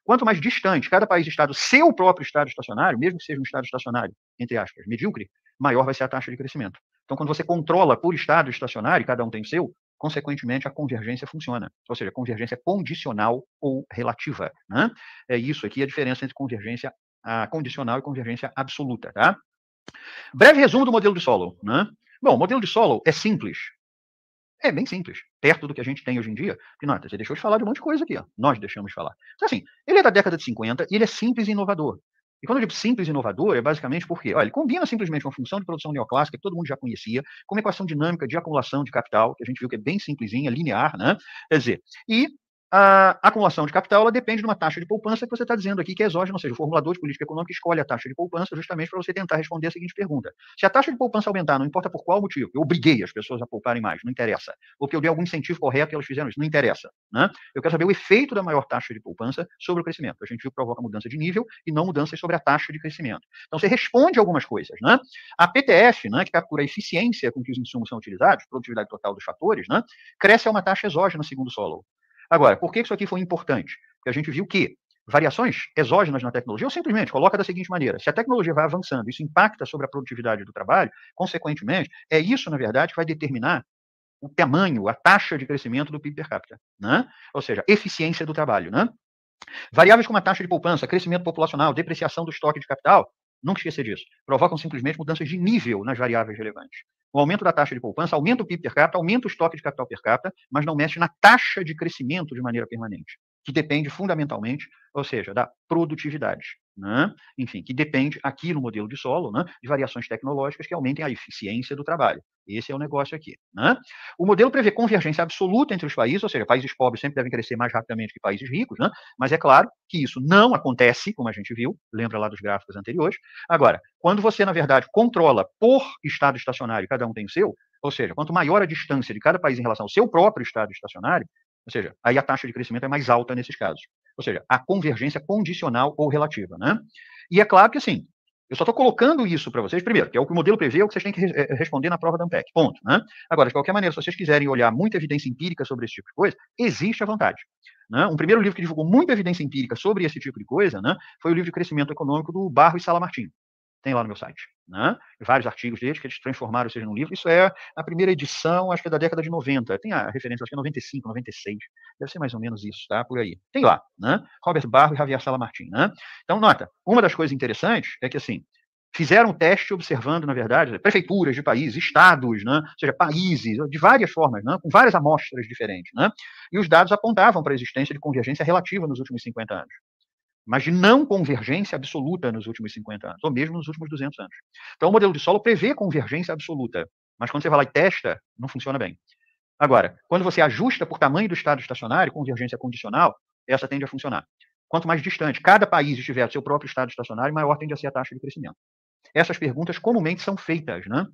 Quanto mais distante cada país de Estado, seu próprio Estado estacionário, mesmo que seja um Estado estacionário, entre aspas, medíocre, maior vai ser a taxa de crescimento. Então, quando você controla por Estado estacionário, cada um tem o seu, consequentemente, a convergência funciona. Ou seja, convergência condicional ou relativa. Né? É isso aqui a diferença entre convergência a condicional e convergência absoluta. Tá? Breve resumo do modelo de Solow. Né? Bom, o modelo de Solow é simples, é bem simples. Perto do que a gente tem hoje em dia. Que nota, você deixou de falar de um monte de coisa aqui. Ó. Nós deixamos de falar. Então, assim, ele é da década de 50 e ele é simples e inovador. E quando eu digo simples e inovador, é basicamente porque, olha, ele combina simplesmente uma função de produção neoclássica que todo mundo já conhecia, com uma equação dinâmica de acumulação de capital, que a gente viu que é bem simplesinha, linear, né? Quer dizer, e a acumulação de capital ela depende de uma taxa de poupança que você está dizendo aqui que é exógena, ou seja, o formulador de política econômica escolhe a taxa de poupança justamente para você tentar responder a seguinte pergunta. Se a taxa de poupança aumentar, não importa por qual motivo, eu obriguei as pessoas a pouparem mais, não interessa. Ou que eu dei algum incentivo correto e elas fizeram isso, não interessa. Né? Eu quero saber o efeito da maior taxa de poupança sobre o crescimento. A gente viu que provoca mudança de nível e não mudanças sobre a taxa de crescimento. Então, você responde algumas coisas. Né? A PTF, né, que captura a eficiência com que os insumos são utilizados, produtividade total dos fatores, né, cresce a uma taxa exógena, segundo solo. Agora, por que isso aqui foi importante? Porque a gente viu que variações exógenas na tecnologia, ou simplesmente coloca da seguinte maneira: se a tecnologia vai avançando, isso impacta sobre a produtividade do trabalho, consequentemente, é isso, na verdade, que vai determinar o tamanho, a taxa de crescimento do PIB per capita, né? ou seja, eficiência do trabalho. Né? Variáveis como a taxa de poupança, crescimento populacional, depreciação do estoque de capital, Nunca esquecer disso. Provocam simplesmente mudanças de nível nas variáveis relevantes. O aumento da taxa de poupança aumenta o PIB per capita, aumenta o estoque de capital per capita, mas não mexe na taxa de crescimento de maneira permanente, que depende fundamentalmente, ou seja, da produtividade. Né? enfim, que depende aqui no modelo de solo, né, de variações tecnológicas que aumentem a eficiência do trabalho. Esse é o negócio aqui. Né? O modelo prevê convergência absoluta entre os países, ou seja, países pobres sempre devem crescer mais rapidamente que países ricos, né, mas é claro que isso não acontece, como a gente viu, lembra lá dos gráficos anteriores. Agora, quando você, na verdade, controla por estado estacionário, cada um tem o seu, ou seja, quanto maior a distância de cada país em relação ao seu próprio estado estacionário, ou seja, aí a taxa de crescimento é mais alta nesses casos. Ou seja, a convergência condicional ou relativa, né? E é claro que, assim, eu só estou colocando isso para vocês, primeiro, que é o que o modelo prevê, é o que vocês têm que eh, eh, responder na prova da Ampec, ponto. Né? Agora, de qualquer maneira, se vocês quiserem olhar muita evidência empírica sobre esse tipo de coisa, existe a vontade. Né? Um primeiro livro que divulgou muita evidência empírica sobre esse tipo de coisa né, foi o livro de Crescimento Econômico do Barro e Sala Martins tem lá no meu site. Né? Vários artigos deles que eles transformaram seja num livro. Isso é a primeira edição, acho que é da década de 90. Tem a referência, acho que é 95, 96. Deve ser mais ou menos isso, tá? Por aí. Tem lá, né? Robert Barro e Javier Salamartin, né? Então, nota, uma das coisas interessantes é que, assim, fizeram um teste observando, na verdade, prefeituras de países, estados, né? ou seja, países, de várias formas, né? com várias amostras diferentes. Né? E os dados apontavam para a existência de convergência relativa nos últimos 50 anos mas de não convergência absoluta nos últimos 50 anos, ou mesmo nos últimos 200 anos. Então, o modelo de solo prevê convergência absoluta, mas quando você vai lá e testa, não funciona bem. Agora, quando você ajusta por tamanho do estado estacionário, convergência condicional, essa tende a funcionar. Quanto mais distante cada país estiver do seu próprio estado estacionário, maior tende a ser a taxa de crescimento. Essas perguntas comumente são feitas, né?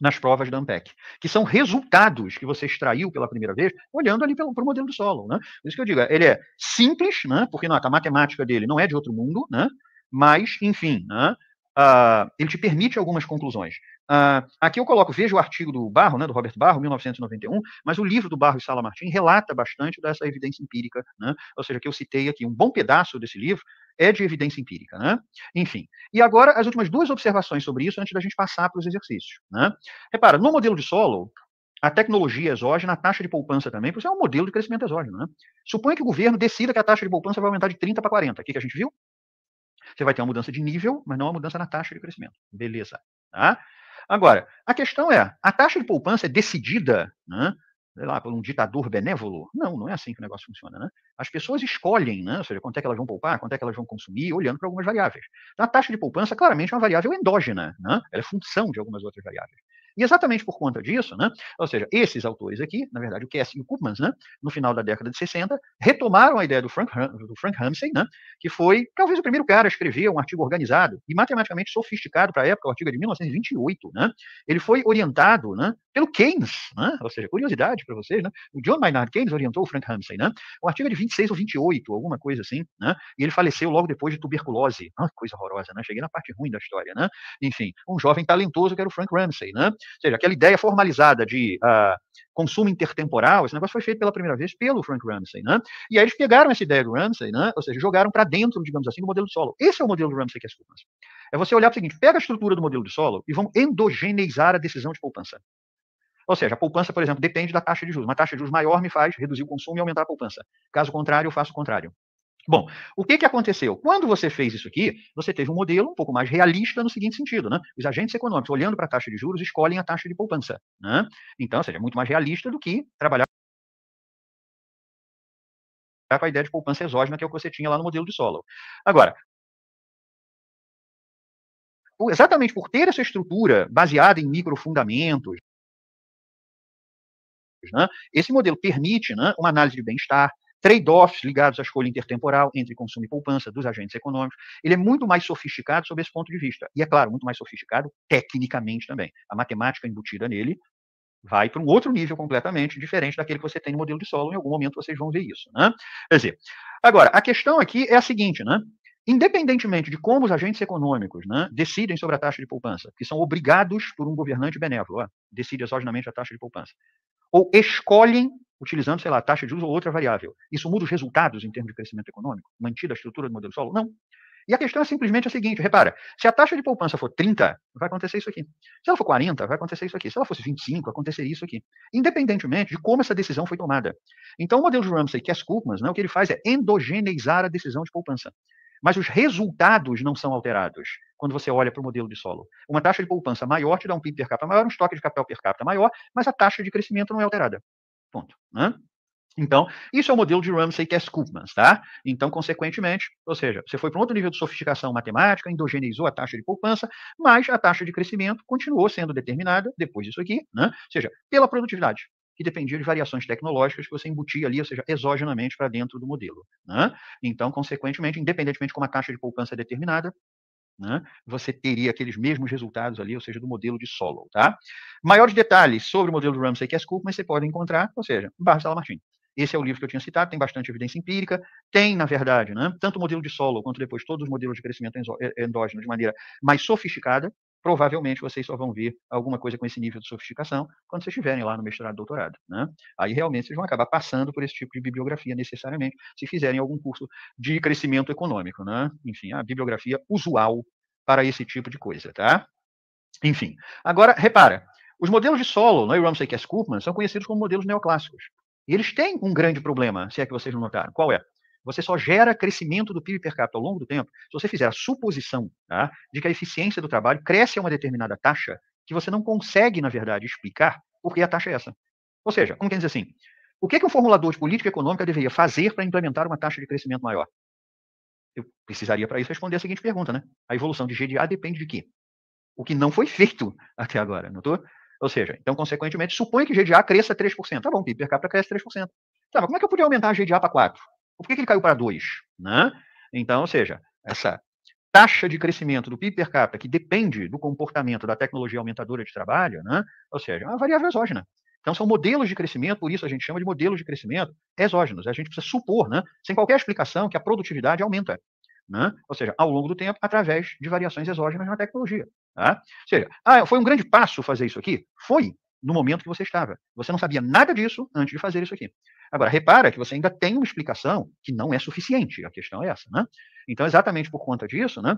nas provas da MPEC, que são resultados que você extraiu pela primeira vez olhando ali para o modelo do solo. Né? Por isso que eu digo, é, ele é simples, né? porque não, a matemática dele não é de outro mundo, né? mas, enfim, né? uh, ele te permite algumas conclusões. Uh, aqui eu coloco, veja o artigo do Barro, né, do Roberto Barro, 1991, mas o livro do Barro e Sala Martin relata bastante dessa evidência empírica, né, ou seja, que eu citei aqui, um bom pedaço desse livro é de evidência empírica. Né? Enfim, e agora as últimas duas observações sobre isso antes da gente passar para os exercícios. Né? Repara, no modelo de solo, a tecnologia exógena, a taxa de poupança também, porque isso é um modelo de crescimento exógeno. Né? Suponha que o governo decida que a taxa de poupança vai aumentar de 30% para 40%, o que a gente viu? Você vai ter uma mudança de nível, mas não uma mudança na taxa de crescimento. Beleza. Tá? Agora, a questão é, a taxa de poupança é decidida, né, sei lá, por um ditador benévolo? Não, não é assim que o negócio funciona. Né? As pessoas escolhem, né, ou seja, quanto é que elas vão poupar, quanto é que elas vão consumir, olhando para algumas variáveis. Então, a taxa de poupança, claramente, é uma variável endógena, né? ela é função de algumas outras variáveis. E exatamente por conta disso, né, ou seja, esses autores aqui, na verdade o Cass e o Koopmans, né, no final da década de 60, retomaram a ideia do Frank, do Frank Ramsey, né, que foi talvez o primeiro cara a escrever um artigo organizado e matematicamente sofisticado para a época, o artigo é de 1928. Né, ele foi orientado né, pelo Keynes, né, ou seja, curiosidade para vocês, né, o John Maynard Keynes orientou o Frank Ramsey. Né, o artigo é de 26 ou 28, alguma coisa assim, né, e ele faleceu logo depois de tuberculose. Ah, coisa horrorosa, né, cheguei na parte ruim da história. Né, enfim, um jovem talentoso que era o Frank Ramsey. Né, ou seja, aquela ideia formalizada de uh, consumo intertemporal, esse negócio foi feito pela primeira vez pelo Frank Ramsey, né? E aí eles pegaram essa ideia do Ramsey, né? Ou seja, jogaram para dentro, digamos assim, do modelo de solo. Esse é o modelo do Ramsey que é poupança. É você olhar para o seguinte, pega a estrutura do modelo de solo e vão endogeneizar a decisão de poupança. Ou seja, a poupança, por exemplo, depende da taxa de juros. Uma taxa de juros maior me faz reduzir o consumo e aumentar a poupança. Caso contrário, eu faço o contrário. Bom, o que, que aconteceu? Quando você fez isso aqui, você teve um modelo um pouco mais realista no seguinte sentido, né? Os agentes econômicos, olhando para a taxa de juros, escolhem a taxa de poupança, né? Então, seja, é muito mais realista do que trabalhar com a ideia de poupança exógena, que é o que você tinha lá no modelo de Solow. Agora, exatamente por ter essa estrutura baseada em microfundamentos, né? Esse modelo permite né, uma análise de bem-estar, trade-offs ligados à escolha intertemporal entre consumo e poupança dos agentes econômicos. Ele é muito mais sofisticado sob esse ponto de vista. E, é claro, muito mais sofisticado tecnicamente também. A matemática embutida nele vai para um outro nível completamente diferente daquele que você tem no modelo de solo. Em algum momento vocês vão ver isso, né? Quer dizer, agora, a questão aqui é a seguinte, né? Independentemente de como os agentes econômicos né, decidem sobre a taxa de poupança, que são obrigados por um governante benévolo, ó, decide exogenamente a taxa de poupança, ou escolhem utilizando, sei lá, taxa de uso ou outra variável. Isso muda os resultados em termos de crescimento econômico, mantida a estrutura do modelo solo? Não. E a questão é simplesmente a seguinte, repara, se a taxa de poupança for 30, vai acontecer isso aqui. Se ela for 40, vai acontecer isso aqui. Se ela fosse 25, aconteceria isso aqui. Independentemente de como essa decisão foi tomada. Então o modelo de Ramsey, que é as Koopmans, né, o que ele faz é endogeneizar a decisão de poupança. Mas os resultados não são alterados quando você olha para o modelo de solo. Uma taxa de poupança maior te dá um PIB per capita maior, um estoque de capital per capita maior, mas a taxa de crescimento não é alterada. Ponto. Né? Então, isso é o modelo de Ramsey Test é Koopmans, tá? Então, consequentemente, ou seja, você foi para um outro nível de sofisticação matemática, endogeneizou a taxa de poupança, mas a taxa de crescimento continuou sendo determinada, depois disso aqui, né? Ou seja, pela produtividade, que dependia de variações tecnológicas que você embutia ali, ou seja, exogenamente para dentro do modelo. Né? Então, consequentemente, independentemente de como a taxa de poupança é determinada, né, você teria aqueles mesmos resultados ali, ou seja, do modelo de Solow, tá? Maiores detalhes sobre o modelo do Ramsey e kass mas você pode encontrar, ou seja, Barros Sala Martins. Esse é o livro que eu tinha citado, tem bastante evidência empírica, tem, na verdade, né, tanto o modelo de Solow quanto depois todos os modelos de crescimento eh, endógeno de maneira mais sofisticada, provavelmente vocês só vão ver alguma coisa com esse nível de sofisticação quando vocês estiverem lá no mestrado, doutorado. Né? Aí realmente vocês vão acabar passando por esse tipo de bibliografia necessariamente, se fizerem algum curso de crescimento econômico. Né? Enfim, a bibliografia usual para esse tipo de coisa. Tá? Enfim, agora repara, os modelos de solo né, e Ramsey Cass Koopman são conhecidos como modelos neoclássicos. E eles têm um grande problema, se é que vocês não notaram. Qual é? Você só gera crescimento do PIB per capita ao longo do tempo se você fizer a suposição tá, de que a eficiência do trabalho cresce a uma determinada taxa que você não consegue, na verdade, explicar por que a taxa é essa. Ou seja, como quem diz assim, o que, é que um formulador de política econômica deveria fazer para implementar uma taxa de crescimento maior? Eu precisaria, para isso, responder a seguinte pergunta, né? A evolução de GDA depende de quê? O que não foi feito até agora, não tô? Ou seja, então, consequentemente, supõe que GDA cresça 3%. Tá bom, PIB per capita cresce 3%. Tá, mas como é que eu podia aumentar a G para 4? Por que, que ele caiu para 2? Né? Então, ou seja, essa taxa de crescimento do PIB per capita, que depende do comportamento da tecnologia aumentadora de trabalho, né? ou seja, é uma variável exógena. Então, são modelos de crescimento, por isso a gente chama de modelos de crescimento exógenos. A gente precisa supor, né, sem qualquer explicação, que a produtividade aumenta. Né? Ou seja, ao longo do tempo, através de variações exógenas na tecnologia. Tá? Ou seja, ah, foi um grande passo fazer isso aqui? Foi, no momento que você estava. Você não sabia nada disso antes de fazer isso aqui. Agora, repara que você ainda tem uma explicação que não é suficiente, a questão é essa, né? Então, exatamente por conta disso, né?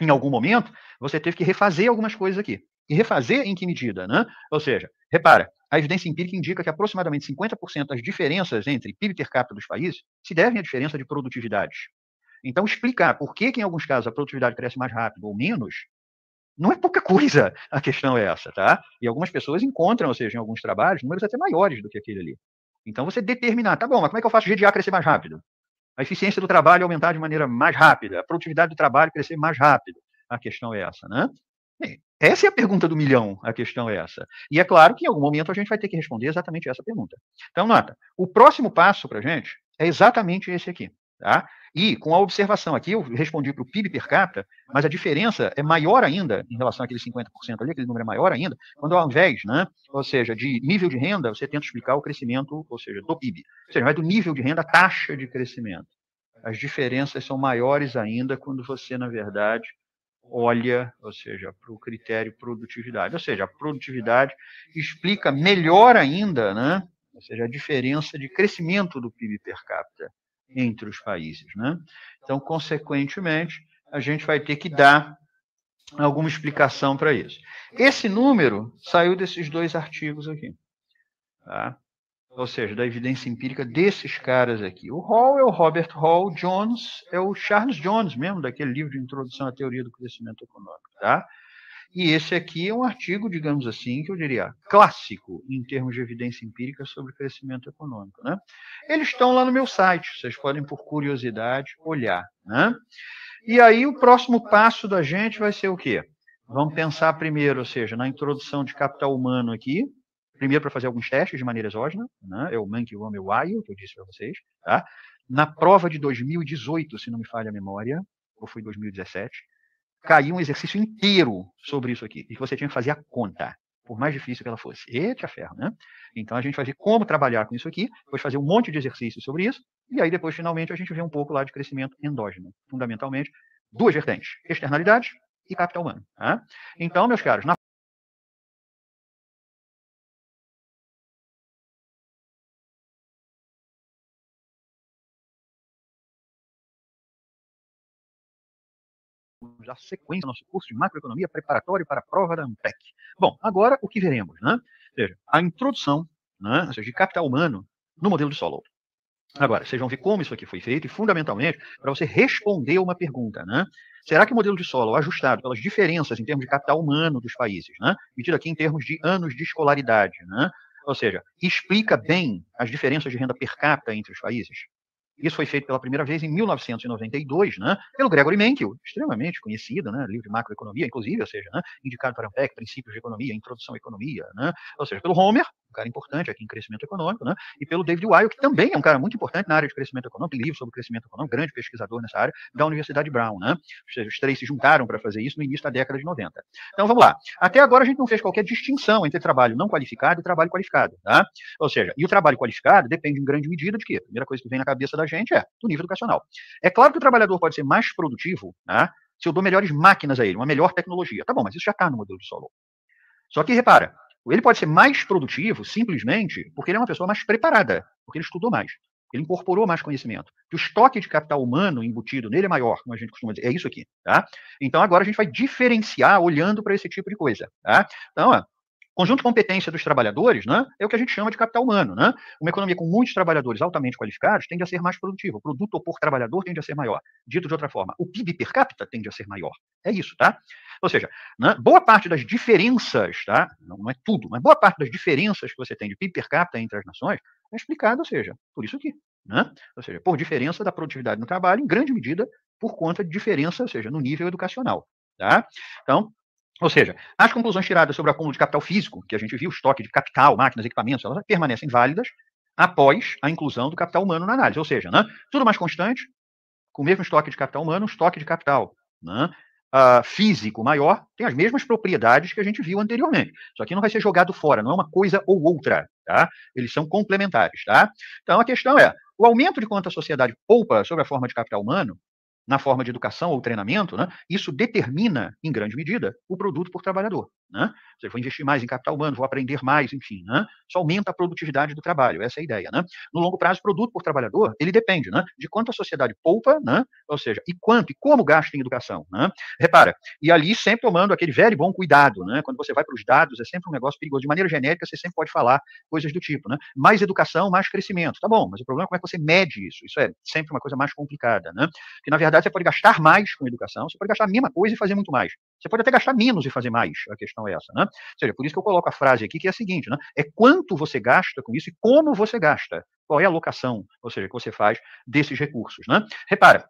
Em algum momento, você teve que refazer algumas coisas aqui. E refazer em que medida, né? Ou seja, repara, a evidência empírica indica que aproximadamente 50% das diferenças entre PIB per capita dos países se devem à diferença de produtividades. Então, explicar por que, que, em alguns casos, a produtividade cresce mais rápido ou menos não é pouca coisa a questão é essa, tá? E algumas pessoas encontram, ou seja, em alguns trabalhos, números até maiores do que aquele ali. Então você determinar, tá bom, mas como é que eu faço o GDA crescer mais rápido? A eficiência do trabalho aumentar de maneira mais rápida, a produtividade do trabalho crescer mais rápido. A questão é essa, né? Bem, essa é a pergunta do milhão, a questão é essa. E é claro que em algum momento a gente vai ter que responder exatamente essa pergunta. Então, nota, o próximo passo para a gente é exatamente esse aqui. Tá? E com a observação aqui, eu respondi para o PIB per capita, mas a diferença é maior ainda em relação àquele 50% ali, aquele número é maior ainda, quando ao invés, né, ou seja, de nível de renda, você tenta explicar o crescimento, ou seja, do PIB. Ou seja, vai do nível de renda à taxa de crescimento. As diferenças são maiores ainda quando você, na verdade, olha, ou seja, para o critério produtividade. Ou seja, a produtividade explica melhor ainda, né, ou seja, a diferença de crescimento do PIB per capita entre os países. Né? Então, então consequentemente, é, a gente vai ter que dar alguma explicação para isso. Esse número saiu desses dois artigos aqui. Tá? Ou seja, da evidência empírica desses caras aqui. O Hall é o Robert Hall, Jones é o Charles Jones mesmo, daquele livro de introdução à teoria do crescimento econômico. Tá? E esse aqui é um artigo, digamos assim, que eu diria clássico em termos de evidência empírica sobre crescimento econômico. Né? Eles estão lá no meu site, vocês podem, por curiosidade, olhar. Né? E aí o próximo passo da gente vai ser o quê? Vamos pensar primeiro, ou seja, na introdução de capital humano aqui, primeiro para fazer alguns testes de maneira exógena, né? é o Monkey Woman é Wild, que eu disse para vocês. Tá? Na prova de 2018, se não me falha a memória, ou foi 2017, caiu um exercício inteiro sobre isso aqui, e que você tinha que fazer a conta, por mais difícil que ela fosse. e te ferro, né? Então a gente vai ver como trabalhar com isso aqui, depois fazer um monte de exercícios sobre isso, e aí depois, finalmente, a gente vê um pouco lá de crescimento endógeno, fundamentalmente, duas vertentes, externalidades e capital humano. Tá? Então, meus caros, na da sequência do nosso curso de macroeconomia preparatório para a prova da ANPEC. Bom, agora o que veremos, né? Ou seja, a introdução, né? Ou seja, de capital humano no modelo de Solow. Agora, vocês vão ver como isso aqui foi feito e, fundamentalmente, para você responder a uma pergunta, né? Será que o modelo de solo ajustado pelas diferenças em termos de capital humano dos países, né? Medido aqui em termos de anos de escolaridade, né? Ou seja, explica bem as diferenças de renda per capita entre os países? Isso foi feito pela primeira vez em 1992, né, pelo Gregory Mankiw, extremamente conhecido, né, livro de macroeconomia, inclusive, ou seja, né, indicado para PEC, princípios de economia, introdução à economia, né, ou seja, pelo Homer, um cara importante aqui em crescimento econômico, né? e pelo David Weil, que também é um cara muito importante na área de crescimento econômico, tem livro sobre crescimento econômico, grande pesquisador nessa área, da Universidade Brown. Né? Ou seja, os três se juntaram para fazer isso no início da década de 90. Então vamos lá. Até agora a gente não fez qualquer distinção entre trabalho não qualificado e trabalho qualificado. Tá? Ou seja, e o trabalho qualificado depende em grande medida de quê? A primeira coisa que vem na cabeça da gente é do nível educacional. É claro que o trabalhador pode ser mais produtivo, né? se eu dou melhores máquinas a ele, uma melhor tecnologia. Tá bom, mas isso já está no modelo de solo. Só que repara, ele pode ser mais produtivo simplesmente porque ele é uma pessoa mais preparada, porque ele estudou mais, ele incorporou mais conhecimento. Que o estoque de capital humano embutido nele é maior, como a gente costuma dizer. É isso aqui, tá? Então agora a gente vai diferenciar olhando para esse tipo de coisa, tá? Então, ó, Conjunto de competência dos trabalhadores né, é o que a gente chama de capital humano. Né? Uma economia com muitos trabalhadores altamente qualificados tende a ser mais produtiva. O produto por trabalhador tende a ser maior. Dito de outra forma, o PIB per capita tende a ser maior. É isso, tá? Ou seja, né, boa parte das diferenças, tá? Não, não é tudo, mas boa parte das diferenças que você tem de PIB per capita entre as nações é explicada, ou seja, por isso aqui. Né? Ou seja, por diferença da produtividade no trabalho, em grande medida por conta de diferença, ou seja, no nível educacional. Tá? Então, ou seja, as conclusões tiradas sobre o acúmulo de capital físico, que a gente viu, estoque de capital, máquinas, equipamentos, elas permanecem válidas após a inclusão do capital humano na análise. Ou seja, né, tudo mais constante, com o mesmo estoque de capital humano, o estoque de capital né, uh, físico maior tem as mesmas propriedades que a gente viu anteriormente. Isso aqui não vai ser jogado fora, não é uma coisa ou outra. Tá? Eles são complementares. Tá? Então a questão é: o aumento de quanto a sociedade poupa sobre a forma de capital humano na forma de educação ou treinamento, né, isso determina, em grande medida, o produto por trabalhador. Né? seja, vou investir mais em capital humano, vou aprender mais, enfim. Né? Isso aumenta a produtividade do trabalho, essa é a ideia. Né? No longo prazo, produto por trabalhador, ele depende né, de quanto a sociedade poupa, né? ou seja, e quanto e como gasta em educação. Né? Repara, e ali sempre tomando aquele velho bom cuidado, né? quando você vai para os dados, é sempre um negócio perigoso. De maneira genérica, você sempre pode falar coisas do tipo, né? mais educação, mais crescimento. Tá bom, mas o problema é como é que você mede isso. Isso é sempre uma coisa mais complicada. Né? Porque, na verdade, você pode gastar mais com educação, você pode gastar a mesma coisa e fazer muito mais. Você pode até gastar menos e fazer mais, a questão é essa, né? Ou seja, por isso que eu coloco a frase aqui, que é a seguinte, né? É quanto você gasta com isso e como você gasta. Qual é a alocação, ou seja, que você faz desses recursos, né? Repara,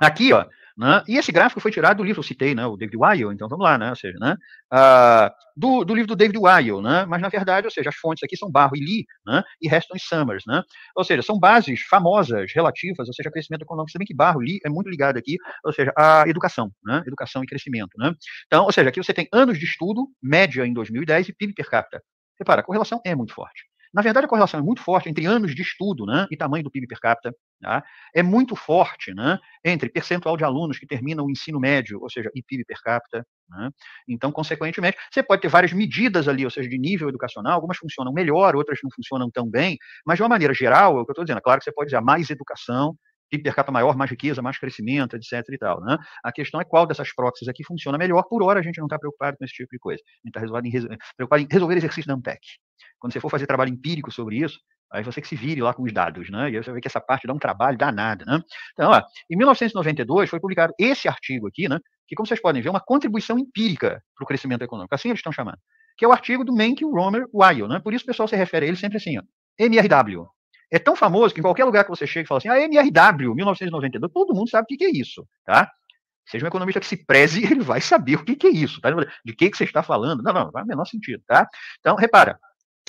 Aqui, ó, né? E esse gráfico foi tirado do livro, eu citei, né, o David Weill, então vamos lá, né, ou seja, né, uh, do, do livro do David Weill, né, mas na verdade, ou seja, as fontes aqui são Barro e Lee, né, e Heston e Summers, né, ou seja, são bases famosas, relativas, ou seja, a crescimento econômico, se bem que Barro, Lee é muito ligado aqui, ou seja, à educação, né, educação e crescimento, né, então, ou seja, aqui você tem anos de estudo, média em 2010 e PIB per capita, repara, a correlação é muito forte, na verdade, a correlação é muito forte entre anos de estudo né, e tamanho do PIB per capita, Tá? É muito forte né, entre percentual de alunos que terminam o ensino médio, ou seja, e PIB per capita. Né? Então, consequentemente, você pode ter várias medidas ali, ou seja, de nível educacional, algumas funcionam melhor, outras não funcionam tão bem, mas de uma maneira geral, é o que eu estou dizendo, é claro que você pode dizer mais educação, PIB per capita maior, mais riqueza, mais crescimento, etc. E tal, né? A questão é qual dessas próximas aqui funciona melhor. Por hora, a gente não está preocupado com esse tipo de coisa. A gente está preocupado em, resolver exercício da Ampec. Quando você for fazer trabalho empírico sobre isso, Aí você que se vire lá com os dados, né? E aí você vê que essa parte dá um trabalho danado, né? Então, ó, em 1992 foi publicado esse artigo aqui, né? Que, como vocês podem ver, é uma contribuição empírica para o crescimento econômico. Assim eles estão chamando. Que é o artigo do Menck, Romer, Weil, né? Por isso o pessoal se refere a ele sempre assim, ó. MRW. É tão famoso que em qualquer lugar que você chega e fala assim, ah, MRW, 1992, todo mundo sabe o que é isso, tá? Seja um economista que se preze, ele vai saber o que é isso, tá? De que, que você está falando. Não, não, não faz o menor sentido, tá? Então, repara.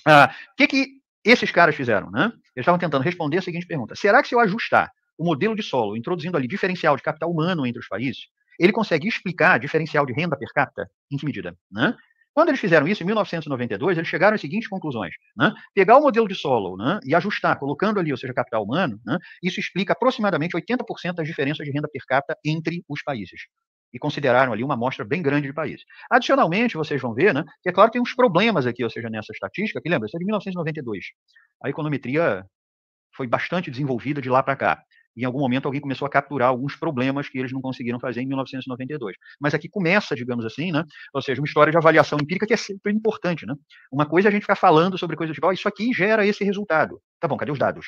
O ah, que que esses caras fizeram, né? Eles estavam tentando responder a seguinte pergunta: será que se eu ajustar o modelo de solo, introduzindo ali diferencial de capital humano entre os países, ele consegue explicar diferencial de renda per capita? Em que medida? Né? Quando eles fizeram isso, em 1992, eles chegaram às seguintes conclusões. Né? Pegar o modelo de solo né, e ajustar, colocando ali, ou seja, capital humano, né, isso explica aproximadamente 80% das diferenças de renda per capita entre os países e consideraram ali uma amostra bem grande de países. Adicionalmente, vocês vão ver, né, que é claro que tem uns problemas aqui, ou seja, nessa estatística, que lembra, isso é de 1992. A econometria foi bastante desenvolvida de lá para cá. Em algum momento alguém começou a capturar alguns problemas que eles não conseguiram fazer em 1992. Mas aqui começa, digamos assim, né? Ou seja, uma história de avaliação empírica que é sempre importante, né? Uma coisa é a gente ficar falando sobre coisas tipo, oh, isso aqui gera esse resultado. Tá bom, cadê os dados?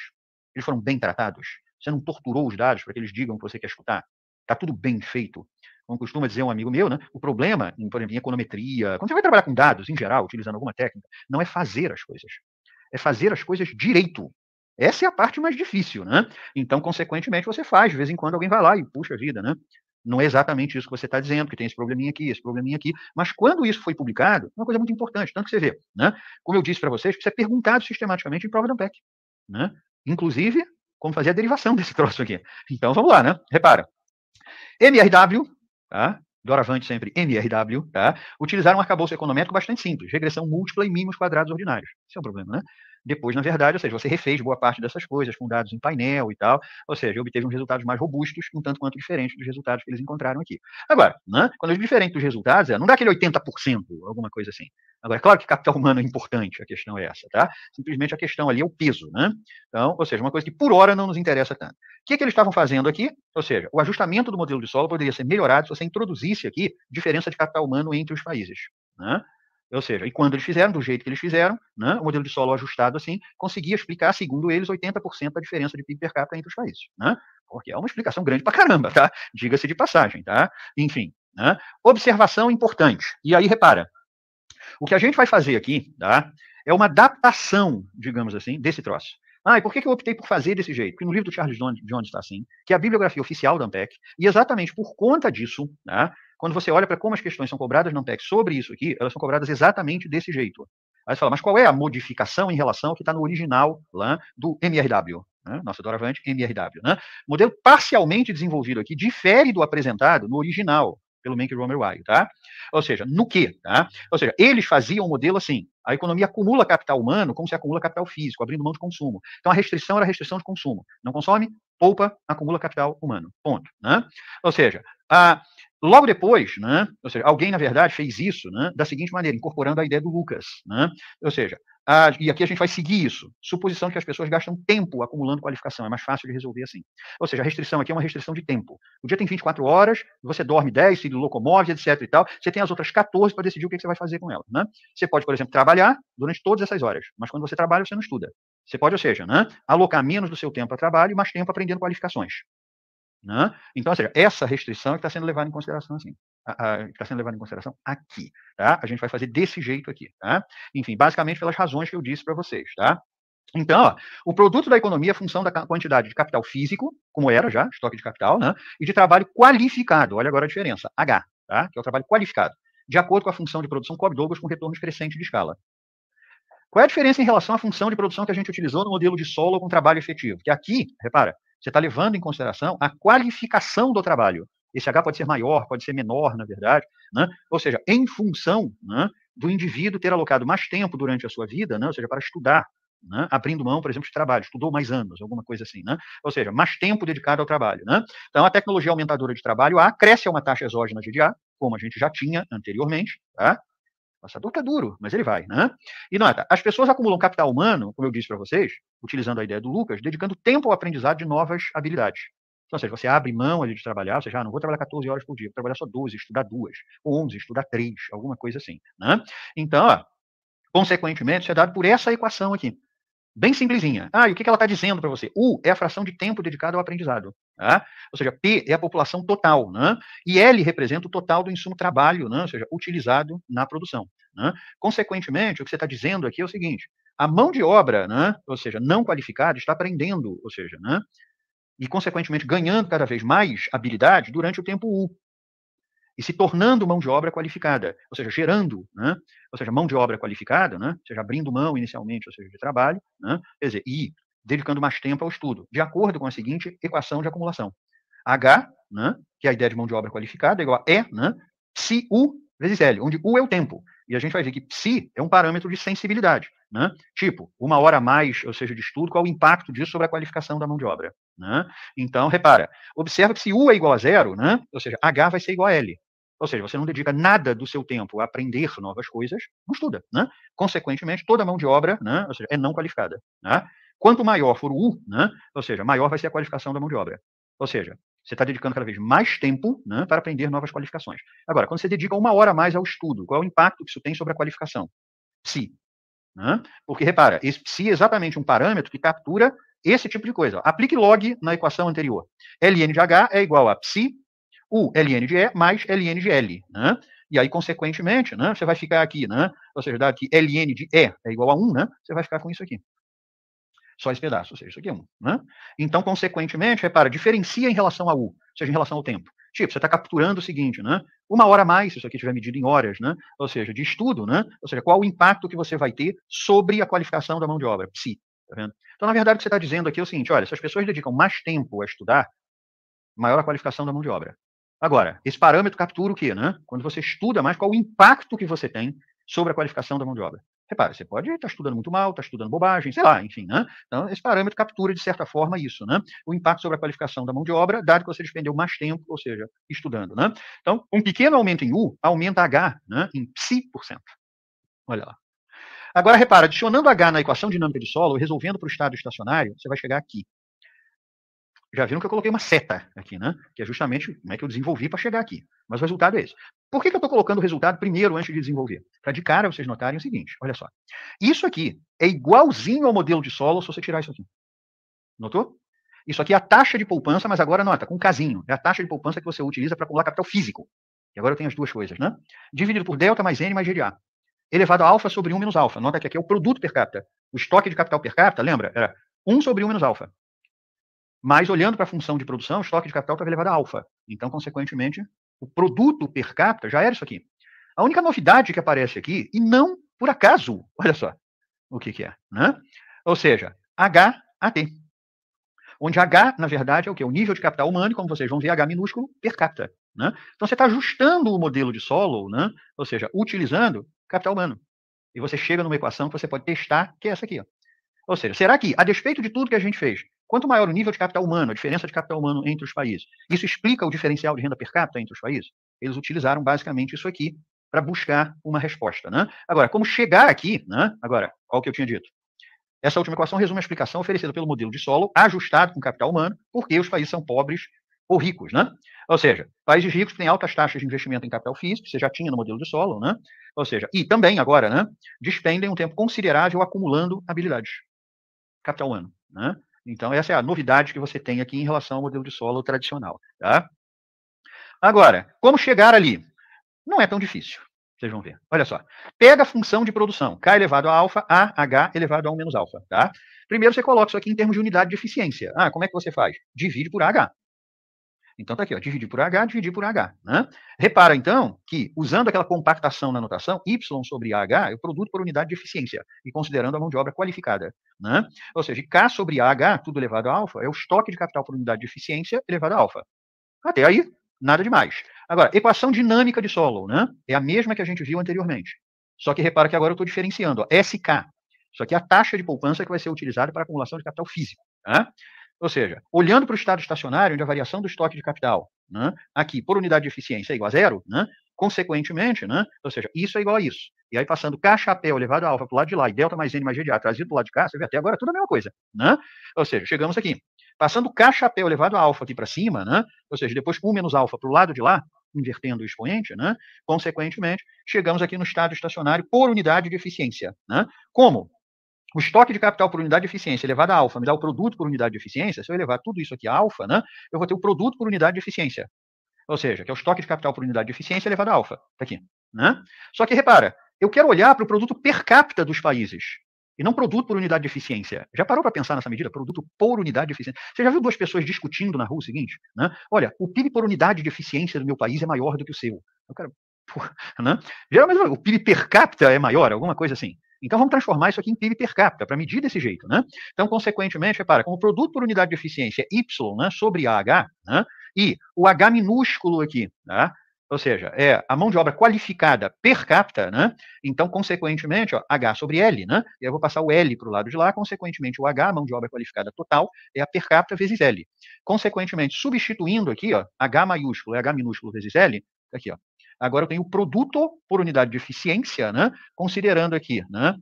Eles foram bem tratados? Você não torturou os dados para que eles digam o que você quer escutar? Tá tudo bem feito? como costuma dizer um amigo meu, né? O problema, em, por exemplo, em econometria, quando você vai trabalhar com dados em geral, utilizando alguma técnica, não é fazer as coisas, é fazer as coisas direito. Essa é a parte mais difícil, né? Então, consequentemente, você faz, de vez em quando alguém vai lá e puxa a vida, né? Não é exatamente isso que você está dizendo, que tem esse probleminha aqui, esse probleminha aqui. Mas quando isso foi publicado, é uma coisa muito importante, tanto que você vê, né? Como eu disse para vocês, isso é perguntado sistematicamente em prova da PEC. né? Inclusive, como fazer a derivação desse troço aqui. Então, vamos lá, né? Repara. MRW tá? doravante sempre MRW, tá? utilizar um arcabouço econômico bastante simples, regressão múltipla e mínimos quadrados ordinários. Esse é um problema, né? depois, na verdade, ou seja, você refez boa parte dessas coisas, fundados em painel e tal, ou seja, obteve uns resultados mais robustos, um tanto quanto diferentes dos resultados que eles encontraram aqui. Agora, né, quando eles diferentes dos resultados, é, não dá aquele 80%, alguma coisa assim. Agora, é claro que capital humano é importante, a questão é essa, tá? Simplesmente a questão ali é o peso, né? Então, ou seja, uma coisa que por hora não nos interessa tanto. O que, é que eles estavam fazendo aqui? Ou seja, o ajustamento do modelo de solo poderia ser melhorado se você introduzisse aqui diferença de capital humano entre os países. Né? Ou seja, e quando eles fizeram, do jeito que eles fizeram, né, o modelo de solo ajustado assim, conseguia explicar, segundo eles, 80% da diferença de PIB per capita entre os países. Né? Porque é uma explicação grande pra caramba, tá? Diga-se de passagem, tá? Enfim, né? observação importante. E aí, repara, o que a gente vai fazer aqui, tá? É uma adaptação, digamos assim, desse troço. Ah, e por que, que eu optei por fazer desse jeito? Porque no livro do Charles Jones está assim, que é a bibliografia oficial da ANPEC, e exatamente por conta disso, tá quando você olha para como as questões são cobradas na PEC sobre isso aqui, elas são cobradas exatamente desse jeito. Aí você fala, mas qual é a modificação em relação ao que está no original lá do MRW? Né? Nossa doravante, MRW. Né? modelo parcialmente desenvolvido aqui difere do apresentado no original pelo Menck Romer Wye, tá? Ou seja, no quê? Tá? Ou seja, eles faziam o um modelo assim, a economia acumula capital humano como se acumula capital físico, abrindo mão de consumo. Então a restrição era a restrição de consumo. Não consome, poupa, acumula capital humano. Ponto. Né? Ou seja, a, Logo depois, né, ou seja, alguém, na verdade, fez isso né, da seguinte maneira, incorporando a ideia do Lucas. Né, ou seja, a, e aqui a gente vai seguir isso. Suposição que as pessoas gastam tempo acumulando qualificação, é mais fácil de resolver assim. Ou seja, a restrição aqui é uma restrição de tempo. O dia tem 24 horas, você dorme 10, se locomove, etc e tal. Você tem as outras 14 para decidir o que, é que, você vai fazer com ela. Né? Você pode, por exemplo, trabalhar durante todas essas horas, mas quando você trabalha, você não estuda. Você pode, ou seja, né, alocar menos do seu tempo a trabalho e mais tempo aprendendo qualificações. Né? Então, ou seja, essa restrição é está sendo levada em consideração assim. Está sendo levada em consideração aqui. Tá? A gente vai fazer desse jeito aqui. Tá? Enfim, basicamente pelas razões que eu disse para vocês. Tá? Então, ó, o produto da economia é função da quantidade de capital físico, como era já, estoque de capital, né? e de trabalho qualificado. Olha agora a diferença, H, tá? que é o trabalho qualificado, de acordo com a função de produção Cobb-Douglas com retornos crescentes de escala. Qual é a diferença em relação à função de produção que a gente utilizou no modelo de solo com trabalho efetivo? Que aqui, repara, você está levando em consideração a qualificação do trabalho. Esse H pode ser maior, pode ser menor, na verdade. Né? Ou seja, em função né, do indivíduo ter alocado mais tempo durante a sua vida, né, ou seja, para estudar, né, abrindo mão, por exemplo, de trabalho, estudou mais anos, alguma coisa assim, né? ou seja, mais tempo dedicado ao trabalho. Né? Então, a tecnologia aumentadora de trabalho A cresce a uma taxa exógena de DA, como a gente já tinha anteriormente, tá? Passador que é duro, mas ele vai. Né? E nota, as pessoas acumulam capital humano, como eu disse para vocês, utilizando a ideia do Lucas, dedicando tempo ao aprendizado de novas habilidades. Então, ou seja, você abre mão ali de trabalhar, ou seja, ah, não vou trabalhar 14 horas por dia, vou trabalhar só 12, estudar duas, ou 11, estudar três, alguma coisa assim. Né? Então, ó, consequentemente, isso é dado por essa equação aqui bem simplesinha. Ah, e o que ela está dizendo para você? U é a fração de tempo dedicado ao aprendizado. Tá? Ou seja, P é a população total. Né? E L representa o total do insumo trabalho, né? ou seja, utilizado na produção. Né? Consequentemente, o que você está dizendo aqui é o seguinte: a mão de obra, né? ou seja, não qualificada, está aprendendo, ou seja, né? e consequentemente ganhando cada vez mais habilidade durante o tempo U e se tornando mão de obra qualificada, ou seja, gerando, né, ou seja, mão de obra qualificada, né, ou seja, abrindo mão inicialmente, ou seja, de trabalho, né, quer dizer, e dedicando mais tempo ao estudo, de acordo com a seguinte equação de acumulação. H, né, que é a ideia de mão de obra qualificada, é igual a E, né, se U vezes L, onde U é o tempo. E a gente vai ver que psi é um parâmetro de sensibilidade. Né? Tipo, uma hora a mais, ou seja, de estudo, qual o impacto disso sobre a qualificação da mão de obra? Né? Então, repara, observa que se U é igual a zero, né? ou seja, H vai ser igual a L. Ou seja, você não dedica nada do seu tempo a aprender novas coisas, não estuda. Né? Consequentemente, toda mão de obra né, ou seja, é não qualificada. Né? Quanto maior for o U, né, ou seja, maior vai ser a qualificação da mão de obra. Ou seja, você está dedicando cada vez mais tempo né, para aprender novas qualificações. Agora, quando você dedica uma hora a mais ao estudo, qual é o impacto que isso tem sobre a qualificação? Psi. Né? Porque, repara, esse psi é exatamente um parâmetro que captura esse tipo de coisa. Aplique log na equação anterior. Ln de H é igual a psi o E mais ln l, né? E aí, consequentemente, né, você vai ficar aqui, né? Ou seja, que LN de E é igual a 1, né? Você vai ficar com isso aqui. Só esse pedaço, ou seja, isso aqui é 1. Né? Então, consequentemente, repara, diferencia em relação a U, ou seja, em relação ao tempo. Tipo, você está capturando o seguinte, né? Uma hora a mais, se isso aqui estiver medido em horas, né? Ou seja, de estudo, né? Ou seja, qual o impacto que você vai ter sobre a qualificação da mão de obra, psi. Tá vendo? Então, na verdade, o que você está dizendo aqui é o seguinte: olha, se as pessoas dedicam mais tempo a estudar, maior a qualificação da mão de obra. Agora, esse parâmetro captura o quê, né? Quando você estuda mais qual o impacto que você tem sobre a qualificação da mão de obra. Repara, você pode estar tá estudando muito mal, estar tá estudando bobagem, sei lá, enfim, né? Então, esse parâmetro captura, de certa forma, isso, né? O impacto sobre a qualificação da mão de obra, dado que você despendeu mais tempo, ou seja, estudando, né? Então, um pequeno aumento em U aumenta H, né? Em psi por cento. Olha lá. Agora, repara, adicionando H na equação dinâmica de solo, resolvendo para o estado estacionário, você vai chegar aqui já viram que eu coloquei uma seta aqui, né? Que é justamente como é que eu desenvolvi para chegar aqui. Mas o resultado é esse. Por que, que eu estou colocando o resultado primeiro antes de desenvolver? Para de cara vocês notarem o seguinte: olha só. Isso aqui é igualzinho ao modelo de solo se você tirar isso aqui. Notou? Isso aqui é a taxa de poupança, mas agora nota, com um casinho. É a taxa de poupança que você utiliza para acumular capital físico. E agora eu tenho as duas coisas, né? Dividido por delta mais N mais GDA. Elevado a alfa sobre 1 menos alfa. Nota que aqui é o produto per capita. O estoque de capital per capita, lembra? Era 1 sobre 1 menos alfa. Mas olhando para a função de produção, o estoque de capital estava elevado a alfa. Então, consequentemente, o produto per capita já era isso aqui. A única novidade que aparece aqui, e não por acaso, olha só o que, que é, né? Ou seja, HAT. Onde H, na verdade, é o que? O nível de capital humano, como vocês vão ver, H minúsculo per capita. Né? Então você está ajustando o modelo de solo, né? ou seja, utilizando capital humano. E você chega numa equação que você pode testar, que é essa aqui. Ó. Ou seja, será que, a despeito de tudo que a gente fez, Quanto maior o nível de capital humano, a diferença de capital humano entre os países, isso explica o diferencial de renda per capita entre os países? Eles utilizaram basicamente isso aqui para buscar uma resposta. Né? Agora, como chegar aqui? Né? Agora, qual que eu tinha dito? Essa última equação resume a explicação oferecida pelo modelo de solo, ajustado com capital humano, porque os países são pobres ou ricos, né? Ou seja, países ricos têm altas taxas de investimento em capital físico, que você já tinha no modelo de solo, né? Ou seja, e também agora, né? Despendem um tempo considerável acumulando habilidades. Capital humano, né? Então, essa é a novidade que você tem aqui em relação ao modelo de solo tradicional. Tá? Agora, como chegar ali? Não é tão difícil. Vocês vão ver. Olha só. Pega a função de produção, k elevado a alfa, a h elevado a 1 menos alfa. Tá? Primeiro, você coloca isso aqui em termos de unidade de eficiência. Ah, como é que você faz? Divide por h. Então tá aqui, ó, dividir por H, dividir por H. Né? Repara, então, que usando aquela compactação na notação, Y sobre AH é o produto por unidade de eficiência, e considerando a mão de obra qualificada. Né? Ou seja, K sobre AH, tudo elevado a alfa, é o estoque de capital por unidade de eficiência elevado a alfa. Até aí, nada demais. Agora, equação dinâmica de Solow, né? É a mesma que a gente viu anteriormente. Só que repara que agora eu estou diferenciando, ó, SK. Isso aqui é a taxa de poupança que vai ser utilizada para acumulação de capital físico. Tá? Ou seja, olhando para o estado estacionário, onde a variação do estoque de capital, né, aqui, por unidade de eficiência é igual a zero, né, consequentemente, né, ou seja, isso é igual a isso. E aí, passando K chapéu elevado a alfa para o lado de lá e delta mais N mais A trazido para o lado de cá, você vê até agora tudo a mesma coisa. Né? Ou seja, chegamos aqui. Passando K chapéu elevado a alfa aqui para cima, né, ou seja, depois U menos alfa para o lado de lá, invertendo o expoente, né? consequentemente, chegamos aqui no estado estacionário por unidade de eficiência. Né? Como? o estoque de capital por unidade de eficiência elevado a alfa me dá o produto por unidade de eficiência. Se eu elevar tudo isso aqui a alfa, né, eu vou ter o produto por unidade de eficiência. Ou seja, que é o estoque de capital por unidade de eficiência elevado a alfa. Está aqui. Né? Só que repara, eu quero olhar para o produto per capita dos países. E não produto por unidade de eficiência. Já parou para pensar nessa medida? Produto por unidade de eficiência. Você já viu duas pessoas discutindo na rua o seguinte? Né? Olha, o PIB por unidade de eficiência do meu país é maior do que o seu. Eu quero, porra, né? Geralmente o PIB per capita é maior, alguma coisa assim. Então vamos transformar isso aqui em PIB per capita, para medir desse jeito. Né? Então, consequentemente, repara, como o produto por unidade de eficiência é Y né, sobre AH, né, e o H minúsculo aqui, tá? ou seja, é a mão de obra qualificada per capita, né? então, consequentemente, ó, H sobre L, né? e eu vou passar o L para o lado de lá, consequentemente, o H, a mão de obra qualificada total, é a per capita vezes L. Consequentemente, substituindo aqui, ó, H maiúsculo é H minúsculo vezes L, tá aqui, ó, Agora eu tenho o produto por unidade de eficiência, né? Considerando aqui, né?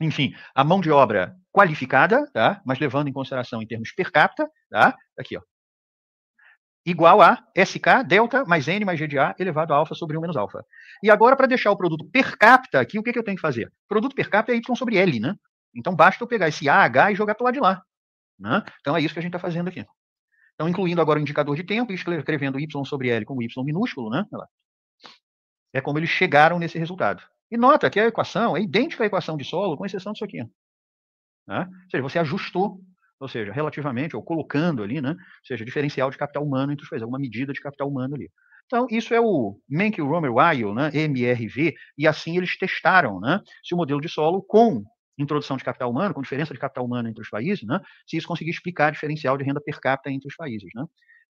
Enfim, a mão de obra qualificada, tá? Mas levando em consideração em termos per capita, tá? Aqui, ó. Igual a SK delta mais N mais A elevado a alfa sobre 1 menos alfa. E agora, para deixar o produto per capita aqui, o que, que eu tenho que fazer? O produto per capita é Y sobre L, né? Então basta eu pegar esse AH e jogar para o lado de lá. Né? Então é isso que a gente está fazendo aqui. Então, incluindo agora o indicador de tempo, escrevendo y sobre L com y minúsculo, né? é como eles chegaram nesse resultado. E nota que a equação é idêntica à equação de solo, com exceção disso aqui. Né? Ou seja, você ajustou, ou seja, relativamente, ou colocando ali, né? ou seja, diferencial de capital humano entre os países, alguma é medida de capital humano ali. Então, isso é o Menck Romer Weil, né? MRV, e assim eles testaram né? se o modelo de solo com introdução de capital humano, com diferença de capital humano entre os países, né? se isso conseguia explicar a diferencial de renda per capita entre os países. Né?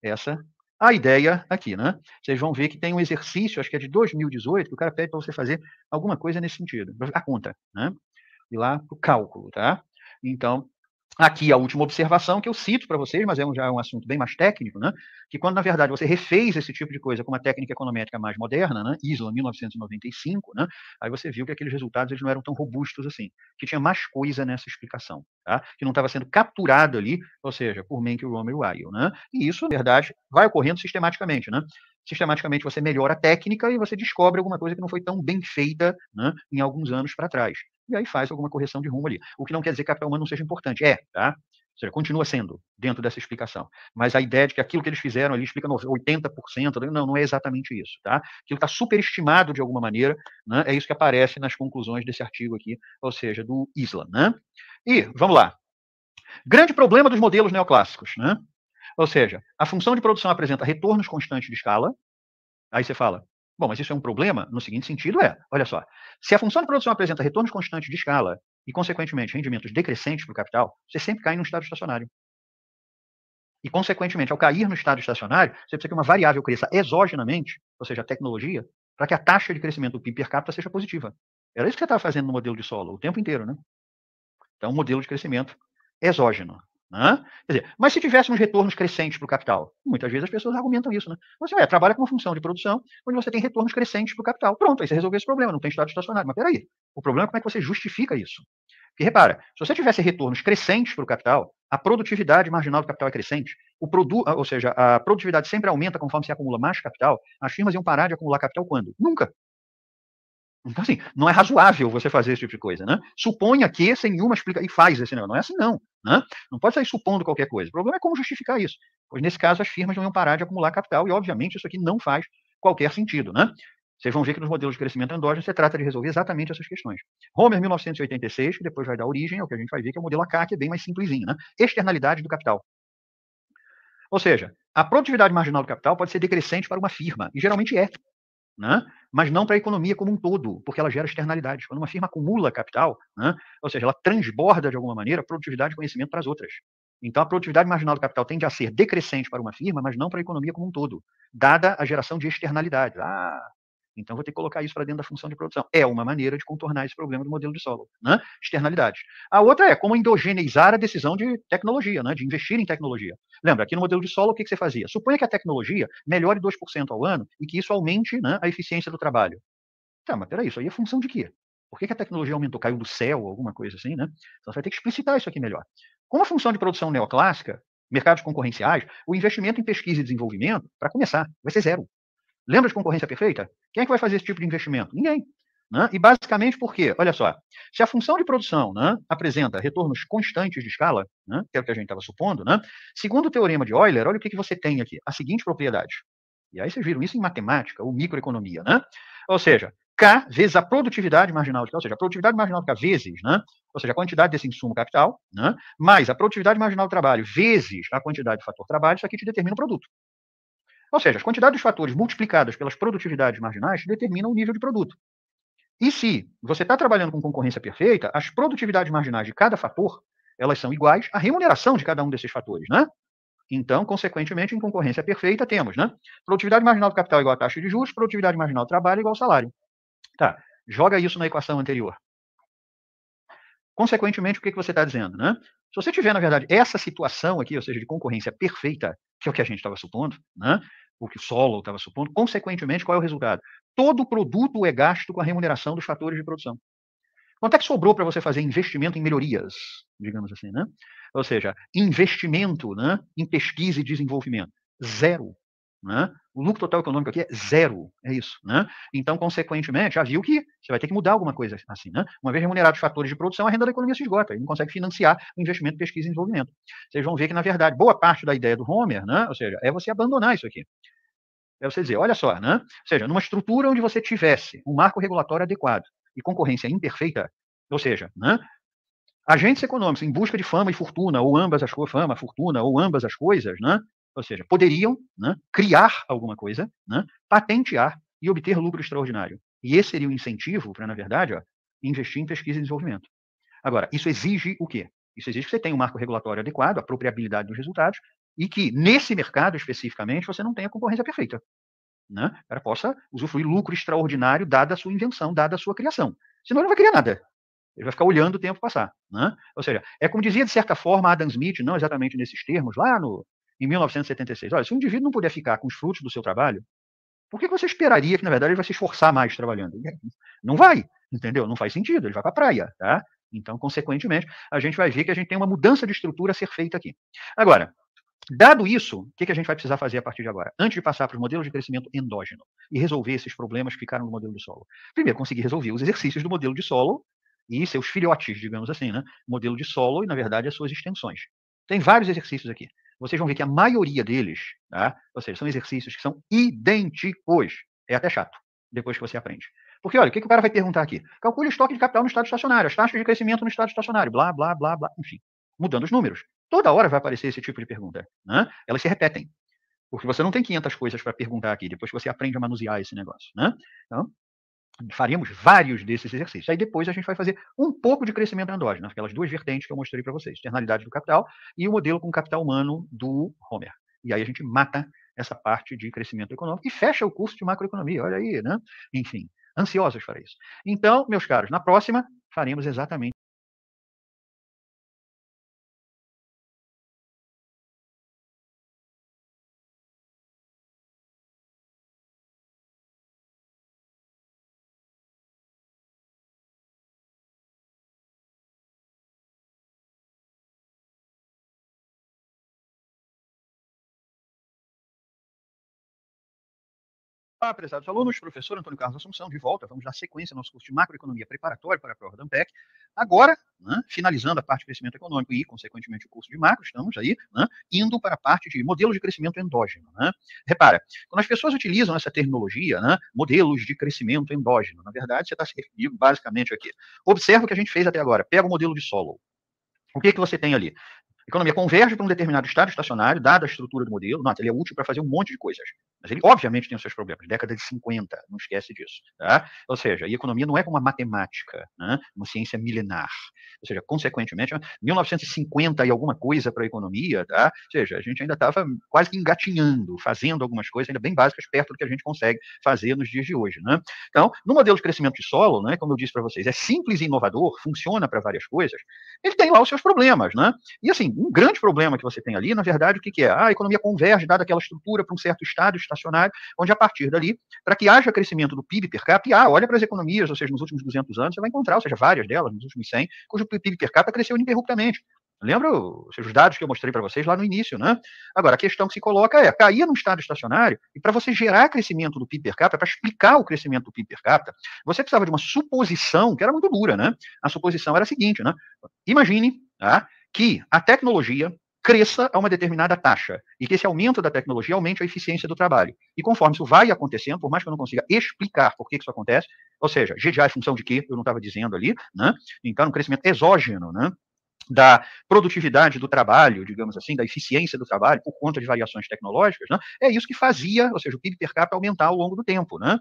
Essa a ideia aqui, né? Vocês vão ver que tem um exercício, acho que é de 2018, que o cara pede para você fazer alguma coisa nesse sentido, a conta, né? E lá o cálculo, tá? Então, Aqui a última observação que eu cito para vocês, mas é um, já é um assunto bem mais técnico, né? que quando, na verdade, você refez esse tipo de coisa com uma técnica econométrica mais moderna, né? ISO 1995, né? aí você viu que aqueles resultados eles não eram tão robustos assim, que tinha mais coisa nessa explicação, tá? que não estava sendo capturado ali, ou seja, por Menck, Romer e Weil. Né? E isso, na verdade, vai ocorrendo sistematicamente. Né? sistematicamente você melhora a técnica e você descobre alguma coisa que não foi tão bem feita né, em alguns anos para trás e aí faz alguma correção de rumo ali. O que não quer dizer que capital humano não seja importante. É, tá? Ou seja, continua sendo dentro dessa explicação. Mas a ideia de que aquilo que eles fizeram ali explica 80%, né, não, não é exatamente isso. Tá? Aquilo está superestimado de alguma maneira, né? é isso que aparece nas conclusões desse artigo aqui, ou seja, do Isla. Né? E, vamos lá. Grande problema dos modelos neoclássicos. Né? Ou seja, a função de produção apresenta retornos constantes de escala. Aí você fala, Bom, mas isso é um problema no seguinte sentido: é, olha só, se a função de produção apresenta retornos constantes de escala e, consequentemente, rendimentos decrescentes para o capital, você sempre cai no estado estacionário. E, consequentemente, ao cair no estado estacionário, você precisa que uma variável cresça exogenamente, ou seja, a tecnologia, para que a taxa de crescimento do PIB per capita seja positiva. Era isso que você estava fazendo no modelo de solo o tempo inteiro, né? Então, um modelo de crescimento exógeno. Né? Dizer, mas se tivéssemos retornos crescentes para o capital, muitas vezes as pessoas argumentam isso, né? Você assim, é, trabalha com uma função de produção onde você tem retornos crescentes para o capital. Pronto, aí você resolveu esse problema, não tem estado estacionário. Mas peraí, o problema é como é que você justifica isso. Porque repara, se você tivesse retornos crescentes para o capital, a produtividade marginal do capital é crescente, o ou seja, a produtividade sempre aumenta conforme se acumula mais capital, as firmas iam parar de acumular capital quando? Nunca. Então, assim, não é razoável você fazer esse tipo de coisa, né? Suponha que sem nenhuma explicação, e faz esse negócio. Não é assim, não. Né? Não pode sair supondo qualquer coisa. O problema é como justificar isso. Pois, nesse caso, as firmas não iam parar de acumular capital, e, obviamente, isso aqui não faz qualquer sentido, né? Vocês vão ver que nos modelos de crescimento endógeno você trata de resolver exatamente essas questões. Homer, 1986, que depois vai dar origem ao é que a gente vai ver, que é o modelo AK, que é bem mais simplesinho, né? Externalidade do capital. Ou seja, a produtividade marginal do capital pode ser decrescente para uma firma, e geralmente é né? mas não para a economia como um todo, porque ela gera externalidades. Quando uma firma acumula capital, né? ou seja, ela transborda de alguma maneira produtividade e conhecimento para as outras. Então, a produtividade marginal do capital tende a ser decrescente para uma firma, mas não para a economia como um todo, dada a geração de externalidades. Ah, então, vou ter que colocar isso para dentro da função de produção. É uma maneira de contornar esse problema do modelo de solo. Né? Externalidades. A outra é como endogeneizar a decisão de tecnologia, né? de investir em tecnologia. Lembra, aqui no modelo de solo, o que, que você fazia? Suponha que a tecnologia melhore 2% ao ano e que isso aumente né, a eficiência do trabalho. Tá, mas peraí, isso aí é função de quê? Por que, que a tecnologia aumentou? Caiu do céu, alguma coisa assim, né? Então, você vai ter que explicitar isso aqui melhor. Com a função de produção neoclássica, mercados concorrenciais, o investimento em pesquisa e desenvolvimento, para começar, vai ser zero. Lembra de concorrência perfeita? Quem é que vai fazer esse tipo de investimento? Ninguém. Né? E basicamente por quê? Olha só, se a função de produção né, apresenta retornos constantes de escala, né, que é o que a gente estava supondo, né, segundo o teorema de Euler, olha o que, que você tem aqui, a seguinte propriedade. E aí vocês viram isso em matemática ou microeconomia, né? Ou seja, K vezes a produtividade marginal de K, ou seja, a produtividade marginal de K vezes, né, ou seja, a quantidade desse insumo capital, mais a produtividade marginal do trabalho vezes a quantidade do fator trabalho, isso aqui te determina o produto. Ou seja, as quantidades de fatores multiplicadas pelas produtividades marginais determinam o nível de produto. E se você está trabalhando com concorrência perfeita, as produtividades marginais de cada fator, elas são iguais à remuneração de cada um desses fatores, né? Então, consequentemente, em concorrência perfeita temos, né? Produtividade marginal do capital é igual à taxa de juros, produtividade marginal do trabalho é igual ao salário. Tá, joga isso na equação anterior. Consequentemente, o que, que você está dizendo? Né? Se você tiver, na verdade, essa situação aqui, ou seja, de concorrência perfeita, que é o que a gente estava supondo, né? o que o solo estava supondo, consequentemente, qual é o resultado? Todo produto é gasto com a remuneração dos fatores de produção. Quanto é que sobrou para você fazer investimento em melhorias, digamos assim, né? Ou seja, investimento né, em pesquisa e desenvolvimento? Zero. Né? O lucro total econômico aqui é zero, é isso. Né? Então, consequentemente, já viu que você vai ter que mudar alguma coisa assim. Né? Uma vez remunerados os fatores de produção, a renda da economia se esgota, ele não consegue financiar o investimento pesquisa e desenvolvimento. Vocês vão ver que, na verdade, boa parte da ideia do Homer, né, ou seja, é você abandonar isso aqui. É você dizer, olha só, né, ou seja, numa estrutura onde você tivesse um marco regulatório adequado e concorrência imperfeita, ou seja, né, agentes econômicos em busca de fama e fortuna, ou ambas as fama, fortuna, ou ambas as coisas, né? Ou seja, poderiam né, criar alguma coisa, né, patentear e obter lucro extraordinário. E esse seria o incentivo para, na verdade, ó, investir em pesquisa e desenvolvimento. Agora, isso exige o quê? Isso exige que você tenha um marco regulatório adequado, a apropriabilidade dos resultados, e que, nesse mercado especificamente, você não tenha concorrência perfeita. Né? O cara possa usufruir lucro extraordinário dada a sua invenção, dada a sua criação. Senão ele não vai criar nada. Ele vai ficar olhando o tempo passar. Né? Ou seja, é como dizia, de certa forma, Adam Smith, não exatamente nesses termos, lá no em 1976, olha, se um indivíduo não puder ficar com os frutos do seu trabalho, por que você esperaria que, na verdade, ele vai se esforçar mais trabalhando? Não vai, entendeu? Não faz sentido, ele vai para a praia, tá? Então, consequentemente, a gente vai ver que a gente tem uma mudança de estrutura a ser feita aqui. Agora, dado isso, o que a gente vai precisar fazer a partir de agora? Antes de passar para os modelos de crescimento endógeno e resolver esses problemas que ficaram no modelo de solo. Primeiro, conseguir resolver os exercícios do modelo de solo e seus filhotes, digamos assim, né? Modelo de solo e, na verdade, as suas extensões. Tem vários exercícios aqui vocês vão ver que a maioria deles, né, ou seja, são exercícios que são idênticos. É até chato, depois que você aprende. Porque, olha, o que, que o cara vai perguntar aqui? Calcule o estoque de capital no estado estacionário, as taxas de crescimento no estado estacionário, blá, blá, blá, blá, enfim. Mudando os números. Toda hora vai aparecer esse tipo de pergunta. Né? Elas se repetem. Porque você não tem 500 coisas para perguntar aqui, depois que você aprende a manusear esse negócio. Né? Então, faremos vários desses exercícios. Aí depois a gente vai fazer um pouco de crescimento endógeno, né? aquelas duas vertentes que eu mostrei para vocês, externalidade do capital e o modelo com capital humano do Homer. E aí a gente mata essa parte de crescimento econômico e fecha o curso de macroeconomia, olha aí, né? Enfim, ansiosos para isso. Então, meus caros, na próxima faremos exatamente Olá, prezados alunos, professor Antônio Carlos Assunção, de volta. Vamos dar sequência ao nosso curso de macroeconomia preparatório para a prova da ANPEC. Agora, né, finalizando a parte de crescimento econômico e, consequentemente, o curso de macro, estamos aí né, indo para a parte de modelos de crescimento endógeno. Né? Repara, quando as pessoas utilizam essa terminologia, né, modelos de crescimento endógeno, na verdade, você está se referindo basicamente aqui. Observa o que a gente fez até agora. Pega o modelo de Solow. O que, que você tem ali? economia converge para um determinado estado estacionário, dada a estrutura do modelo. Nota, ele é útil para fazer um monte de coisas. Mas ele, obviamente, tem os seus problemas. Década de 50, não esquece disso. Tá? Ou seja, a economia não é uma matemática, né? uma ciência milenar. Ou seja, consequentemente, 1950 e alguma coisa para a economia, tá? ou seja, a gente ainda estava quase que engatinhando, fazendo algumas coisas ainda bem básicas, perto do que a gente consegue fazer nos dias de hoje. Né? Então, no modelo de crescimento de solo, né, como eu disse para vocês, é simples e inovador, funciona para várias coisas, ele tem lá os seus problemas. Né? E assim, um grande problema que você tem ali, na verdade, o que, que é? A economia converge, dada aquela estrutura, para um certo estado estacionário, onde a partir dali, para que haja crescimento do PIB per capita, e, ah, olha para as economias, ou seja, nos últimos 200 anos, você vai encontrar, ou seja, várias delas, nos últimos 100, cujo PIB per capita cresceu ininterruptamente. Lembra seja, os dados que eu mostrei para vocês lá no início, né? Agora, a questão que se coloca é, cair num estado estacionário, e para você gerar crescimento do PIB per capita, para explicar o crescimento do PIB per capita, você precisava de uma suposição que era muito dura, né? A suposição era a seguinte, né? Imagine, tá? que a tecnologia cresça a uma determinada taxa e que esse aumento da tecnologia aumente a eficiência do trabalho. E conforme isso vai acontecendo, por mais que eu não consiga explicar por que isso acontece, ou seja, GDI é função de quê? Eu não estava dizendo ali, né? Então, é um crescimento exógeno, né? da produtividade do trabalho, digamos assim, da eficiência do trabalho por conta de variações tecnológicas, né? é isso que fazia, ou seja, o PIB per capita aumentar ao longo do tempo. Né?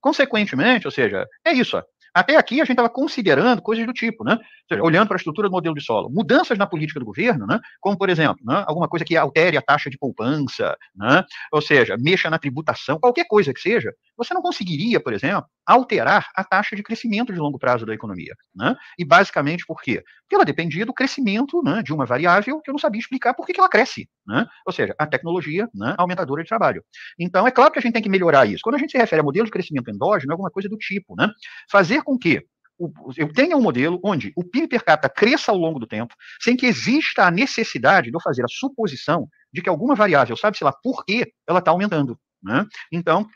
Consequentemente, ou seja, é isso. Até aqui a gente estava considerando coisas do tipo, né? Seja, olhando para a estrutura do modelo de solo, mudanças na política do governo, né? Como por exemplo, né? alguma coisa que altere a taxa de poupança, né? Ou seja, mexa na tributação, qualquer coisa que seja. Você não conseguiria, por exemplo, alterar a taxa de crescimento de longo prazo da economia. Né? E basicamente por quê? Porque ela dependia do crescimento né, de uma variável que eu não sabia explicar por que, ela cresce. Né? Ou seja, a tecnologia né, aumentadora de trabalho. Então, é claro que a gente tem que melhorar isso. Quando a gente se refere a modelo de crescimento endógeno, é alguma coisa do tipo. Né? Fazer com que eu tenha um modelo onde o PIB per capita cresça ao longo do tempo, sem que exista a necessidade de eu fazer a suposição de que alguma variável, sabe-se lá por que, ela está aumentando. Né? Então,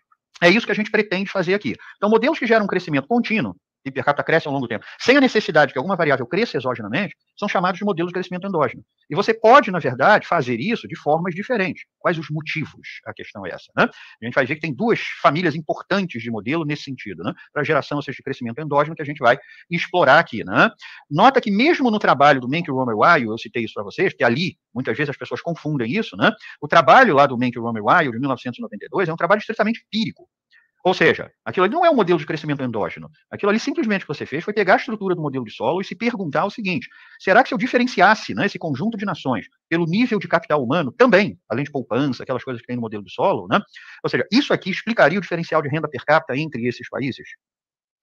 é isso que a gente pretende fazer aqui. Então, modelos que geram um crescimento contínuo, e per capita crescem ao longo do tempo, sem a necessidade que alguma variável cresça exogenamente, são chamados de modelos de crescimento endógeno. E você pode, na verdade, fazer isso de formas diferentes. Quais os motivos? A questão é essa. Né? A gente vai ver que tem duas famílias importantes de modelo nesse sentido, né? para a geração seja, de crescimento endógeno que a gente vai explorar aqui. Né? Nota que mesmo no trabalho do Menck Romer Weil, eu citei isso para vocês, que ali muitas vezes as pessoas confundem isso, né? o trabalho lá do Menck Romer Weil, de 1992, é um trabalho estritamente empírico. Ou seja, aquilo ali não é um modelo de crescimento endógeno. Aquilo ali simplesmente que você fez foi pegar a estrutura do modelo de solo e se perguntar o seguinte: será que se eu diferenciasse né, esse conjunto de nações pelo nível de capital humano, também, além de poupança, aquelas coisas que tem no modelo de solo, né? Ou seja, isso aqui explicaria o diferencial de renda per capita entre esses países?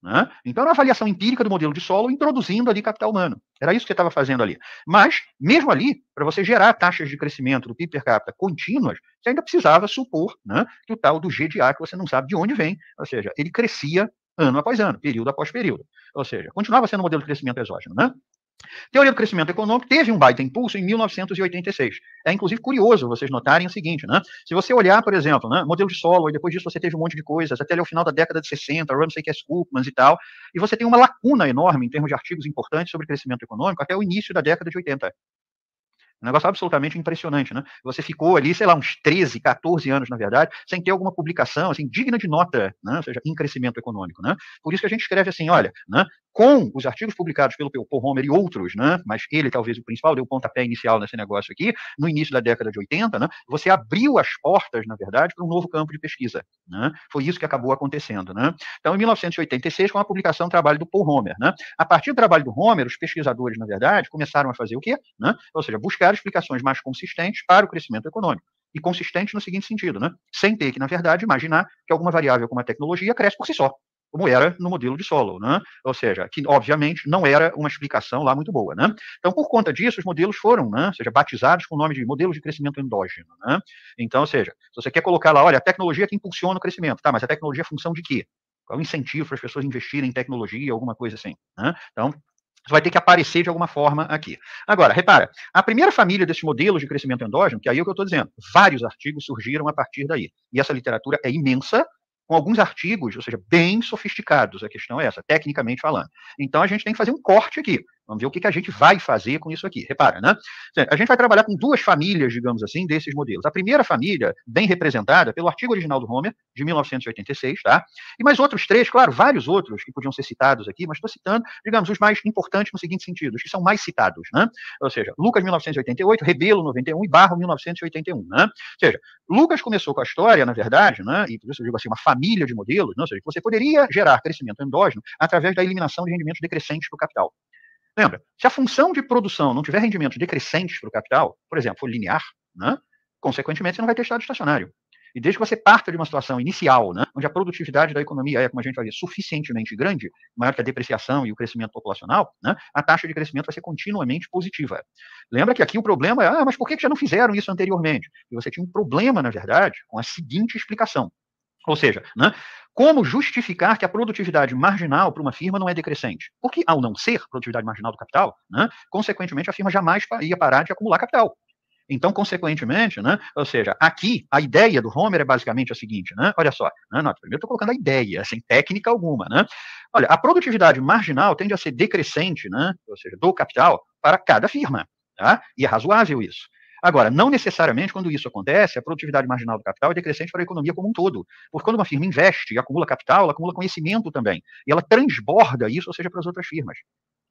Né? Então, era uma avaliação empírica do modelo de solo, introduzindo ali capital humano. Era isso que você estava fazendo ali. Mas, mesmo ali, para você gerar taxas de crescimento do PIB per capita contínuas, você ainda precisava supor né, que o tal do A, que você não sabe de onde vem, ou seja, ele crescia ano após ano, período após período. Ou seja, continuava sendo um modelo de crescimento exógeno. Né? Teoria do crescimento econômico teve um baita impulso em 1986. É inclusive curioso vocês notarem o seguinte, né? Se você olhar, por exemplo, né, modelo de solo, e depois disso você teve um monte de coisas, até o final da década de 60, Ramsey K. Koopmans e tal, e você tem uma lacuna enorme em termos de artigos importantes sobre crescimento econômico até o início da década de 80. Um negócio absolutamente impressionante, né? Você ficou ali, sei lá, uns 13, 14 anos, na verdade, sem ter alguma publicação, assim, digna de nota, né? Ou seja, em crescimento econômico, né? Por isso que a gente escreve assim, olha, né? com os artigos publicados pelo Paul Homer e outros, né, mas ele talvez o principal, deu o pontapé inicial nesse negócio aqui, no início da década de 80, né, você abriu as portas, na verdade, para um novo campo de pesquisa. Né? Foi isso que acabou acontecendo. Né? Então, em 1986, com a publicação do trabalho do Paul Homer. Né? A partir do trabalho do Homer, os pesquisadores, na verdade, começaram a fazer o quê? Né? Ou seja, buscar explicações mais consistentes para o crescimento econômico e consistente no seguinte sentido, né? Sem ter que, na verdade, imaginar que alguma variável como a tecnologia cresce por si só como era no modelo de solo, né? Ou seja, que obviamente não era uma explicação lá muito boa, né? Então, por conta disso, os modelos foram, né? Ou seja, batizados com o nome de modelos de crescimento endógeno, né? Então, ou seja, se você quer colocar lá, olha, a tecnologia que impulsiona o crescimento, tá? Mas a tecnologia é função de quê? Qual é o incentivo para as pessoas investirem em tecnologia, alguma coisa assim, né? Então, isso vai ter que aparecer de alguma forma aqui. Agora, repara, a primeira família desses modelos de crescimento endógeno, que é aí é o que eu estou dizendo, vários artigos surgiram a partir daí. E essa literatura é imensa, com alguns artigos, ou seja, bem sofisticados, a questão é essa, tecnicamente falando. Então a gente tem que fazer um corte aqui. Vamos ver o que, que a gente vai fazer com isso aqui. Repara, né? A gente vai trabalhar com duas famílias, digamos assim, desses modelos. A primeira família, bem representada pelo artigo original do Homer, de 1986, tá? E mais outros três, claro, vários outros que podiam ser citados aqui, mas estou citando, digamos, os mais importantes no seguinte sentido, os que são mais citados, né? Ou seja, Lucas 1988, Rebelo 91 e Barro 1981, né? Ou seja, Lucas começou com a história, na verdade, né? E por isso eu digo assim, uma família de modelos, né? ou seja, que você poderia gerar crescimento endógeno através da eliminação de rendimentos decrescentes do capital. Lembra? Se a função de produção não tiver rendimentos decrescentes para o capital, por exemplo, for linear, né? consequentemente você não vai ter estado estacionário. E desde que você parta de uma situação inicial, né, onde a produtividade da economia é, como a gente vai ver, suficientemente grande, maior que a depreciação e o crescimento populacional, né, a taxa de crescimento vai ser continuamente positiva. Lembra que aqui o problema é, ah, mas por que já não fizeram isso anteriormente? E você tinha um problema, na verdade, com a seguinte explicação. Ou seja, né, como justificar que a produtividade marginal para uma firma não é decrescente? Porque, ao não ser produtividade marginal do capital, né, consequentemente, a firma jamais ia parar de acumular capital. Então, consequentemente, né, ou seja, aqui a ideia do Homer é basicamente a seguinte, né, olha só, né, não, primeiro estou colocando a ideia, sem técnica alguma, né, olha, a produtividade marginal tende a ser decrescente, né, ou seja, do capital para cada firma, tá, e é razoável isso. Agora, não necessariamente quando isso acontece, a produtividade marginal do capital é decrescente para a economia como um todo. Porque quando uma firma investe e acumula capital, ela acumula conhecimento também. E ela transborda isso, ou seja, para as outras firmas.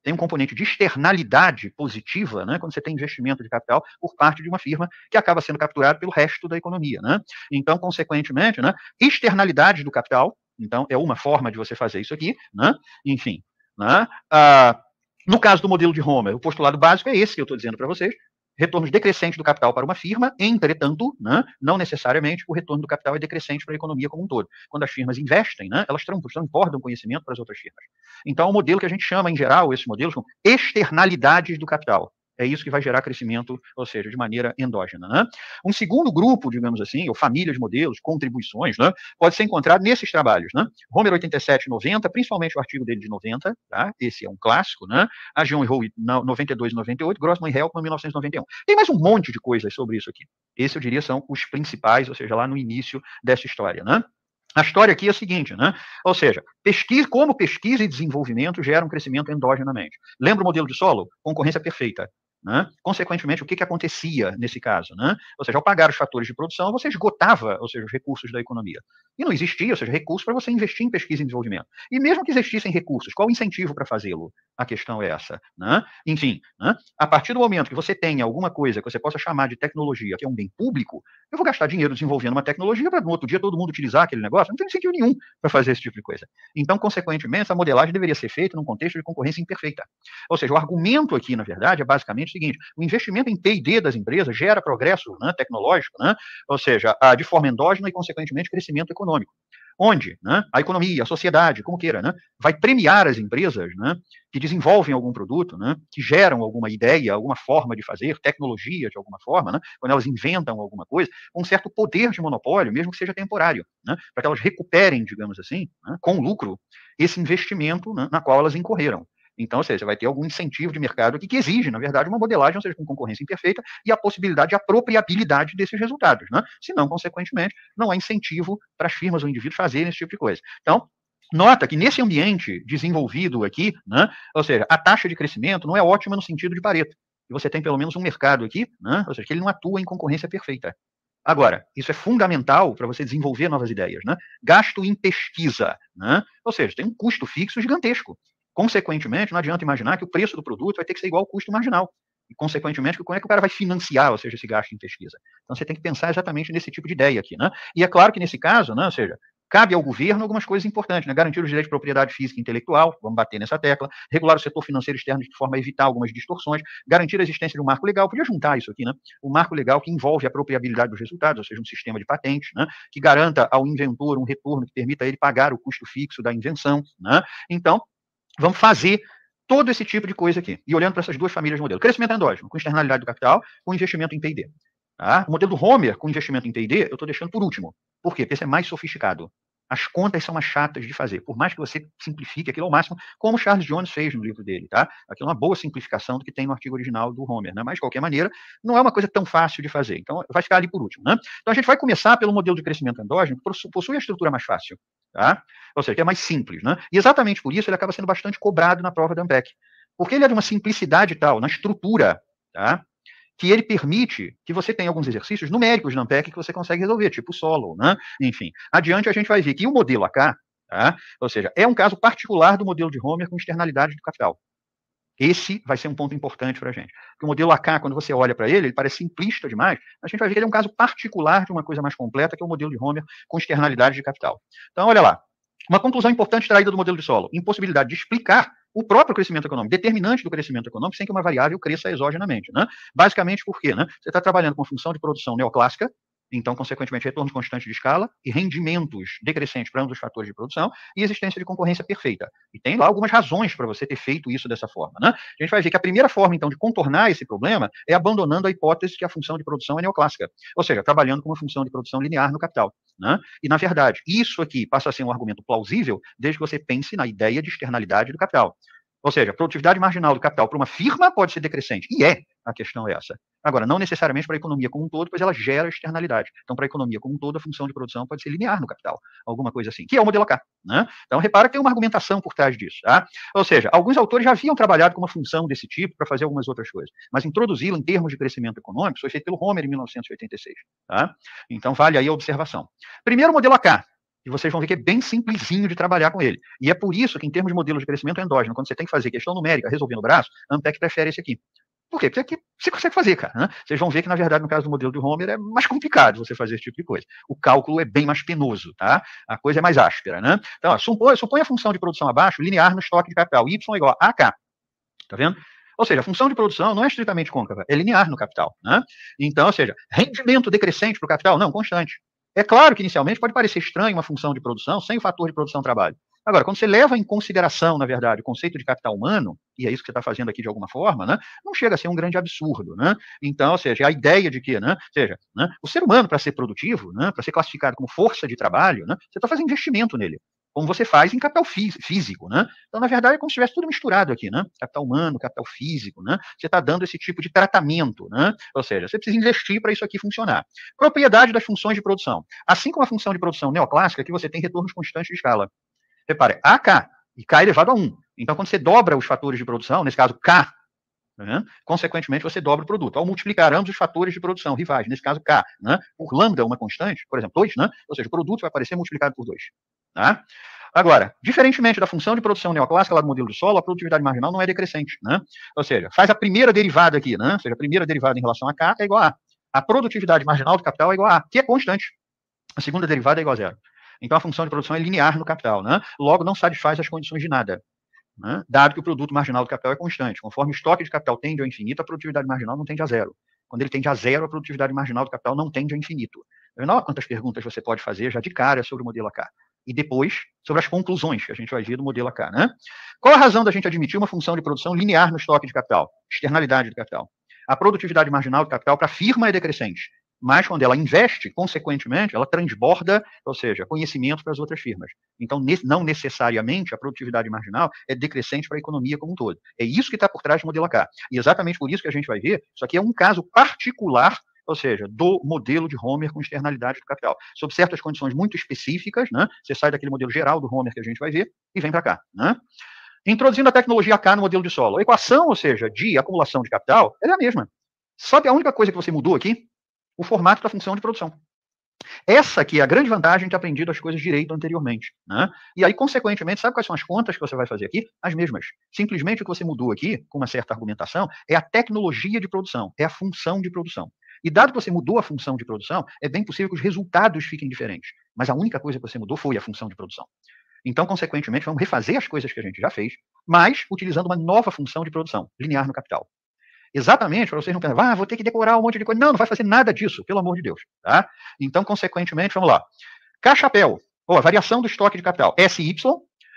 Tem um componente de externalidade positiva, né, quando você tem investimento de capital por parte de uma firma que acaba sendo capturado pelo resto da economia. Né? Então, consequentemente, né, externalidade do capital, então é uma forma de você fazer isso aqui, né? enfim. Né? Ah, no caso do modelo de Homer, o postulado básico é esse que eu estou dizendo para vocês, retornos decrescentes do capital para uma firma, entretanto, né, não necessariamente o retorno do capital é decrescente para a economia como um todo. Quando as firmas investem, né, elas transportam conhecimento para as outras firmas. Então, o modelo que a gente chama, em geral, esses modelos, são externalidades do capital. É isso que vai gerar crescimento, ou seja, de maneira endógena. Né? Um segundo grupo, digamos assim, ou família de modelos, contribuições, né, pode ser encontrado nesses trabalhos. Né? Homer 87 90, principalmente o artigo dele de 90, tá? esse é um clássico, né? a John Howe 92 98, Grossman e Helpman 1991. Tem mais um monte de coisas sobre isso aqui. Esse eu diria são os principais, ou seja, lá no início dessa história. Né? A história aqui é a seguinte, né? Ou seja, pesquisa, como pesquisa e desenvolvimento geram crescimento endogenamente. Lembra o modelo de solo? Concorrência perfeita. Né? Consequentemente, o que, que acontecia nesse caso? Né? Ou seja, ao pagar os fatores de produção, você esgotava ou seja, os recursos da economia. E não existia, ou seja, recursos para você investir em pesquisa e desenvolvimento. E mesmo que existissem recursos, qual o incentivo para fazê-lo? A questão é essa. Né? Enfim, né? a partir do momento que você tem alguma coisa que você possa chamar de tecnologia, que é um bem público, eu vou gastar dinheiro desenvolvendo uma tecnologia para no outro dia todo mundo utilizar aquele negócio? Não tem sentido nenhum para fazer esse tipo de coisa. Então, consequentemente, essa modelagem deveria ser feita num contexto de concorrência imperfeita. Ou seja, o argumento aqui, na verdade, é basicamente o seguinte: o investimento em PD das empresas gera progresso né, tecnológico, né, ou seja, de forma endógena e, consequentemente, crescimento econômico. Onde né, a economia, a sociedade, como queira, né, vai premiar as empresas né, que desenvolvem algum produto, né, que geram alguma ideia, alguma forma de fazer, tecnologia de alguma forma, né, quando elas inventam alguma coisa, um certo poder de monopólio, mesmo que seja temporário, né, para que elas recuperem, digamos assim, né, com lucro, esse investimento né, na qual elas incorreram. Então, ou seja, vai ter algum incentivo de mercado aqui que exige, na verdade, uma modelagem, ou seja, com concorrência imperfeita e a possibilidade de apropriabilidade desses resultados, né? Senão, consequentemente, não há incentivo para as firmas ou indivíduos fazerem esse tipo de coisa. Então, nota que nesse ambiente desenvolvido aqui, né, ou seja, a taxa de crescimento não é ótima no sentido de Pareto. E você tem pelo menos um mercado aqui, né, ou seja, que ele não atua em concorrência perfeita. Agora, isso é fundamental para você desenvolver novas ideias. Né? Gasto em pesquisa. Né? Ou seja, tem um custo fixo gigantesco. Consequentemente, não adianta imaginar que o preço do produto vai ter que ser igual ao custo marginal. E, consequentemente, como é que o cara vai financiar, ou seja, esse gasto em pesquisa? Então, você tem que pensar exatamente nesse tipo de ideia aqui, né? E é claro que, nesse caso, né, ou seja, cabe ao governo algumas coisas importantes, né? garantir os direitos de propriedade física e intelectual, vamos bater nessa tecla, regular o setor financeiro externo de forma a evitar algumas distorções, garantir a existência de um marco legal, podia juntar isso aqui, né? o marco legal que envolve a propriabilidade dos resultados, ou seja, um sistema de patentes, né? que garanta ao inventor um retorno que permita ele pagar o custo fixo da invenção. Né? Então, Vamos fazer todo esse tipo de coisa aqui. E olhando para essas duas famílias de modelo. Crescimento endógeno, com externalidade do capital, com investimento em P&D. Tá? O modelo do Homer, com investimento em P&D, eu estou deixando por último. Por quê? Porque esse é mais sofisticado. As contas são mais chatas de fazer, por mais que você simplifique aquilo ao máximo, como Charles Jones fez no livro dele, tá? Aquilo é uma boa simplificação do que tem no artigo original do Homer, né? Mas, de qualquer maneira, não é uma coisa tão fácil de fazer. Então, vai ficar ali por último, né? Então, a gente vai começar pelo modelo de crescimento endógeno, que possui a estrutura mais fácil, tá? Ou seja, que é mais simples, né? E exatamente por isso ele acaba sendo bastante cobrado na prova da AMPEC, porque ele é de uma simplicidade tal, na estrutura, tá? que ele permite que você tenha alguns exercícios numéricos na Ampec que você consegue resolver, tipo solo, né? Enfim, adiante a gente vai ver que o modelo AK, tá? ou seja, é um caso particular do modelo de Homer com externalidade do capital. Esse vai ser um ponto importante para a gente. Porque o modelo AK, quando você olha para ele, ele parece simplista demais, a gente vai ver que ele é um caso particular de uma coisa mais completa, que é o modelo de Homer com externalidade de capital. Então, olha lá. Uma conclusão importante traída do modelo de solo: impossibilidade de explicar o próprio crescimento econômico, determinante do crescimento econômico, sem que uma variável cresça exogenamente. Né? Basicamente, por quê? Né? Você está trabalhando com função de produção neoclássica, então, consequentemente, retorno constante de escala e rendimentos decrescentes para ambos os fatores de produção e existência de concorrência perfeita. E tem lá algumas razões para você ter feito isso dessa forma. Né? A gente vai ver que a primeira forma, então, de contornar esse problema é abandonando a hipótese que a função de produção é neoclássica, ou seja, trabalhando com uma função de produção linear no capital. Né? E, na verdade, isso aqui passa a ser um argumento plausível desde que você pense na ideia de externalidade do capital. Ou seja, a produtividade marginal do capital para uma firma pode ser decrescente. E é, a questão é essa. Agora, não necessariamente para a economia como um todo, pois ela gera externalidade. Então, para a economia como um todo, a função de produção pode ser linear no capital, alguma coisa assim, que é o modelo K. Né? Então, repara que tem uma argumentação por trás disso. Tá? Ou seja, alguns autores já haviam trabalhado com uma função desse tipo para fazer algumas outras coisas, mas introduzi-la em termos de crescimento econômico foi feito pelo Homer em 1986. Tá? Então, vale aí a observação. Primeiro, o modelo K, e vocês vão ver que é bem simplesinho de trabalhar com ele. E é por isso que, em termos de modelos de crescimento endógeno, quando você tem que fazer questão numérica resolvendo o braço, a Ampec prefere esse aqui. Por quê? Porque aqui é você consegue fazer, cara. Né? Vocês vão ver que, na verdade, no caso do modelo de Homer, é mais complicado você fazer esse tipo de coisa. O cálculo é bem mais penoso, tá? A coisa é mais áspera, né? Então, ó, suponha, suponha a função de produção abaixo linear no estoque de capital. Y é igual a AK. Tá vendo? Ou seja, a função de produção não é estritamente côncava, é linear no capital. Né? Então, ou seja, rendimento decrescente para o capital? Não, constante. É claro que inicialmente pode parecer estranho uma função de produção sem o fator de produção-trabalho. Agora, quando você leva em consideração, na verdade, o conceito de capital humano, e é isso que você está fazendo aqui de alguma forma, né, não chega a ser um grande absurdo. Né? Então, ou seja, a ideia de que, né, seja, né, o ser humano, para ser produtivo, né, para ser classificado como força de trabalho, né, você está fazendo investimento nele como você faz em capital fí físico, né? Então, na verdade, é como se estivesse tudo misturado aqui, né? Capital humano, capital físico, né? Você está dando esse tipo de tratamento, né? Ou seja, você precisa investir para isso aqui funcionar. Propriedade das funções de produção. Assim como a função de produção neoclássica, que você tem retornos constantes de escala. Repare, AK e K elevado a 1. Então, quando você dobra os fatores de produção, nesse caso, K né? Consequentemente, você dobra o produto. Ao multiplicar ambos os fatores de produção rivais, nesse caso K, né? por lambda, uma constante, por exemplo, 2, né? ou seja, o produto vai aparecer multiplicado por 2. Né? Agora, diferentemente da função de produção neoclássica lá do modelo de solo, a produtividade marginal não é decrescente, né? Ou seja, faz a primeira derivada aqui, né? Ou seja, a primeira derivada em relação a K é igual a A. A produtividade marginal do capital é igual a A, que é constante. A segunda derivada é igual a zero. Então, a função de produção é linear no capital, né? Logo, não satisfaz as condições de nada. Né? Dado que o produto marginal do capital é constante. Conforme o estoque de capital tende ao infinito, a produtividade marginal não tende a zero. Quando ele tende a zero, a produtividade marginal do capital não tende a infinito. há quantas perguntas você pode fazer já de cara sobre o modelo AK e depois sobre as conclusões que a gente vai ver do modelo AK. Né? Qual a razão da gente admitir uma função de produção linear no estoque de capital? Externalidade do capital. A produtividade marginal do capital para a firma é decrescente, mas quando ela investe, consequentemente, ela transborda, ou seja, conhecimento para as outras firmas. Então, não necessariamente a produtividade marginal é decrescente para a economia como um todo. É isso que está por trás do modelo AK. E exatamente por isso que a gente vai ver, isso aqui é um caso particular ou seja, do modelo de Homer com externalidade do capital. Sob certas condições muito específicas, né? você sai daquele modelo geral do Homer que a gente vai ver e vem para cá. Né? Introduzindo a tecnologia K no modelo de solo. A equação, ou seja, de acumulação de capital, é a mesma. Sabe a única coisa que você mudou aqui? O formato da função de produção. Essa aqui é a grande vantagem de ter aprendido as coisas direito anteriormente. Né? E aí, consequentemente, sabe quais são as contas que você vai fazer aqui? As mesmas. Simplesmente o que você mudou aqui, com uma certa argumentação, é a tecnologia de produção, é a função de produção. E dado que você mudou a função de produção, é bem possível que os resultados fiquem diferentes. Mas a única coisa que você mudou foi a função de produção. Então, consequentemente, vamos refazer as coisas que a gente já fez, mas utilizando uma nova função de produção, linear no capital. Exatamente, para vocês não pensarem, ah, vou ter que decorar um monte de coisa. Não, não vai fazer nada disso, pelo amor de Deus. Tá? Então, consequentemente, vamos lá. Cachapel, ou a variação do estoque de capital, SY,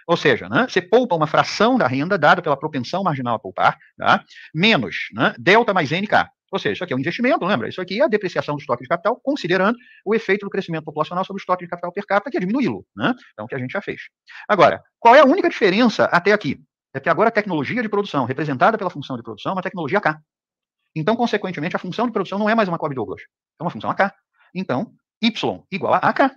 ou seja, né, você poupa uma fração da renda dada pela propensão marginal a poupar, tá? menos né, delta mais NK. Ou seja, isso aqui é um investimento, lembra? Isso aqui é a depreciação do estoque de capital, considerando o efeito do crescimento populacional sobre o estoque de capital per capita, que é diminuí-lo. Né? Então, que a gente já fez. Agora, qual é a única diferença até aqui? É que agora a tecnologia de produção, representada pela função de produção, é uma tecnologia K. Então, consequentemente, a função de produção não é mais uma Cobb Douglas, é uma função AK. Então, Y igual a AK.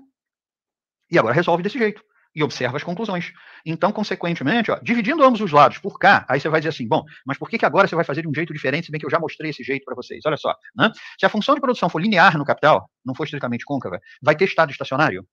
E agora resolve desse jeito e observa as conclusões. Então, consequentemente, ó, dividindo ambos os lados por k, aí você vai dizer assim, bom, mas por que, que agora você vai fazer de um jeito diferente, se bem que eu já mostrei esse jeito para vocês? Olha só, né? se a função de produção for linear no capital, não for estritamente côncava, vai ter estado estacionário?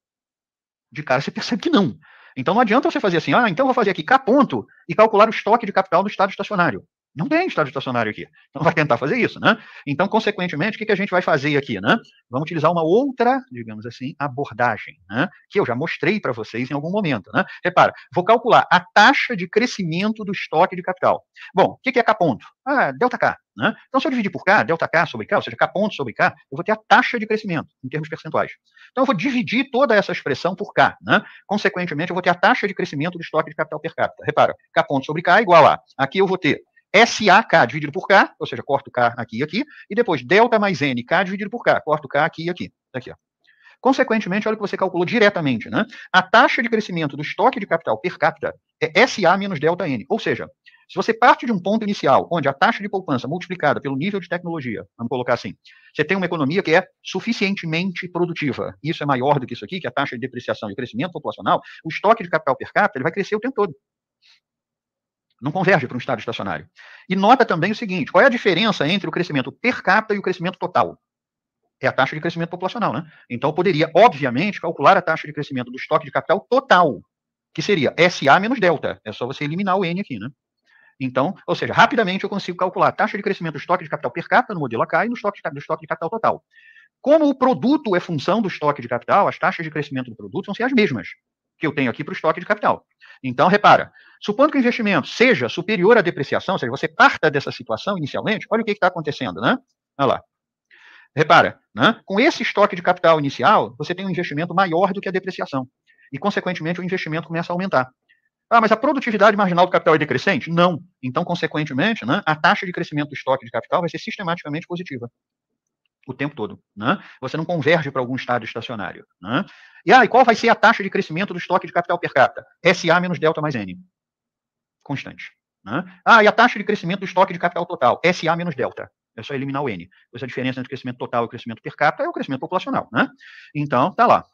De cara você percebe que não. Então não adianta você fazer assim, ah, então eu vou fazer aqui K ponto e calcular o estoque de capital do estado estacionário. Não tem estado estacionário aqui. Então vai tentar fazer isso, né? Então, consequentemente, o que, que a gente vai fazer aqui, né? Vamos utilizar uma outra, digamos assim, abordagem, né? Que eu já mostrei para vocês em algum momento, né? Repara, vou calcular a taxa de crescimento do estoque de capital. Bom, o que, que é K ponto? Ah, delta K, né? Então, se eu dividir por K, delta K sobre K, ou seja, K ponto sobre K, eu vou ter a taxa de crescimento, em termos percentuais. Então, eu vou dividir toda essa expressão por K, né? Consequentemente, eu vou ter a taxa de crescimento do estoque de capital per capita. Repara, K ponto sobre K é igual a, aqui eu vou ter SAK dividido por K, ou seja, corto K aqui e aqui, e depois delta mais NK dividido por K, corto K aqui e aqui. Tá aqui, ó. Consequentemente, olha o que você calculou diretamente, né? A taxa de crescimento do estoque de capital per capita é SA menos delta N. Ou seja, se você parte de um ponto inicial, onde a taxa de poupança multiplicada pelo nível de tecnologia, vamos colocar assim, você tem uma economia que é suficientemente produtiva, isso é maior do que isso aqui, que é a taxa de depreciação e o crescimento populacional, o estoque de capital per capita ele vai crescer o tempo todo não converge para um estado estacionário. E nota também o seguinte: qual é a diferença entre o crescimento per capita e o crescimento total? É a taxa de crescimento populacional, né? Então eu poderia, obviamente, calcular a taxa de crescimento do estoque de capital total, que seria SA menos delta. É só você eliminar o N aqui, né? Então, ou seja, rapidamente eu consigo calcular a taxa de crescimento do estoque de capital per capita no modelo AK e no estoque de, do estoque de capital total. Como o produto é função do estoque de capital, as taxas de crescimento do produto vão ser as mesmas que eu tenho aqui para o estoque de capital. Então, repara, supondo que o investimento seja superior à depreciação, ou seja, você parta dessa situação inicialmente, olha o que está acontecendo, né? Olha lá. Repara, né? com esse estoque de capital inicial, você tem um investimento maior do que a depreciação. E, consequentemente, o investimento começa a aumentar. Ah, mas a produtividade marginal do capital é decrescente? Não. Então, consequentemente, né, a taxa de crescimento do estoque de capital vai ser sistematicamente positiva o tempo todo. Né? Você não converge para algum estado estacionário. Né? E, ah, e qual vai ser a taxa de crescimento do estoque de capital per capita? SA menos delta mais N. Constante. Né? Ah, e a taxa de crescimento do estoque de capital total? SA menos delta. É só eliminar o N. Essa diferença entre o crescimento total e o crescimento per capita é o crescimento populacional. Né? Então, tá lá.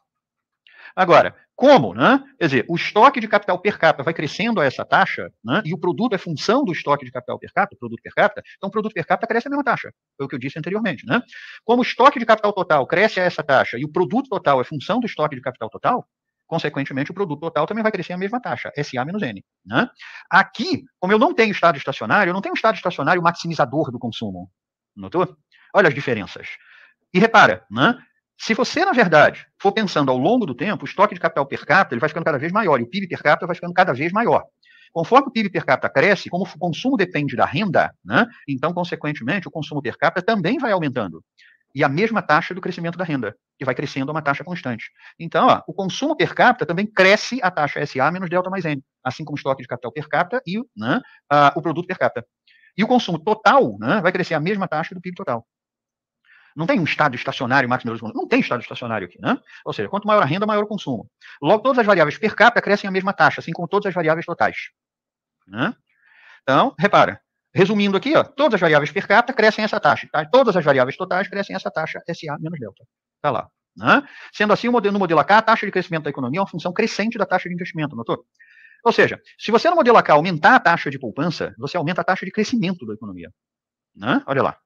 Agora, como? Né? Quer dizer, o estoque de capital per capita vai crescendo a essa taxa, né? e o produto é função do estoque de capital per capita, produto per capita, então o produto per capita cresce a mesma taxa, foi o que eu disse anteriormente. Né? Como o estoque de capital total cresce a essa taxa e o produto total é função do estoque de capital total, consequentemente, o produto total também vai crescer a mesma taxa, SA menos N. Né? Aqui, como eu não tenho estado estacionário, eu não tenho estado estacionário maximizador do consumo. Notou? Olha as diferenças. E repara, né? Se você, na verdade, for pensando ao longo do tempo, o estoque de capital per capita ele vai ficando cada vez maior e o PIB per capita vai ficando cada vez maior. Conforme o PIB per capita cresce, como o consumo depende da renda, né, então, consequentemente, o consumo per capita também vai aumentando. E a mesma taxa do crescimento da renda, que vai crescendo a uma taxa constante. Então, ó, o consumo per capita também cresce a taxa SA menos delta mais N, assim como o estoque de capital per capita e né, o produto per capita. E o consumo total né, vai crescer a mesma taxa do PIB total. Não tem um estado estacionário, Max Neuros Não tem estado estacionário aqui, né? Ou seja, quanto maior a renda, maior o consumo. Logo, todas as variáveis per capita crescem a mesma taxa, assim como todas as variáveis totais. Né? Então, repara. Resumindo aqui, ó, todas as variáveis per capita crescem essa taxa. Tá? Todas as variáveis totais crescem essa taxa SA menos delta. Tá lá. Né? Sendo assim, no modelo AK, a taxa de crescimento da economia é uma função crescente da taxa de investimento, notou? Ou seja, se você no modelo AK aumentar a taxa de poupança, você aumenta a taxa de crescimento da economia. Né? Olha lá.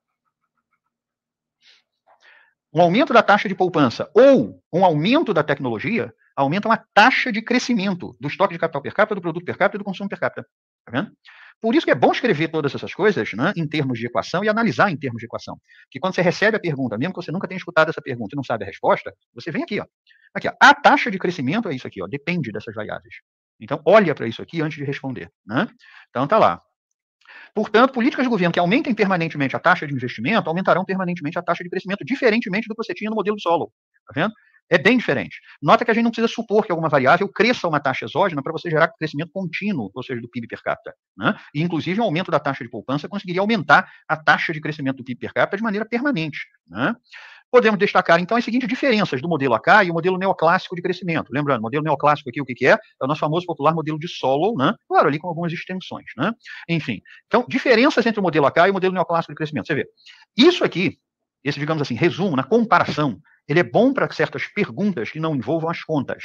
Um aumento da taxa de poupança ou um aumento da tecnologia aumentam a taxa de crescimento do estoque de capital per capita, do produto per capita e do consumo per capita. Tá vendo? Por isso que é bom escrever todas essas coisas né, em termos de equação e analisar em termos de equação. Que quando você recebe a pergunta, mesmo que você nunca tenha escutado essa pergunta e não sabe a resposta, você vem aqui, ó. Aqui, ó. A taxa de crescimento é isso aqui, ó. Depende dessas variáveis. Então, olha para isso aqui antes de responder. Né? Então, tá lá. Portanto, políticas de governo que aumentem permanentemente a taxa de investimento aumentarão permanentemente a taxa de crescimento, diferentemente do que você tinha no modelo do solo. Está vendo? É bem diferente. Nota que a gente não precisa supor que alguma variável cresça uma taxa exógena para você gerar crescimento contínuo, ou seja, do PIB per capita. Né? E, inclusive, um aumento da taxa de poupança conseguiria aumentar a taxa de crescimento do PIB per capita de maneira permanente. Né? Podemos destacar, então, as seguintes diferenças do modelo AK e o modelo neoclássico de crescimento. Lembrando, modelo neoclássico aqui, o que, que é? É o nosso famoso popular modelo de solo, né? Claro, ali com algumas extensões, né? Enfim. Então, diferenças entre o modelo AK e o modelo neoclássico de crescimento. Você vê, isso aqui, esse, digamos assim, resumo, na comparação, ele é bom para certas perguntas que não envolvam as contas.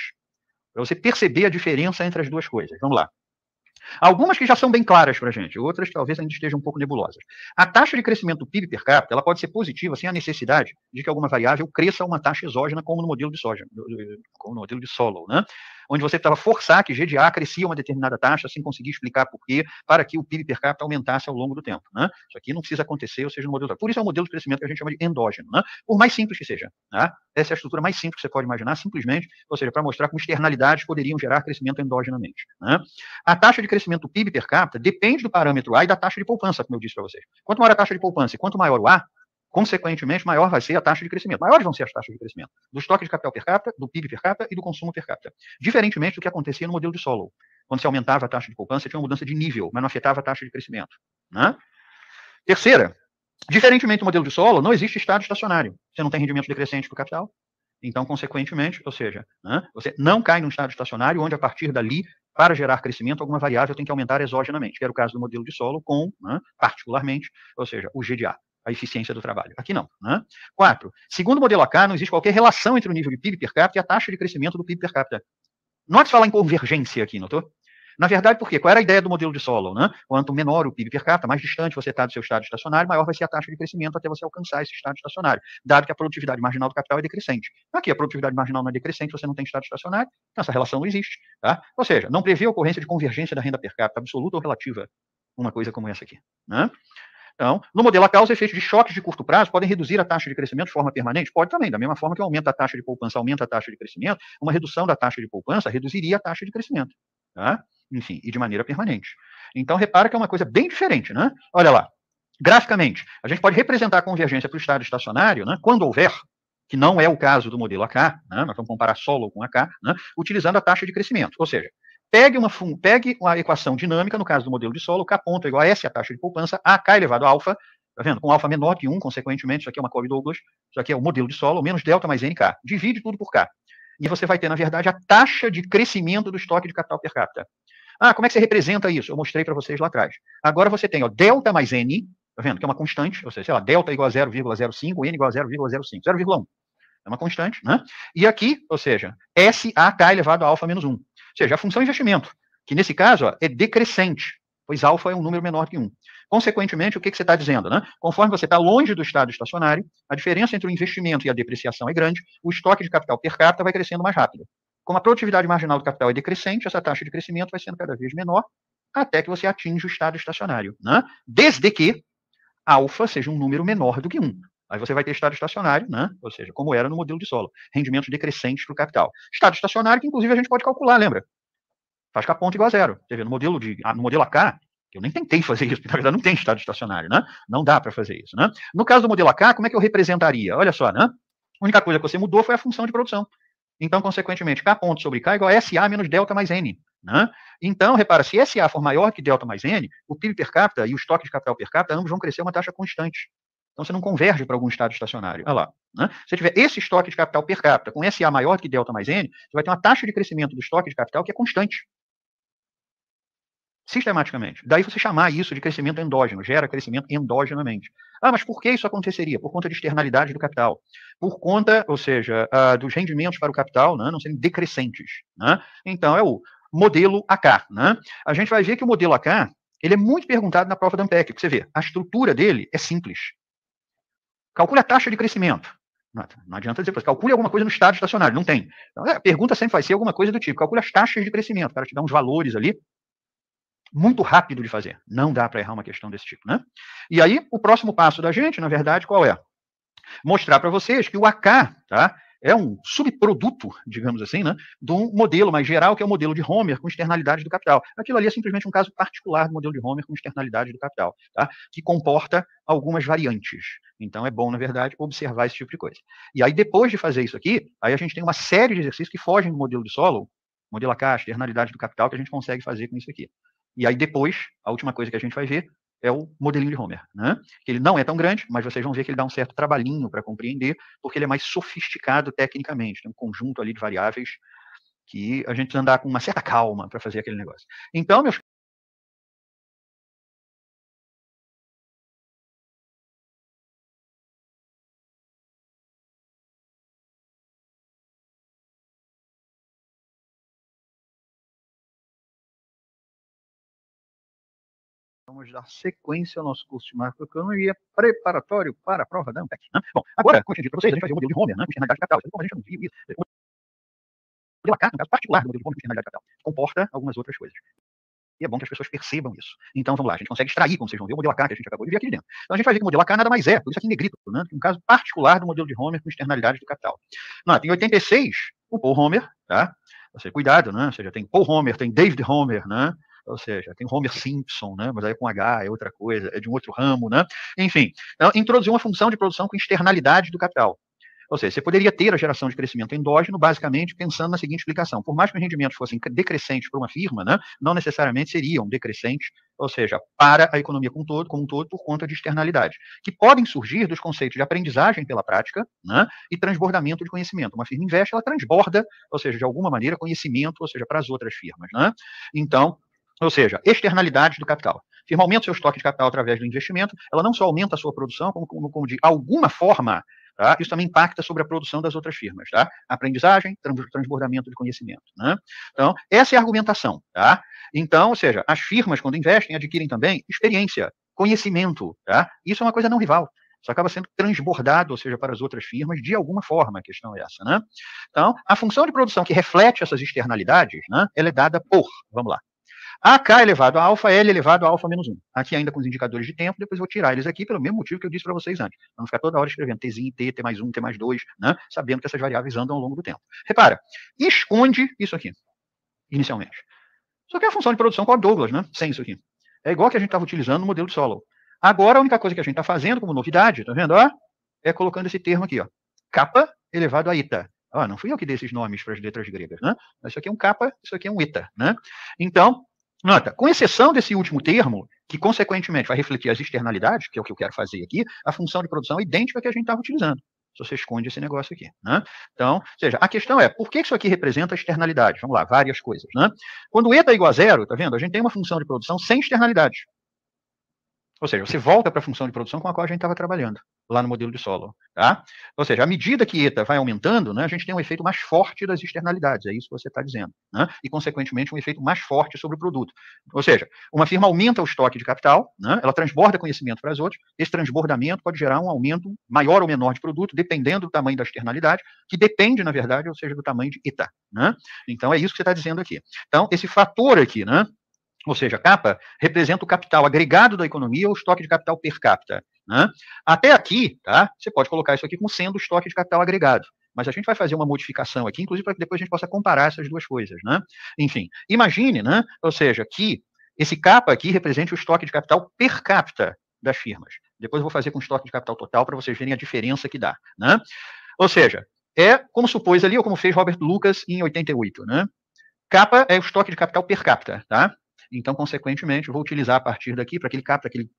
Para você perceber a diferença entre as duas coisas. Vamos lá. Algumas que já são bem claras para a gente, outras talvez ainda estejam um pouco nebulosas. A taxa de crescimento do PIB per capita ela pode ser positiva sem a necessidade de que alguma variável cresça a uma taxa exógena, como no modelo de soja, como no modelo de solo, né? onde você precisava forçar que GDA crescia uma determinada taxa sem conseguir explicar por quê, para que o PIB per capita aumentasse ao longo do tempo. Né? Isso aqui não precisa acontecer, ou seja, no modelo. Por isso é um modelo de crescimento que a gente chama de endógeno, né? por mais simples que seja. Né? Essa é a estrutura mais simples que você pode imaginar, simplesmente, ou seja, para mostrar como externalidades poderiam gerar crescimento endogenamente. Né? A taxa de crescimento do PIB per capita depende do parâmetro A e da taxa de poupança, como eu disse para vocês. Quanto maior a taxa de poupança e quanto maior o A, consequentemente, maior vai ser a taxa de crescimento. Maiores vão ser as taxas de crescimento do estoque de capital per capita, do PIB per capita e do consumo per capita. Diferentemente do que acontecia no modelo de Solow, quando se aumentava a taxa de poupança, tinha uma mudança de nível, mas não afetava a taxa de crescimento. Né? Terceira, diferentemente do modelo de Solow, não existe estado estacionário. Você não tem rendimento decrescente do capital, então, consequentemente, ou seja, né, você não cai num estado estacionário onde, a partir dali, para gerar crescimento, alguma variável tem que aumentar exogenamente, que era o caso do modelo de solo com, né, particularmente, ou seja, o GDA, a eficiência do trabalho. Aqui não. Né? Quatro, segundo o modelo AK, não existe qualquer relação entre o nível de PIB per capita e a taxa de crescimento do PIB per capita. Note falar em convergência aqui, notou? Na verdade, por quê? Qual era a ideia do modelo de Solow? Né? Quanto menor o PIB per capita, mais distante você está do seu estado estacionário, maior vai ser a taxa de crescimento até você alcançar esse estado estacionário, dado que a produtividade marginal do capital é decrescente. Aqui, a produtividade marginal não é decrescente, você não tem estado estacionário, então essa relação não existe. Tá? Ou seja, não prevê a ocorrência de convergência da renda per capita absoluta ou relativa, uma coisa como essa aqui. Né? Então, no modelo a causa, efeitos de choques de curto prazo podem reduzir a taxa de crescimento de forma permanente? Pode também, da mesma forma que aumenta a taxa de poupança, aumenta a taxa de crescimento, uma redução da taxa de poupança reduziria a taxa de crescimento. Tá? Enfim, e de maneira permanente. Então, repara que é uma coisa bem diferente, né? Olha lá, graficamente, a gente pode representar a convergência para o estado estacionário, né, quando houver, que não é o caso do modelo AK, né, nós vamos comparar solo com AK, né, utilizando a taxa de crescimento. Ou seja, pegue uma, pegue uma equação dinâmica, no caso do modelo de solo, K ponto é igual a S, a taxa de poupança, AK elevado a alfa, tá vendo? Com alfa menor que 1, consequentemente, isso aqui é uma Cobb-Douglas, isso aqui é o modelo de solo, menos delta mais NK. Divide tudo por K e você vai ter, na verdade, a taxa de crescimento do estoque de capital per capita. Ah, como é que você representa isso? Eu mostrei para vocês lá atrás. Agora você tem ó, delta mais N, tá vendo? Que é uma constante, ou seja, sei lá, delta igual a 0,05, N igual a 0,05, 0,1. É uma constante, né? E aqui, ou seja, s a k elevado a alfa menos 1. Ou seja, a função é investimento, que nesse caso ó, é decrescente, pois alfa é um número menor que 1. Consequentemente, o que, que você está dizendo? Né? Conforme você está longe do estado estacionário, a diferença entre o investimento e a depreciação é grande, o estoque de capital per capita vai crescendo mais rápido. Como a produtividade marginal do capital é decrescente, essa taxa de crescimento vai sendo cada vez menor até que você atinja o estado estacionário. Né? Desde que alfa seja um número menor do que 1. Aí você vai ter estado estacionário, né? ou seja, como era no modelo de solo, rendimentos decrescentes para o capital. Estado estacionário que, inclusive, a gente pode calcular, lembra? Faz com a ponta igual a zero. Você vê, no modelo, de, ah, no modelo AK, eu nem tentei fazer isso, porque na verdade não tem estado estacionário, né? Não dá para fazer isso, né? No caso do modelo AK, como é que eu representaria? Olha só, né? A única coisa que você mudou foi a função de produção. Então, consequentemente, K ponto sobre K é igual a SA menos delta mais N. Né? Então, repara, se SA for maior que delta mais N, o PIB per capita e o estoque de capital per capita ambos vão crescer uma taxa constante. Então, você não converge para algum estado estacionário. Olha lá. Né? Se tiver esse estoque de capital per capita com SA maior que delta mais N, você vai ter uma taxa de crescimento do estoque de capital que é constante sistematicamente. Daí você chamar isso de crescimento endógeno, gera crescimento endogenamente. Ah, mas por que isso aconteceria? Por conta de externalidade do capital. Por conta, ou seja, ah, dos rendimentos para o capital né, não serem decrescentes. Né? Então é o modelo AK. Né? A gente vai ver que o modelo AK ele é muito perguntado na prova da Ampec, você vê, a estrutura dele é simples. Calcule a taxa de crescimento. Não adianta dizer, calcule alguma coisa no estado estacionário, não tem. Então, é, a pergunta sempre vai ser alguma coisa do tipo, calcule as taxas de crescimento, para te dar uns valores ali muito rápido de fazer. Não dá para errar uma questão desse tipo, né? E aí, o próximo passo da gente, na verdade, qual é? Mostrar para vocês que o AK, tá? É um subproduto, digamos assim, né, de um modelo mais geral, que é o modelo de Homer com externalidades do capital. Aquilo ali é simplesmente um caso particular do modelo de Homer com externalidades do capital, tá, que comporta algumas variantes. Então é bom, na verdade, observar esse tipo de coisa. E aí, depois de fazer isso aqui, aí a gente tem uma série de exercícios que fogem do modelo de Solo, modelo AK, externalidade do capital, que a gente consegue fazer com isso aqui. E aí depois, a última coisa que a gente vai ver é o modelinho de Homer, né? Que ele não é tão grande, mas vocês vão ver que ele dá um certo trabalhinho para compreender, porque ele é mais sofisticado tecnicamente, tem né? um conjunto ali de variáveis que a gente andar com uma certa calma para fazer aquele negócio. Então, meus vamos dar sequência ao nosso curso de macroeconomia é preparatório para a prova da Ampec. Né? Bom, agora, como eu disse para vocês, a gente vai o modelo de Homer, né? externalidade capital. Como então, a gente não viu isso, o é, modelo Lacan, no caso particular do modelo de Homer, externalidade capital, comporta algumas outras coisas. E é bom que as pessoas percebam isso. Então, vamos lá, a gente consegue extrair, como vocês vão ver, o modelo AK que a gente acabou de ver aqui dentro. Então, a gente vai ver que o modelo AK nada mais é, por isso aqui em negrito, né, um caso particular do modelo de Homer com externalidades do capital. Não, tem 86, o Paul Homer, tá? Você, cuidado, né? Ou seja, tem Paul Homer, tem David Homer, né? Ou seja, tem Homer Simpson, né? Mas aí com H é outra coisa, é de um outro ramo, né? Enfim, introduziu introduzir uma função de produção com externalidade do capital. Ou seja, você poderia ter a geração de crescimento endógeno, basicamente pensando na seguinte explicação: por mais que os rendimentos fossem decrescentes para uma firma, né, não necessariamente seriam decrescentes, ou seja, para a economia como um todo, como um todo por conta de externalidades, que podem surgir dos conceitos de aprendizagem pela prática né, e transbordamento de conhecimento. Uma firma investe, ela transborda, ou seja, de alguma maneira, conhecimento, ou seja, para as outras firmas. Né? Então, ou seja, externalidades do capital. Firma aumenta seu estoque de capital através do investimento, ela não só aumenta a sua produção, como, como, como de alguma forma, tá? isso também impacta sobre a produção das outras firmas. Tá? Aprendizagem, transbordamento de conhecimento. Né? Então, essa é a argumentação. Tá? Então, ou seja, as firmas, quando investem, adquirem também experiência, conhecimento. Tá? Isso é uma coisa não rival. Isso acaba sendo transbordado, ou seja, para as outras firmas, de alguma forma, a questão é essa, né? Então, a função de produção que reflete essas externalidades, né, ela é dada por, vamos lá, AK elevado a alfa, L elevado a alfa menos 1. Aqui ainda com os indicadores de tempo, depois vou tirar eles aqui pelo mesmo motivo que eu disse para vocês antes. Vamos ficar toda hora escrevendo Tzinho, T, T mais 1, T mais 2, né? sabendo que essas variáveis andam ao longo do tempo. Repara, esconde isso aqui, inicialmente. Só que é a função de produção com a Douglas, né? sem isso aqui. É igual que a gente estava utilizando no modelo de Solow. Agora, a única coisa que a gente está fazendo como novidade, tá vendo? Ó, é colocando esse termo aqui, ó. Kappa elevado a ita. Ó, não fui eu que dei esses nomes para as letras gregas, né? Isso aqui é um kappa, isso aqui é um ita, né? Então, Nota, com exceção desse último termo, que consequentemente vai refletir as externalidades, que é o que eu quero fazer aqui, a função de produção é idêntica que a gente estava utilizando. Se você esconde esse negócio aqui. Né? Então, ou seja, a questão é, por que isso aqui representa externalidades? Vamos lá, várias coisas. Né? Quando eta está igual a zero, tá vendo? A gente tem uma função de produção sem externalidades. Ou seja, você volta para a função de produção com a qual a gente estava trabalhando lá no modelo de solo. Tá? Ou seja, à medida que eta vai aumentando, né, a gente tem um efeito mais forte das externalidades, é isso que você está dizendo. Né? E, consequentemente, um efeito mais forte sobre o produto. Ou seja, uma firma aumenta o estoque de capital, né, ela transborda conhecimento para as outras, esse transbordamento pode gerar um aumento maior ou menor de produto, dependendo do tamanho da externalidade, que depende, na verdade, ou seja, do tamanho de eta. Né? Então, é isso que você está dizendo aqui. Então, esse fator aqui, né, ou seja, capa, representa o capital agregado da economia ou o estoque de capital per capita. Né? Até aqui, tá? Você pode colocar isso aqui como sendo o estoque de capital agregado. Mas a gente vai fazer uma modificação aqui, inclusive para que depois a gente possa comparar essas duas coisas, né? Enfim, imagine, né? Ou seja, que esse capa aqui represente o estoque de capital per capita das firmas. Depois eu vou fazer com estoque de capital total para vocês verem a diferença que dá, né? Ou seja, é como supôs ali, ou como fez Robert Lucas em 88, né? Capa é o estoque de capital per capita, tá? Então, consequentemente, eu vou utilizar a partir daqui para aquele cap, aquele,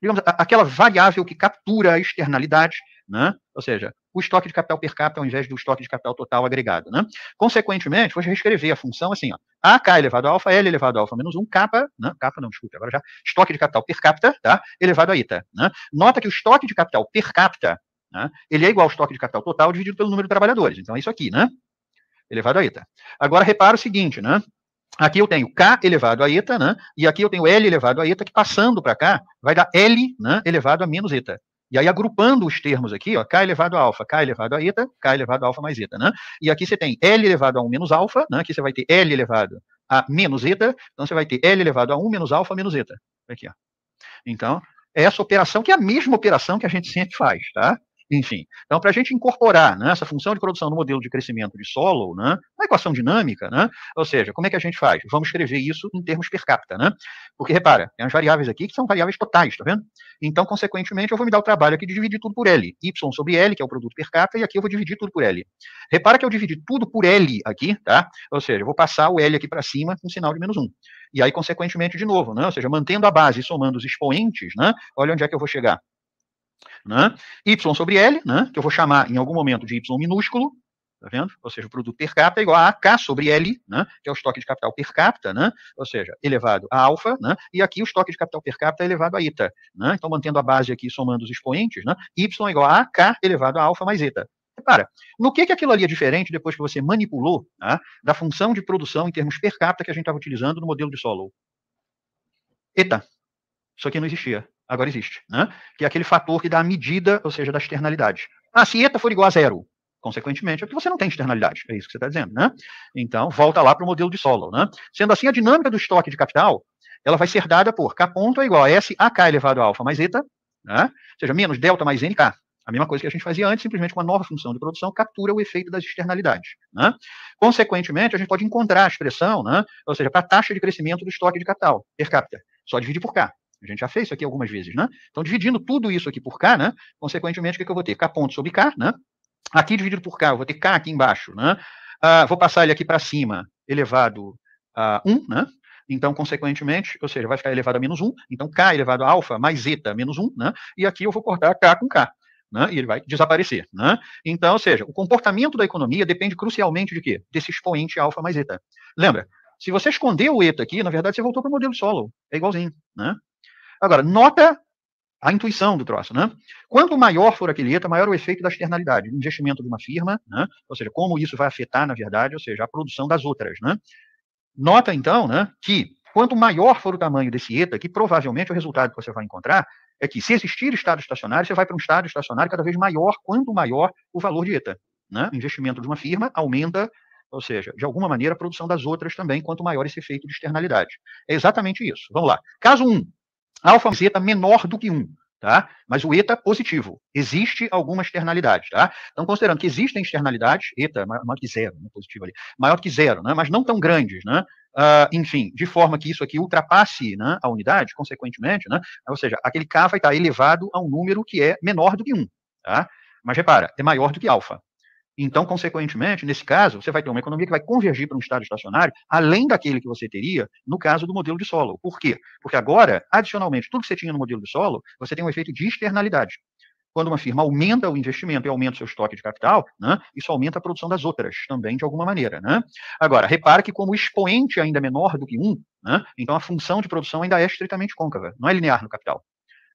digamos, aquela variável que captura a externalidade, né? Ou seja, o estoque de capital per capita ao invés do estoque de capital total agregado, né? Consequentemente, vou reescrever a função assim, ó, AK elevado a alfa, L elevado a alfa menos 1, capa, né? Capa não, desculpe, agora já, estoque de capital per capita, tá? Elevado a ita, né? Nota que o estoque de capital per capita, né? Ele é igual ao estoque de capital total dividido pelo número de trabalhadores. Então, é isso aqui, né? Elevado a ita. Agora, repara o seguinte, né? Aqui eu tenho K elevado a eta, né? E aqui eu tenho L elevado a eta, que passando para cá vai dar L né, elevado a menos eta. E aí, agrupando os termos aqui, ó, k elevado a alfa, k elevado a eta, k elevado a alfa mais eta, né? E aqui você tem L elevado a 1 menos alfa, né? Aqui você vai ter L elevado a menos eta, então você vai ter L elevado a 1 menos alfa menos eta. Aqui, ó. Então, essa operação, que é a mesma operação que a gente sempre faz, tá? Enfim, então para a gente incorporar né, essa função de produção no modelo de crescimento de solo, né, na equação dinâmica, né, ou seja, como é que a gente faz? Vamos escrever isso em termos per capita, né? Porque repara, tem as variáveis aqui que são variáveis totais, tá vendo? Então, consequentemente, eu vou me dar o trabalho aqui de dividir tudo por L, y sobre L, que é o produto per capita, e aqui eu vou dividir tudo por L. Repara que eu dividi tudo por L aqui, tá? Ou seja, eu vou passar o L aqui para cima com sinal de menos 1. E aí, consequentemente, de novo, né? Ou seja, mantendo a base e somando os expoentes, né? Olha onde é que eu vou chegar né? y sobre L, né? que eu vou chamar em algum momento de y minúsculo, tá vendo? Ou seja, o produto per capita é igual a K sobre L, né? que é o estoque de capital per capita, né? ou seja, elevado a alfa, né? e aqui o estoque de capital per capita é elevado a eta. Né? Então, mantendo a base aqui, somando os expoentes, né? y é igual a K elevado a alfa mais eta. Repara, no que, que aquilo ali é diferente depois que você manipulou tá? da função de produção em termos per capita que a gente estava utilizando no modelo de Solow? Eta. Isso aqui não existia agora existe, né? que é aquele fator que dá a medida, ou seja, da externalidade. Ah, se eta for igual a zero, consequentemente, é porque você não tem externalidade, é isso que você está dizendo, né? Então, volta lá para o modelo de solo, né? Sendo assim, a dinâmica do estoque de capital, ela vai ser dada por K ponto é igual a S a K elevado a alfa mais eta, né? ou seja, menos delta mais NK. A mesma coisa que a gente fazia antes, simplesmente com uma nova função de produção, captura o efeito das externalidades. Né? Consequentemente, a gente pode encontrar a expressão, né? ou seja, para a taxa de crescimento do estoque de capital per capita. Só divide por K. A gente já fez isso aqui algumas vezes, né? Então, dividindo tudo isso aqui por K, né? Consequentemente, o que, é que eu vou ter? K ponto sobre K, né? Aqui dividido por K, eu vou ter K aqui embaixo, né? Ah, vou passar ele aqui para cima, elevado a 1, né? Então, consequentemente, ou seja, vai ficar elevado a menos 1. Então, K elevado a alfa mais eta menos 1, né? E aqui eu vou cortar K com K. Né, e ele vai desaparecer. Né? Então, ou seja, o comportamento da economia depende crucialmente de quê? Desse expoente alfa mais eta. Lembra, se você esconder o eta aqui, na verdade você voltou para o modelo solo, é igualzinho. Né? Agora, nota a intuição do troço, né? Quanto maior for aquele ETA, maior o efeito da externalidade, do investimento de uma firma, né? Ou seja, como isso vai afetar, na verdade, ou seja, a produção das outras, né? Nota, então, né, que quanto maior for o tamanho desse ETA, que provavelmente o resultado que você vai encontrar é que, se existir estado estacionário, você vai para um estado estacionário cada vez maior, quanto maior o valor de ETA. Né? O investimento de uma firma aumenta, ou seja, de alguma maneira, a produção das outras também, quanto maior esse efeito de externalidade. É exatamente isso. Vamos lá. Caso 1. Um, alfa eta menor do que 1. Tá? Mas o eta positivo. Existe alguma externalidade. Tá? Então, considerando que existem externalidades, eta é maior que zero, né, positivo ali, maior que zero, né, mas não tão grandes, né? Uh, enfim, de forma que isso aqui ultrapasse né, a unidade, consequentemente, né, ou seja, aquele K vai estar elevado a um número que é menor do que 1. Tá? Mas repara, é maior do que alfa. Então, consequentemente, nesse caso, você vai ter uma economia que vai convergir para um estado estacionário, além daquele que você teria no caso do modelo de solo. Por quê? Porque agora, adicionalmente, tudo que você tinha no modelo de solo, você tem um efeito de externalidade. Quando uma firma aumenta o investimento e aumenta o seu estoque de capital, né, isso aumenta a produção das outras também, de alguma maneira. Né? Agora, repara que como o expoente ainda é menor do que um, né, então a função de produção ainda é estritamente côncava, não é linear no capital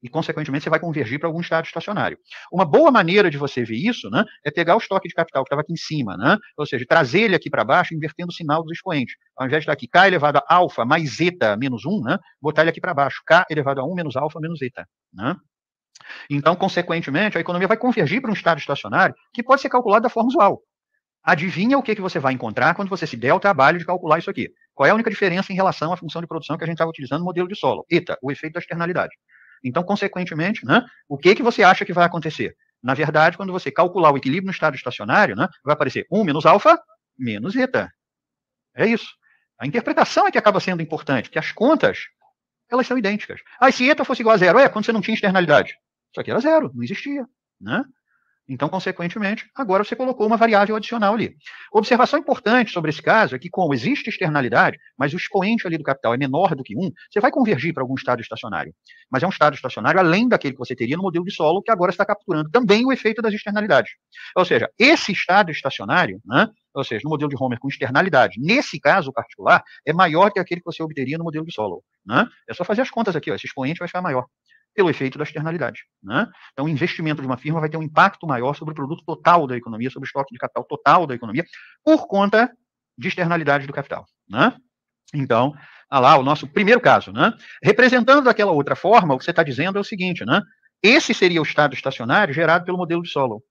e, consequentemente, você vai convergir para algum estado estacionário. Uma boa maneira de você ver isso né, é pegar o estoque de capital que estava aqui em cima, né, ou seja, trazer ele aqui para baixo, invertendo o sinal dos expoentes. Ao invés de estar aqui K elevado a alfa mais zeta menos 1, né, botar ele aqui para baixo, K elevado a 1 menos alfa menos zeta. Né? Então, consequentemente, a economia vai convergir para um estado estacionário que pode ser calculado da forma usual. Adivinha o que, que você vai encontrar quando você se der o trabalho de calcular isso aqui? Qual é a única diferença em relação à função de produção que a gente estava utilizando no modelo de solo? Eta, o efeito da externalidade. Então, consequentemente, né, o que, que você acha que vai acontecer? Na verdade, quando você calcular o equilíbrio no estado estacionário, né, vai aparecer 1 menos alfa, menos eta. É isso. A interpretação é que acaba sendo importante, que as contas, elas são idênticas. Ah, se eta fosse igual a zero, é quando você não tinha externalidade. Só que era zero, não existia. Né? Então, consequentemente, agora você colocou uma variável adicional ali. Observação importante sobre esse caso é que, como existe externalidade, mas o expoente ali do capital é menor do que 1, você vai convergir para algum estado estacionário. Mas é um estado estacionário além daquele que você teria no modelo de solo, que agora está capturando também o efeito das externalidades. Ou seja, esse estado estacionário, né, ou seja, no modelo de Homer com externalidade, nesse caso particular, é maior que aquele que você obteria no modelo de solo. Né? É só fazer as contas aqui, ó, esse expoente vai ficar maior pelo efeito da externalidade. Né? Então, o investimento de uma firma vai ter um impacto maior sobre o produto total da economia, sobre o estoque de capital total da economia, por conta de externalidade do capital. Né? Então, ah lá, o nosso primeiro caso. Né? Representando daquela outra forma, o que você está dizendo é o seguinte, né? esse seria o estado estacionário gerado pelo modelo de Solow.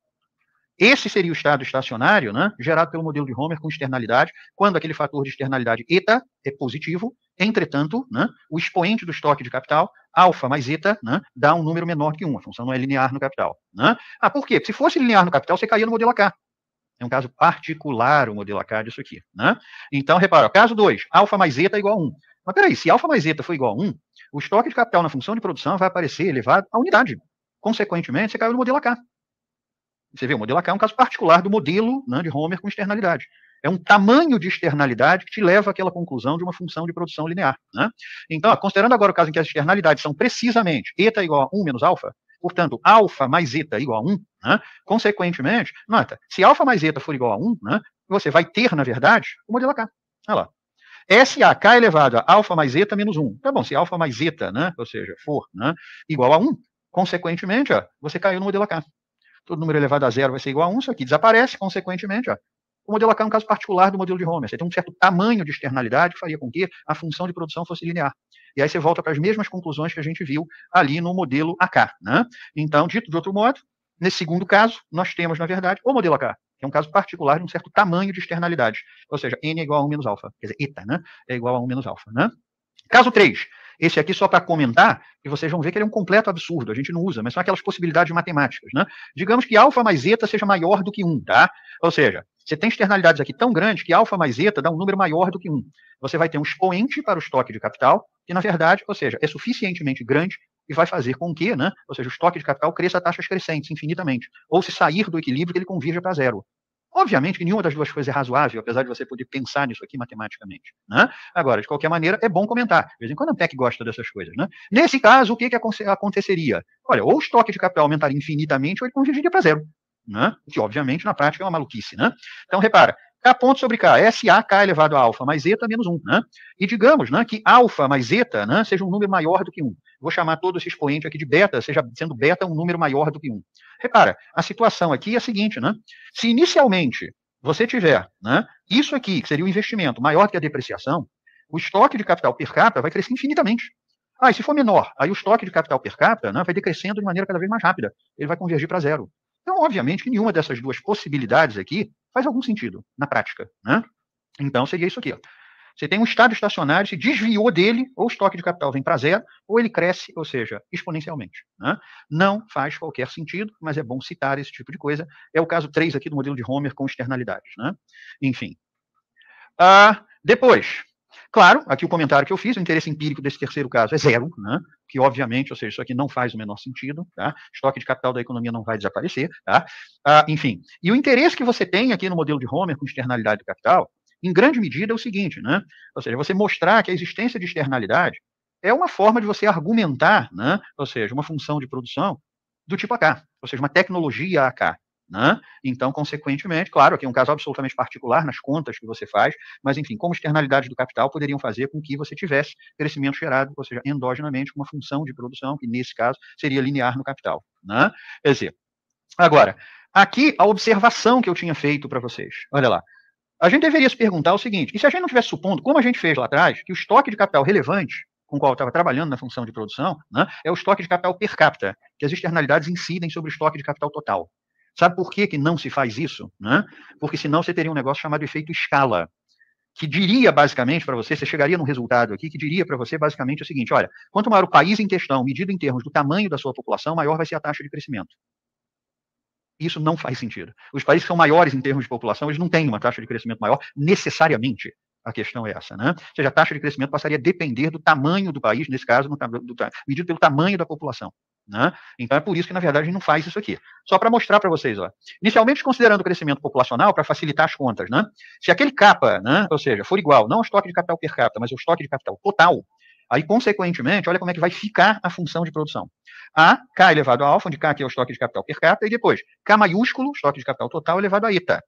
Esse seria o estado estacionário, né, gerado pelo modelo de Homer com externalidade, quando aquele fator de externalidade eta é positivo, entretanto, né, o expoente do estoque de capital, alfa mais eta, né, dá um número menor que 1, a função não é linear no capital. Né? Ah, por quê? Se fosse linear no capital, você caía no modelo AK. É um caso particular o modelo AK disso aqui. Né? Então, repara, caso 2, alfa mais eta é igual a 1. Mas peraí, se alfa mais eta for igual a 1, o estoque de capital na função de produção vai aparecer elevado à unidade. Consequentemente, você caiu no modelo AK. Você vê, o modelo AK é um caso particular do modelo né, de Homer com externalidade. É um tamanho de externalidade que te leva àquela conclusão de uma função de produção linear. Né? Então, considerando agora o caso em que as externalidades são precisamente eta igual a 1 menos alfa, portanto, alfa mais eta igual a 1, né? consequentemente, nota, se alfa mais eta for igual a 1, né, você vai ter, na verdade, o modelo AK. Olha lá. SAK elevado a alfa mais eta menos 1. Tá bom, se alfa mais eta, né, ou seja, for né, igual a 1, consequentemente, ó, você caiu no modelo AK todo número elevado a zero vai ser igual a 1, isso aqui desaparece, consequentemente, ó, o modelo AK é um caso particular do modelo de Homer. Você tem um certo tamanho de externalidade que faria com que a função de produção fosse linear. E aí você volta para as mesmas conclusões que a gente viu ali no modelo AK. Né? Então, dito de outro modo, nesse segundo caso, nós temos, na verdade, o modelo AK, que é um caso particular de um certo tamanho de externalidade. Ou seja, N é igual a 1 menos alfa. Quer dizer, eta né? é igual a 1 menos alfa. Né? Caso 3. Esse aqui só para comentar, e vocês vão ver que ele é um completo absurdo, a gente não usa, mas são aquelas possibilidades matemáticas, né? Digamos que alfa mais zeta seja maior do que 1, tá? Ou seja, você tem externalidades aqui tão grandes que alfa mais zeta dá um número maior do que 1. Você vai ter um expoente para o estoque de capital, que na verdade, ou seja, é suficientemente grande e vai fazer com que, né, ou seja, o estoque de capital cresça a taxas crescentes infinitamente, ou se sair do equilíbrio que ele convirja para zero. Obviamente que nenhuma das duas coisas é razoável, apesar de você poder pensar nisso aqui matematicamente. Né? Agora, de qualquer maneira, é bom comentar. De vez em quando a PEC gosta dessas coisas. Né? Nesse caso, o que, que aconteceria? Olha, ou o estoque de capital aumentaria infinitamente ou ele convergiria para zero. Né? Que, obviamente, na prática é uma maluquice. Né? Então, repara, K é ponto sobre K, S A K elevado a alfa mais eta menos 1, né? E digamos, né, que alfa mais eta, né, seja um número maior do que 1. Vou chamar todo esse expoente aqui de beta, seja sendo beta um número maior do que 1. Repara, a situação aqui é a seguinte, né? Se inicialmente você tiver, né, isso aqui, que seria o investimento maior que a depreciação, o estoque de capital per capita vai crescer infinitamente. Ah, e se for menor, aí o estoque de capital per capita né, vai decrescendo de maneira cada vez mais rápida. Ele vai convergir para zero. Então, obviamente, que nenhuma dessas duas possibilidades aqui faz algum sentido na prática. Né? Então, seria isso aqui. Ó. Você tem um estado estacionário, se desviou dele, ou o estoque de capital vem para zero, ou ele cresce, ou seja, exponencialmente. Né? Não faz qualquer sentido, mas é bom citar esse tipo de coisa. É o caso 3 aqui do modelo de Homer com externalidades. Né? Enfim. Ah, depois, Claro, aqui o comentário que eu fiz, o interesse empírico desse terceiro caso é zero, né? que obviamente, ou seja, isso aqui não faz o menor sentido, tá? estoque de capital da economia não vai desaparecer, tá? Ah, enfim. E o interesse que você tem aqui no modelo de Homer com externalidade do capital, em grande medida é o seguinte, né? ou seja, você mostrar que a existência de externalidade é uma forma de você argumentar, né? ou seja, uma função de produção do tipo AK, ou seja, uma tecnologia AK, né? Então, consequentemente, claro, aqui é um caso absolutamente particular nas contas que você faz, mas enfim, como externalidades do capital poderiam fazer com que você tivesse crescimento gerado, ou seja, endogenamente, uma função de produção que, nesse caso, seria linear no capital. Né? Quer dizer, agora, aqui a observação que eu tinha feito para vocês, olha lá. A gente deveria se perguntar o seguinte: e se a gente não estivesse supondo, como a gente fez lá atrás, que o estoque de capital relevante com o qual eu estava trabalhando na função de produção né, é o estoque de capital per capita, que as externalidades incidem sobre o estoque de capital total. Sabe por que, que não se faz isso? Né? Porque senão você teria um negócio chamado efeito escala, que diria basicamente para você, você chegaria num resultado aqui que diria para você basicamente o seguinte: olha, quanto maior o país em questão, medido em termos do tamanho da sua população, maior vai ser a taxa de crescimento. Isso não faz sentido. Os países que são maiores em termos de população, eles não têm uma taxa de crescimento maior necessariamente. A questão é essa, né? Ou seja, a taxa de crescimento passaria a depender do tamanho do país, nesse caso, no, do, do, medido pelo tamanho da população. Né? Então é por isso que, na verdade, a gente não faz isso aqui. Só para mostrar para vocês. Ó. Inicialmente, considerando o crescimento populacional para facilitar as contas, né? se aquele capa, né? ou seja, for igual, não ao estoque de capital per capita, mas ao estoque de capital total, aí, consequentemente, olha como é que vai ficar a função de produção. A, K elevado a alfa, onde K aqui é o estoque de capital per capita, e depois K maiúsculo, estoque de capital total, elevado a eta.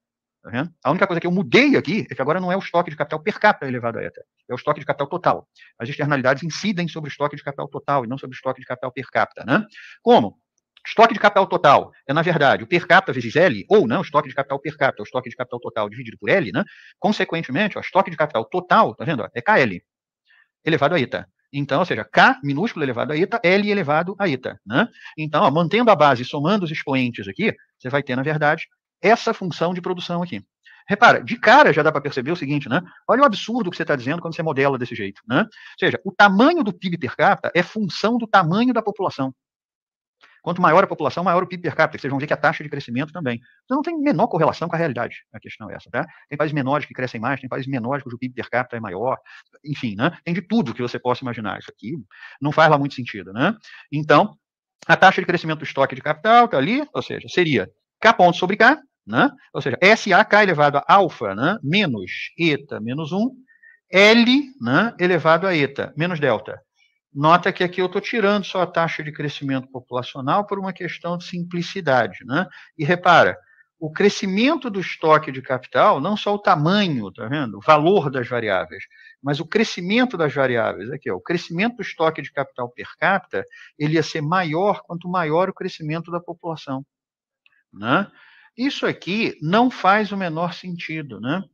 Tá vendo? A única coisa que eu mudei aqui é que agora não é o estoque de capital per capita elevado a ETA, é o estoque de capital total. As externalidades incidem sobre o estoque de capital total e não sobre o estoque de capital per capita. Né? Como? Estoque de capital total é, na verdade, o per capita vezes L, ou não, estoque de capital per capita, o estoque de capital total dividido por L, né? Consequentemente, o estoque de capital total, tá vendo? Ó, é KL elevado a eta. Então, ou seja, K minúsculo elevado a eta, L elevado a eta, né? Então, ó, mantendo a base, somando os expoentes aqui, você vai ter, na verdade, essa função de produção aqui. Repara, de cara já dá para perceber o seguinte, né? Olha o absurdo que você está dizendo quando você modela desse jeito, né? Ou seja, o tamanho do PIB per capita é função do tamanho da população. Quanto maior a população, maior o PIB per capita. Vocês vão ver que a taxa de crescimento também. Então não tem menor correlação com a realidade, a questão é essa, tá? Tem países menores que crescem mais, tem países menores cujo PIB per capita é maior. Enfim, né? Tem de tudo que você possa imaginar. Isso aqui não faz lá muito sentido, né? Então, a taxa de crescimento do estoque de capital está ali, ou seja, seria K ponto sobre K, né? Ou seja, SAK elevado a alfa, né? Menos eta menos 1, L, né? Elevado a eta menos delta. Nota que aqui eu estou tirando só a taxa de crescimento populacional por uma questão de simplicidade, né? E repara, o crescimento do estoque de capital, não só o tamanho, tá vendo? O valor das variáveis, mas o crescimento das variáveis, aqui, ó, o crescimento do estoque de capital per capita, ele ia ser maior quanto maior o crescimento da população, né? Isso aqui não faz o menor sentido, né?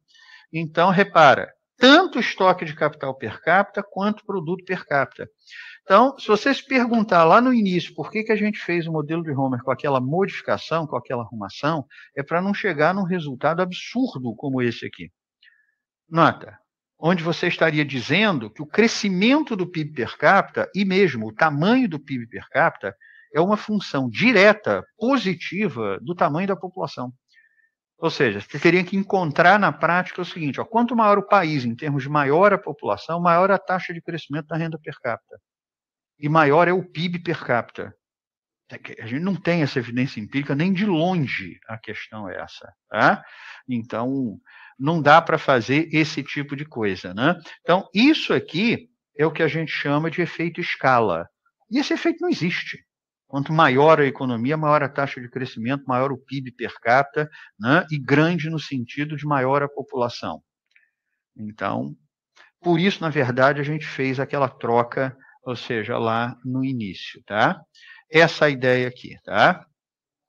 Então, repara, tanto estoque de capital per capita quanto produto per capita. Então, se você se perguntar lá no início por que, que a gente fez o modelo de Homer com aquela modificação, com aquela arrumação, é para não chegar num resultado absurdo como esse aqui. Nota, onde você estaria dizendo que o crescimento do PIB per capita, e mesmo o tamanho do PIB per capita, é uma função direta, positiva, do tamanho da população. Ou seja, você teria que encontrar na prática o seguinte: ó, quanto maior o país, em termos de maior a população, maior a taxa de crescimento da renda per capita. E maior é o PIB per capita. É a gente não tem essa evidência empírica, nem de longe a questão é essa. Tá? Então, não dá para fazer esse tipo de coisa. Né? Então, isso aqui é o que a gente chama de efeito escala. E esse efeito não existe. Quanto maior a economia, maior a taxa de crescimento, maior o PIB per capita, né? e grande no sentido de maior a população. Então, por isso, na verdade, a gente fez aquela troca, ou seja, lá no início, tá? Essa é ideia aqui, tá?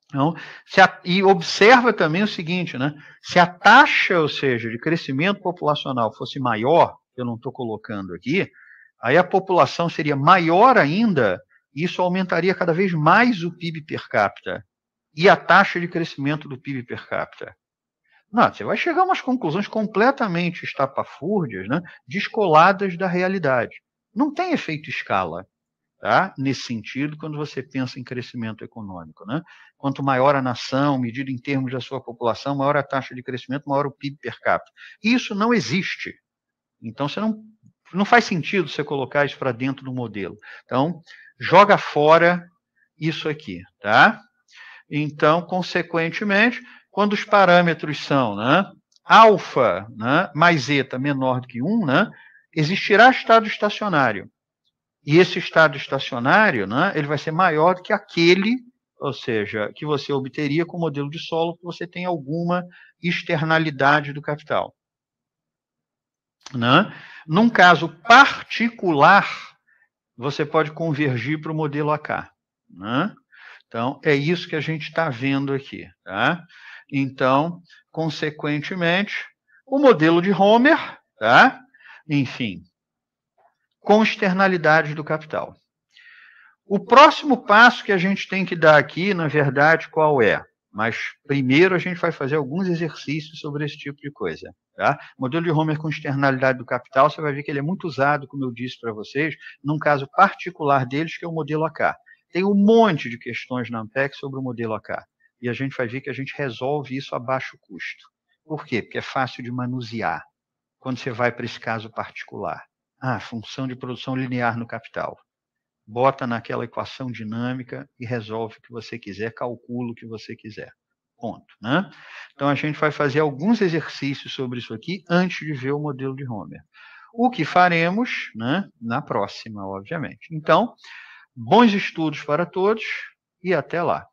Então, a, e observa também o seguinte, né? Se a taxa, ou seja, de crescimento populacional fosse maior, eu não estou colocando aqui, aí a população seria maior ainda isso aumentaria cada vez mais o PIB per capita e a taxa de crescimento do PIB per capita. Não, você vai chegar a umas conclusões completamente estapafúrdias, né, descoladas da realidade. Não tem efeito escala tá? nesse sentido quando você pensa em crescimento econômico. Né? Quanto maior a nação, medida em termos da sua população, maior a taxa de crescimento, maior o PIB per capita. Isso não existe. Então, você não, não faz sentido você colocar isso para dentro do modelo. Então, joga fora isso aqui, tá? Então, consequentemente, quando os parâmetros são né, alfa né, mais eta menor do que 1, né, existirá estado estacionário. E esse estado estacionário né, ele vai ser maior do que aquele, ou seja, que você obteria com o modelo de solo que você tem alguma externalidade do capital. Né? Num caso particular você pode convergir para o modelo AK. Né? Então, é isso que a gente está vendo aqui. Tá? Então, consequentemente, o modelo de Homer, tá? enfim, com externalidade do capital. O próximo passo que a gente tem que dar aqui, na verdade, qual é? Mas primeiro a gente vai fazer alguns exercícios sobre esse tipo de coisa. Tá? O modelo de Homer com externalidade do capital, você vai ver que ele é muito usado, como eu disse para vocês, num caso particular deles, que é o modelo AK. Tem um monte de questões na Ampec sobre o modelo AK. E a gente vai ver que a gente resolve isso a baixo custo. Por quê? Porque é fácil de manusear quando você vai para esse caso particular. Ah, função de produção linear no capital bota naquela equação dinâmica e resolve o que você quiser, calcula o que você quiser. Ponto. Né? Então a gente vai fazer alguns exercícios sobre isso aqui antes de ver o modelo de Homer. O que faremos né, na próxima, obviamente. Então, bons estudos para todos e até lá.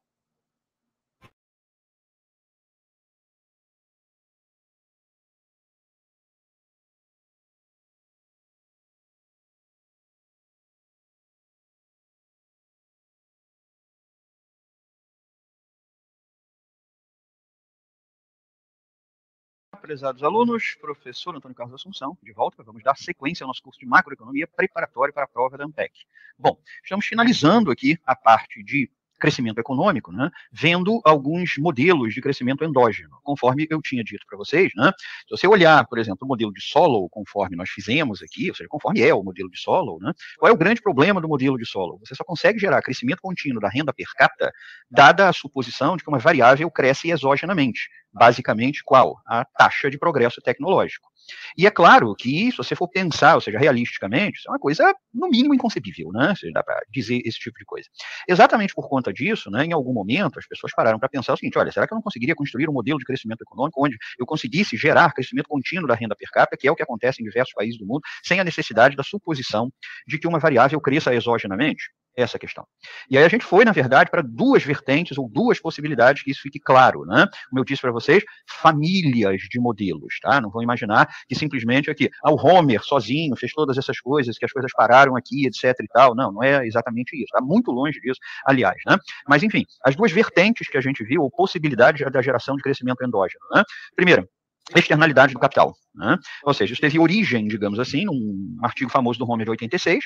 prezados alunos, professor Antônio Carlos Assunção, de volta, vamos dar sequência ao nosso curso de macroeconomia preparatório para a prova da ANPEC. Bom, estamos finalizando aqui a parte de crescimento econômico, né, vendo alguns modelos de crescimento endógeno, conforme eu tinha dito para vocês. Né? Se você olhar, por exemplo, o modelo de Solow, conforme nós fizemos aqui, ou seja, conforme é o modelo de Solow, né, qual é o grande problema do modelo de Solow? Você só consegue gerar crescimento contínuo da renda per capita dada a suposição de que uma variável cresce exogenamente, basicamente qual? A taxa de progresso tecnológico. E é claro que, se você for pensar, ou seja, realisticamente, isso é uma coisa, no mínimo, inconcebível, né? Se dá para dizer esse tipo de coisa. Exatamente por conta disso, né, em algum momento, as pessoas pararam para pensar o seguinte: olha, será que eu não conseguiria construir um modelo de crescimento econômico onde eu conseguisse gerar crescimento contínuo da renda per capita, que é o que acontece em diversos países do mundo, sem a necessidade da suposição de que uma variável cresça exogenamente? Essa questão. E aí a gente foi, na verdade, para duas vertentes ou duas possibilidades que isso fique claro, né? Como eu disse para vocês, famílias de modelos, tá? Não vão imaginar que simplesmente aqui, ah, o Homer sozinho fez todas essas coisas, que as coisas pararam aqui, etc e tal. Não, não é exatamente isso. Está muito longe disso, aliás, né? Mas enfim, as duas vertentes que a gente viu ou possibilidades da geração de crescimento endógeno, né? Primeira, externalidade do capital. Né? Ou seja, isso teve origem, digamos assim, num artigo famoso do Homer de 86,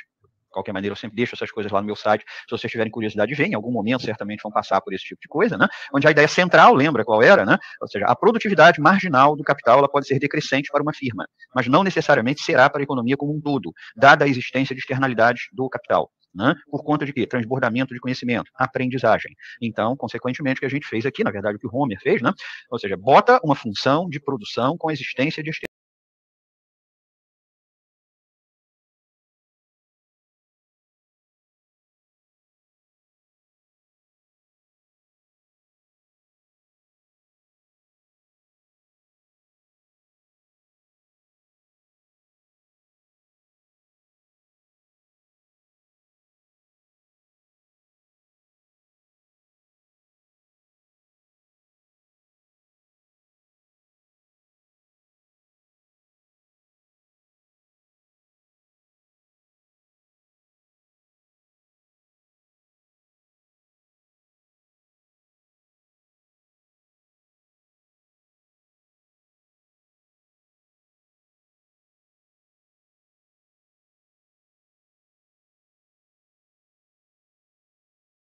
qualquer maneira, eu sempre deixo essas coisas lá no meu site. Se vocês tiverem curiosidade, vem. Em algum momento, certamente, vão passar por esse tipo de coisa, né? Onde a ideia central, lembra qual era, né? Ou seja, a produtividade marginal do capital ela pode ser decrescente para uma firma, mas não necessariamente será para a economia como um todo, dada a existência de externalidades do capital. Né? Por conta de quê? Transbordamento de conhecimento, aprendizagem. Então, consequentemente, o que a gente fez aqui, na verdade, o que o Homer fez, né? ou seja, bota uma função de produção com a existência de externalidades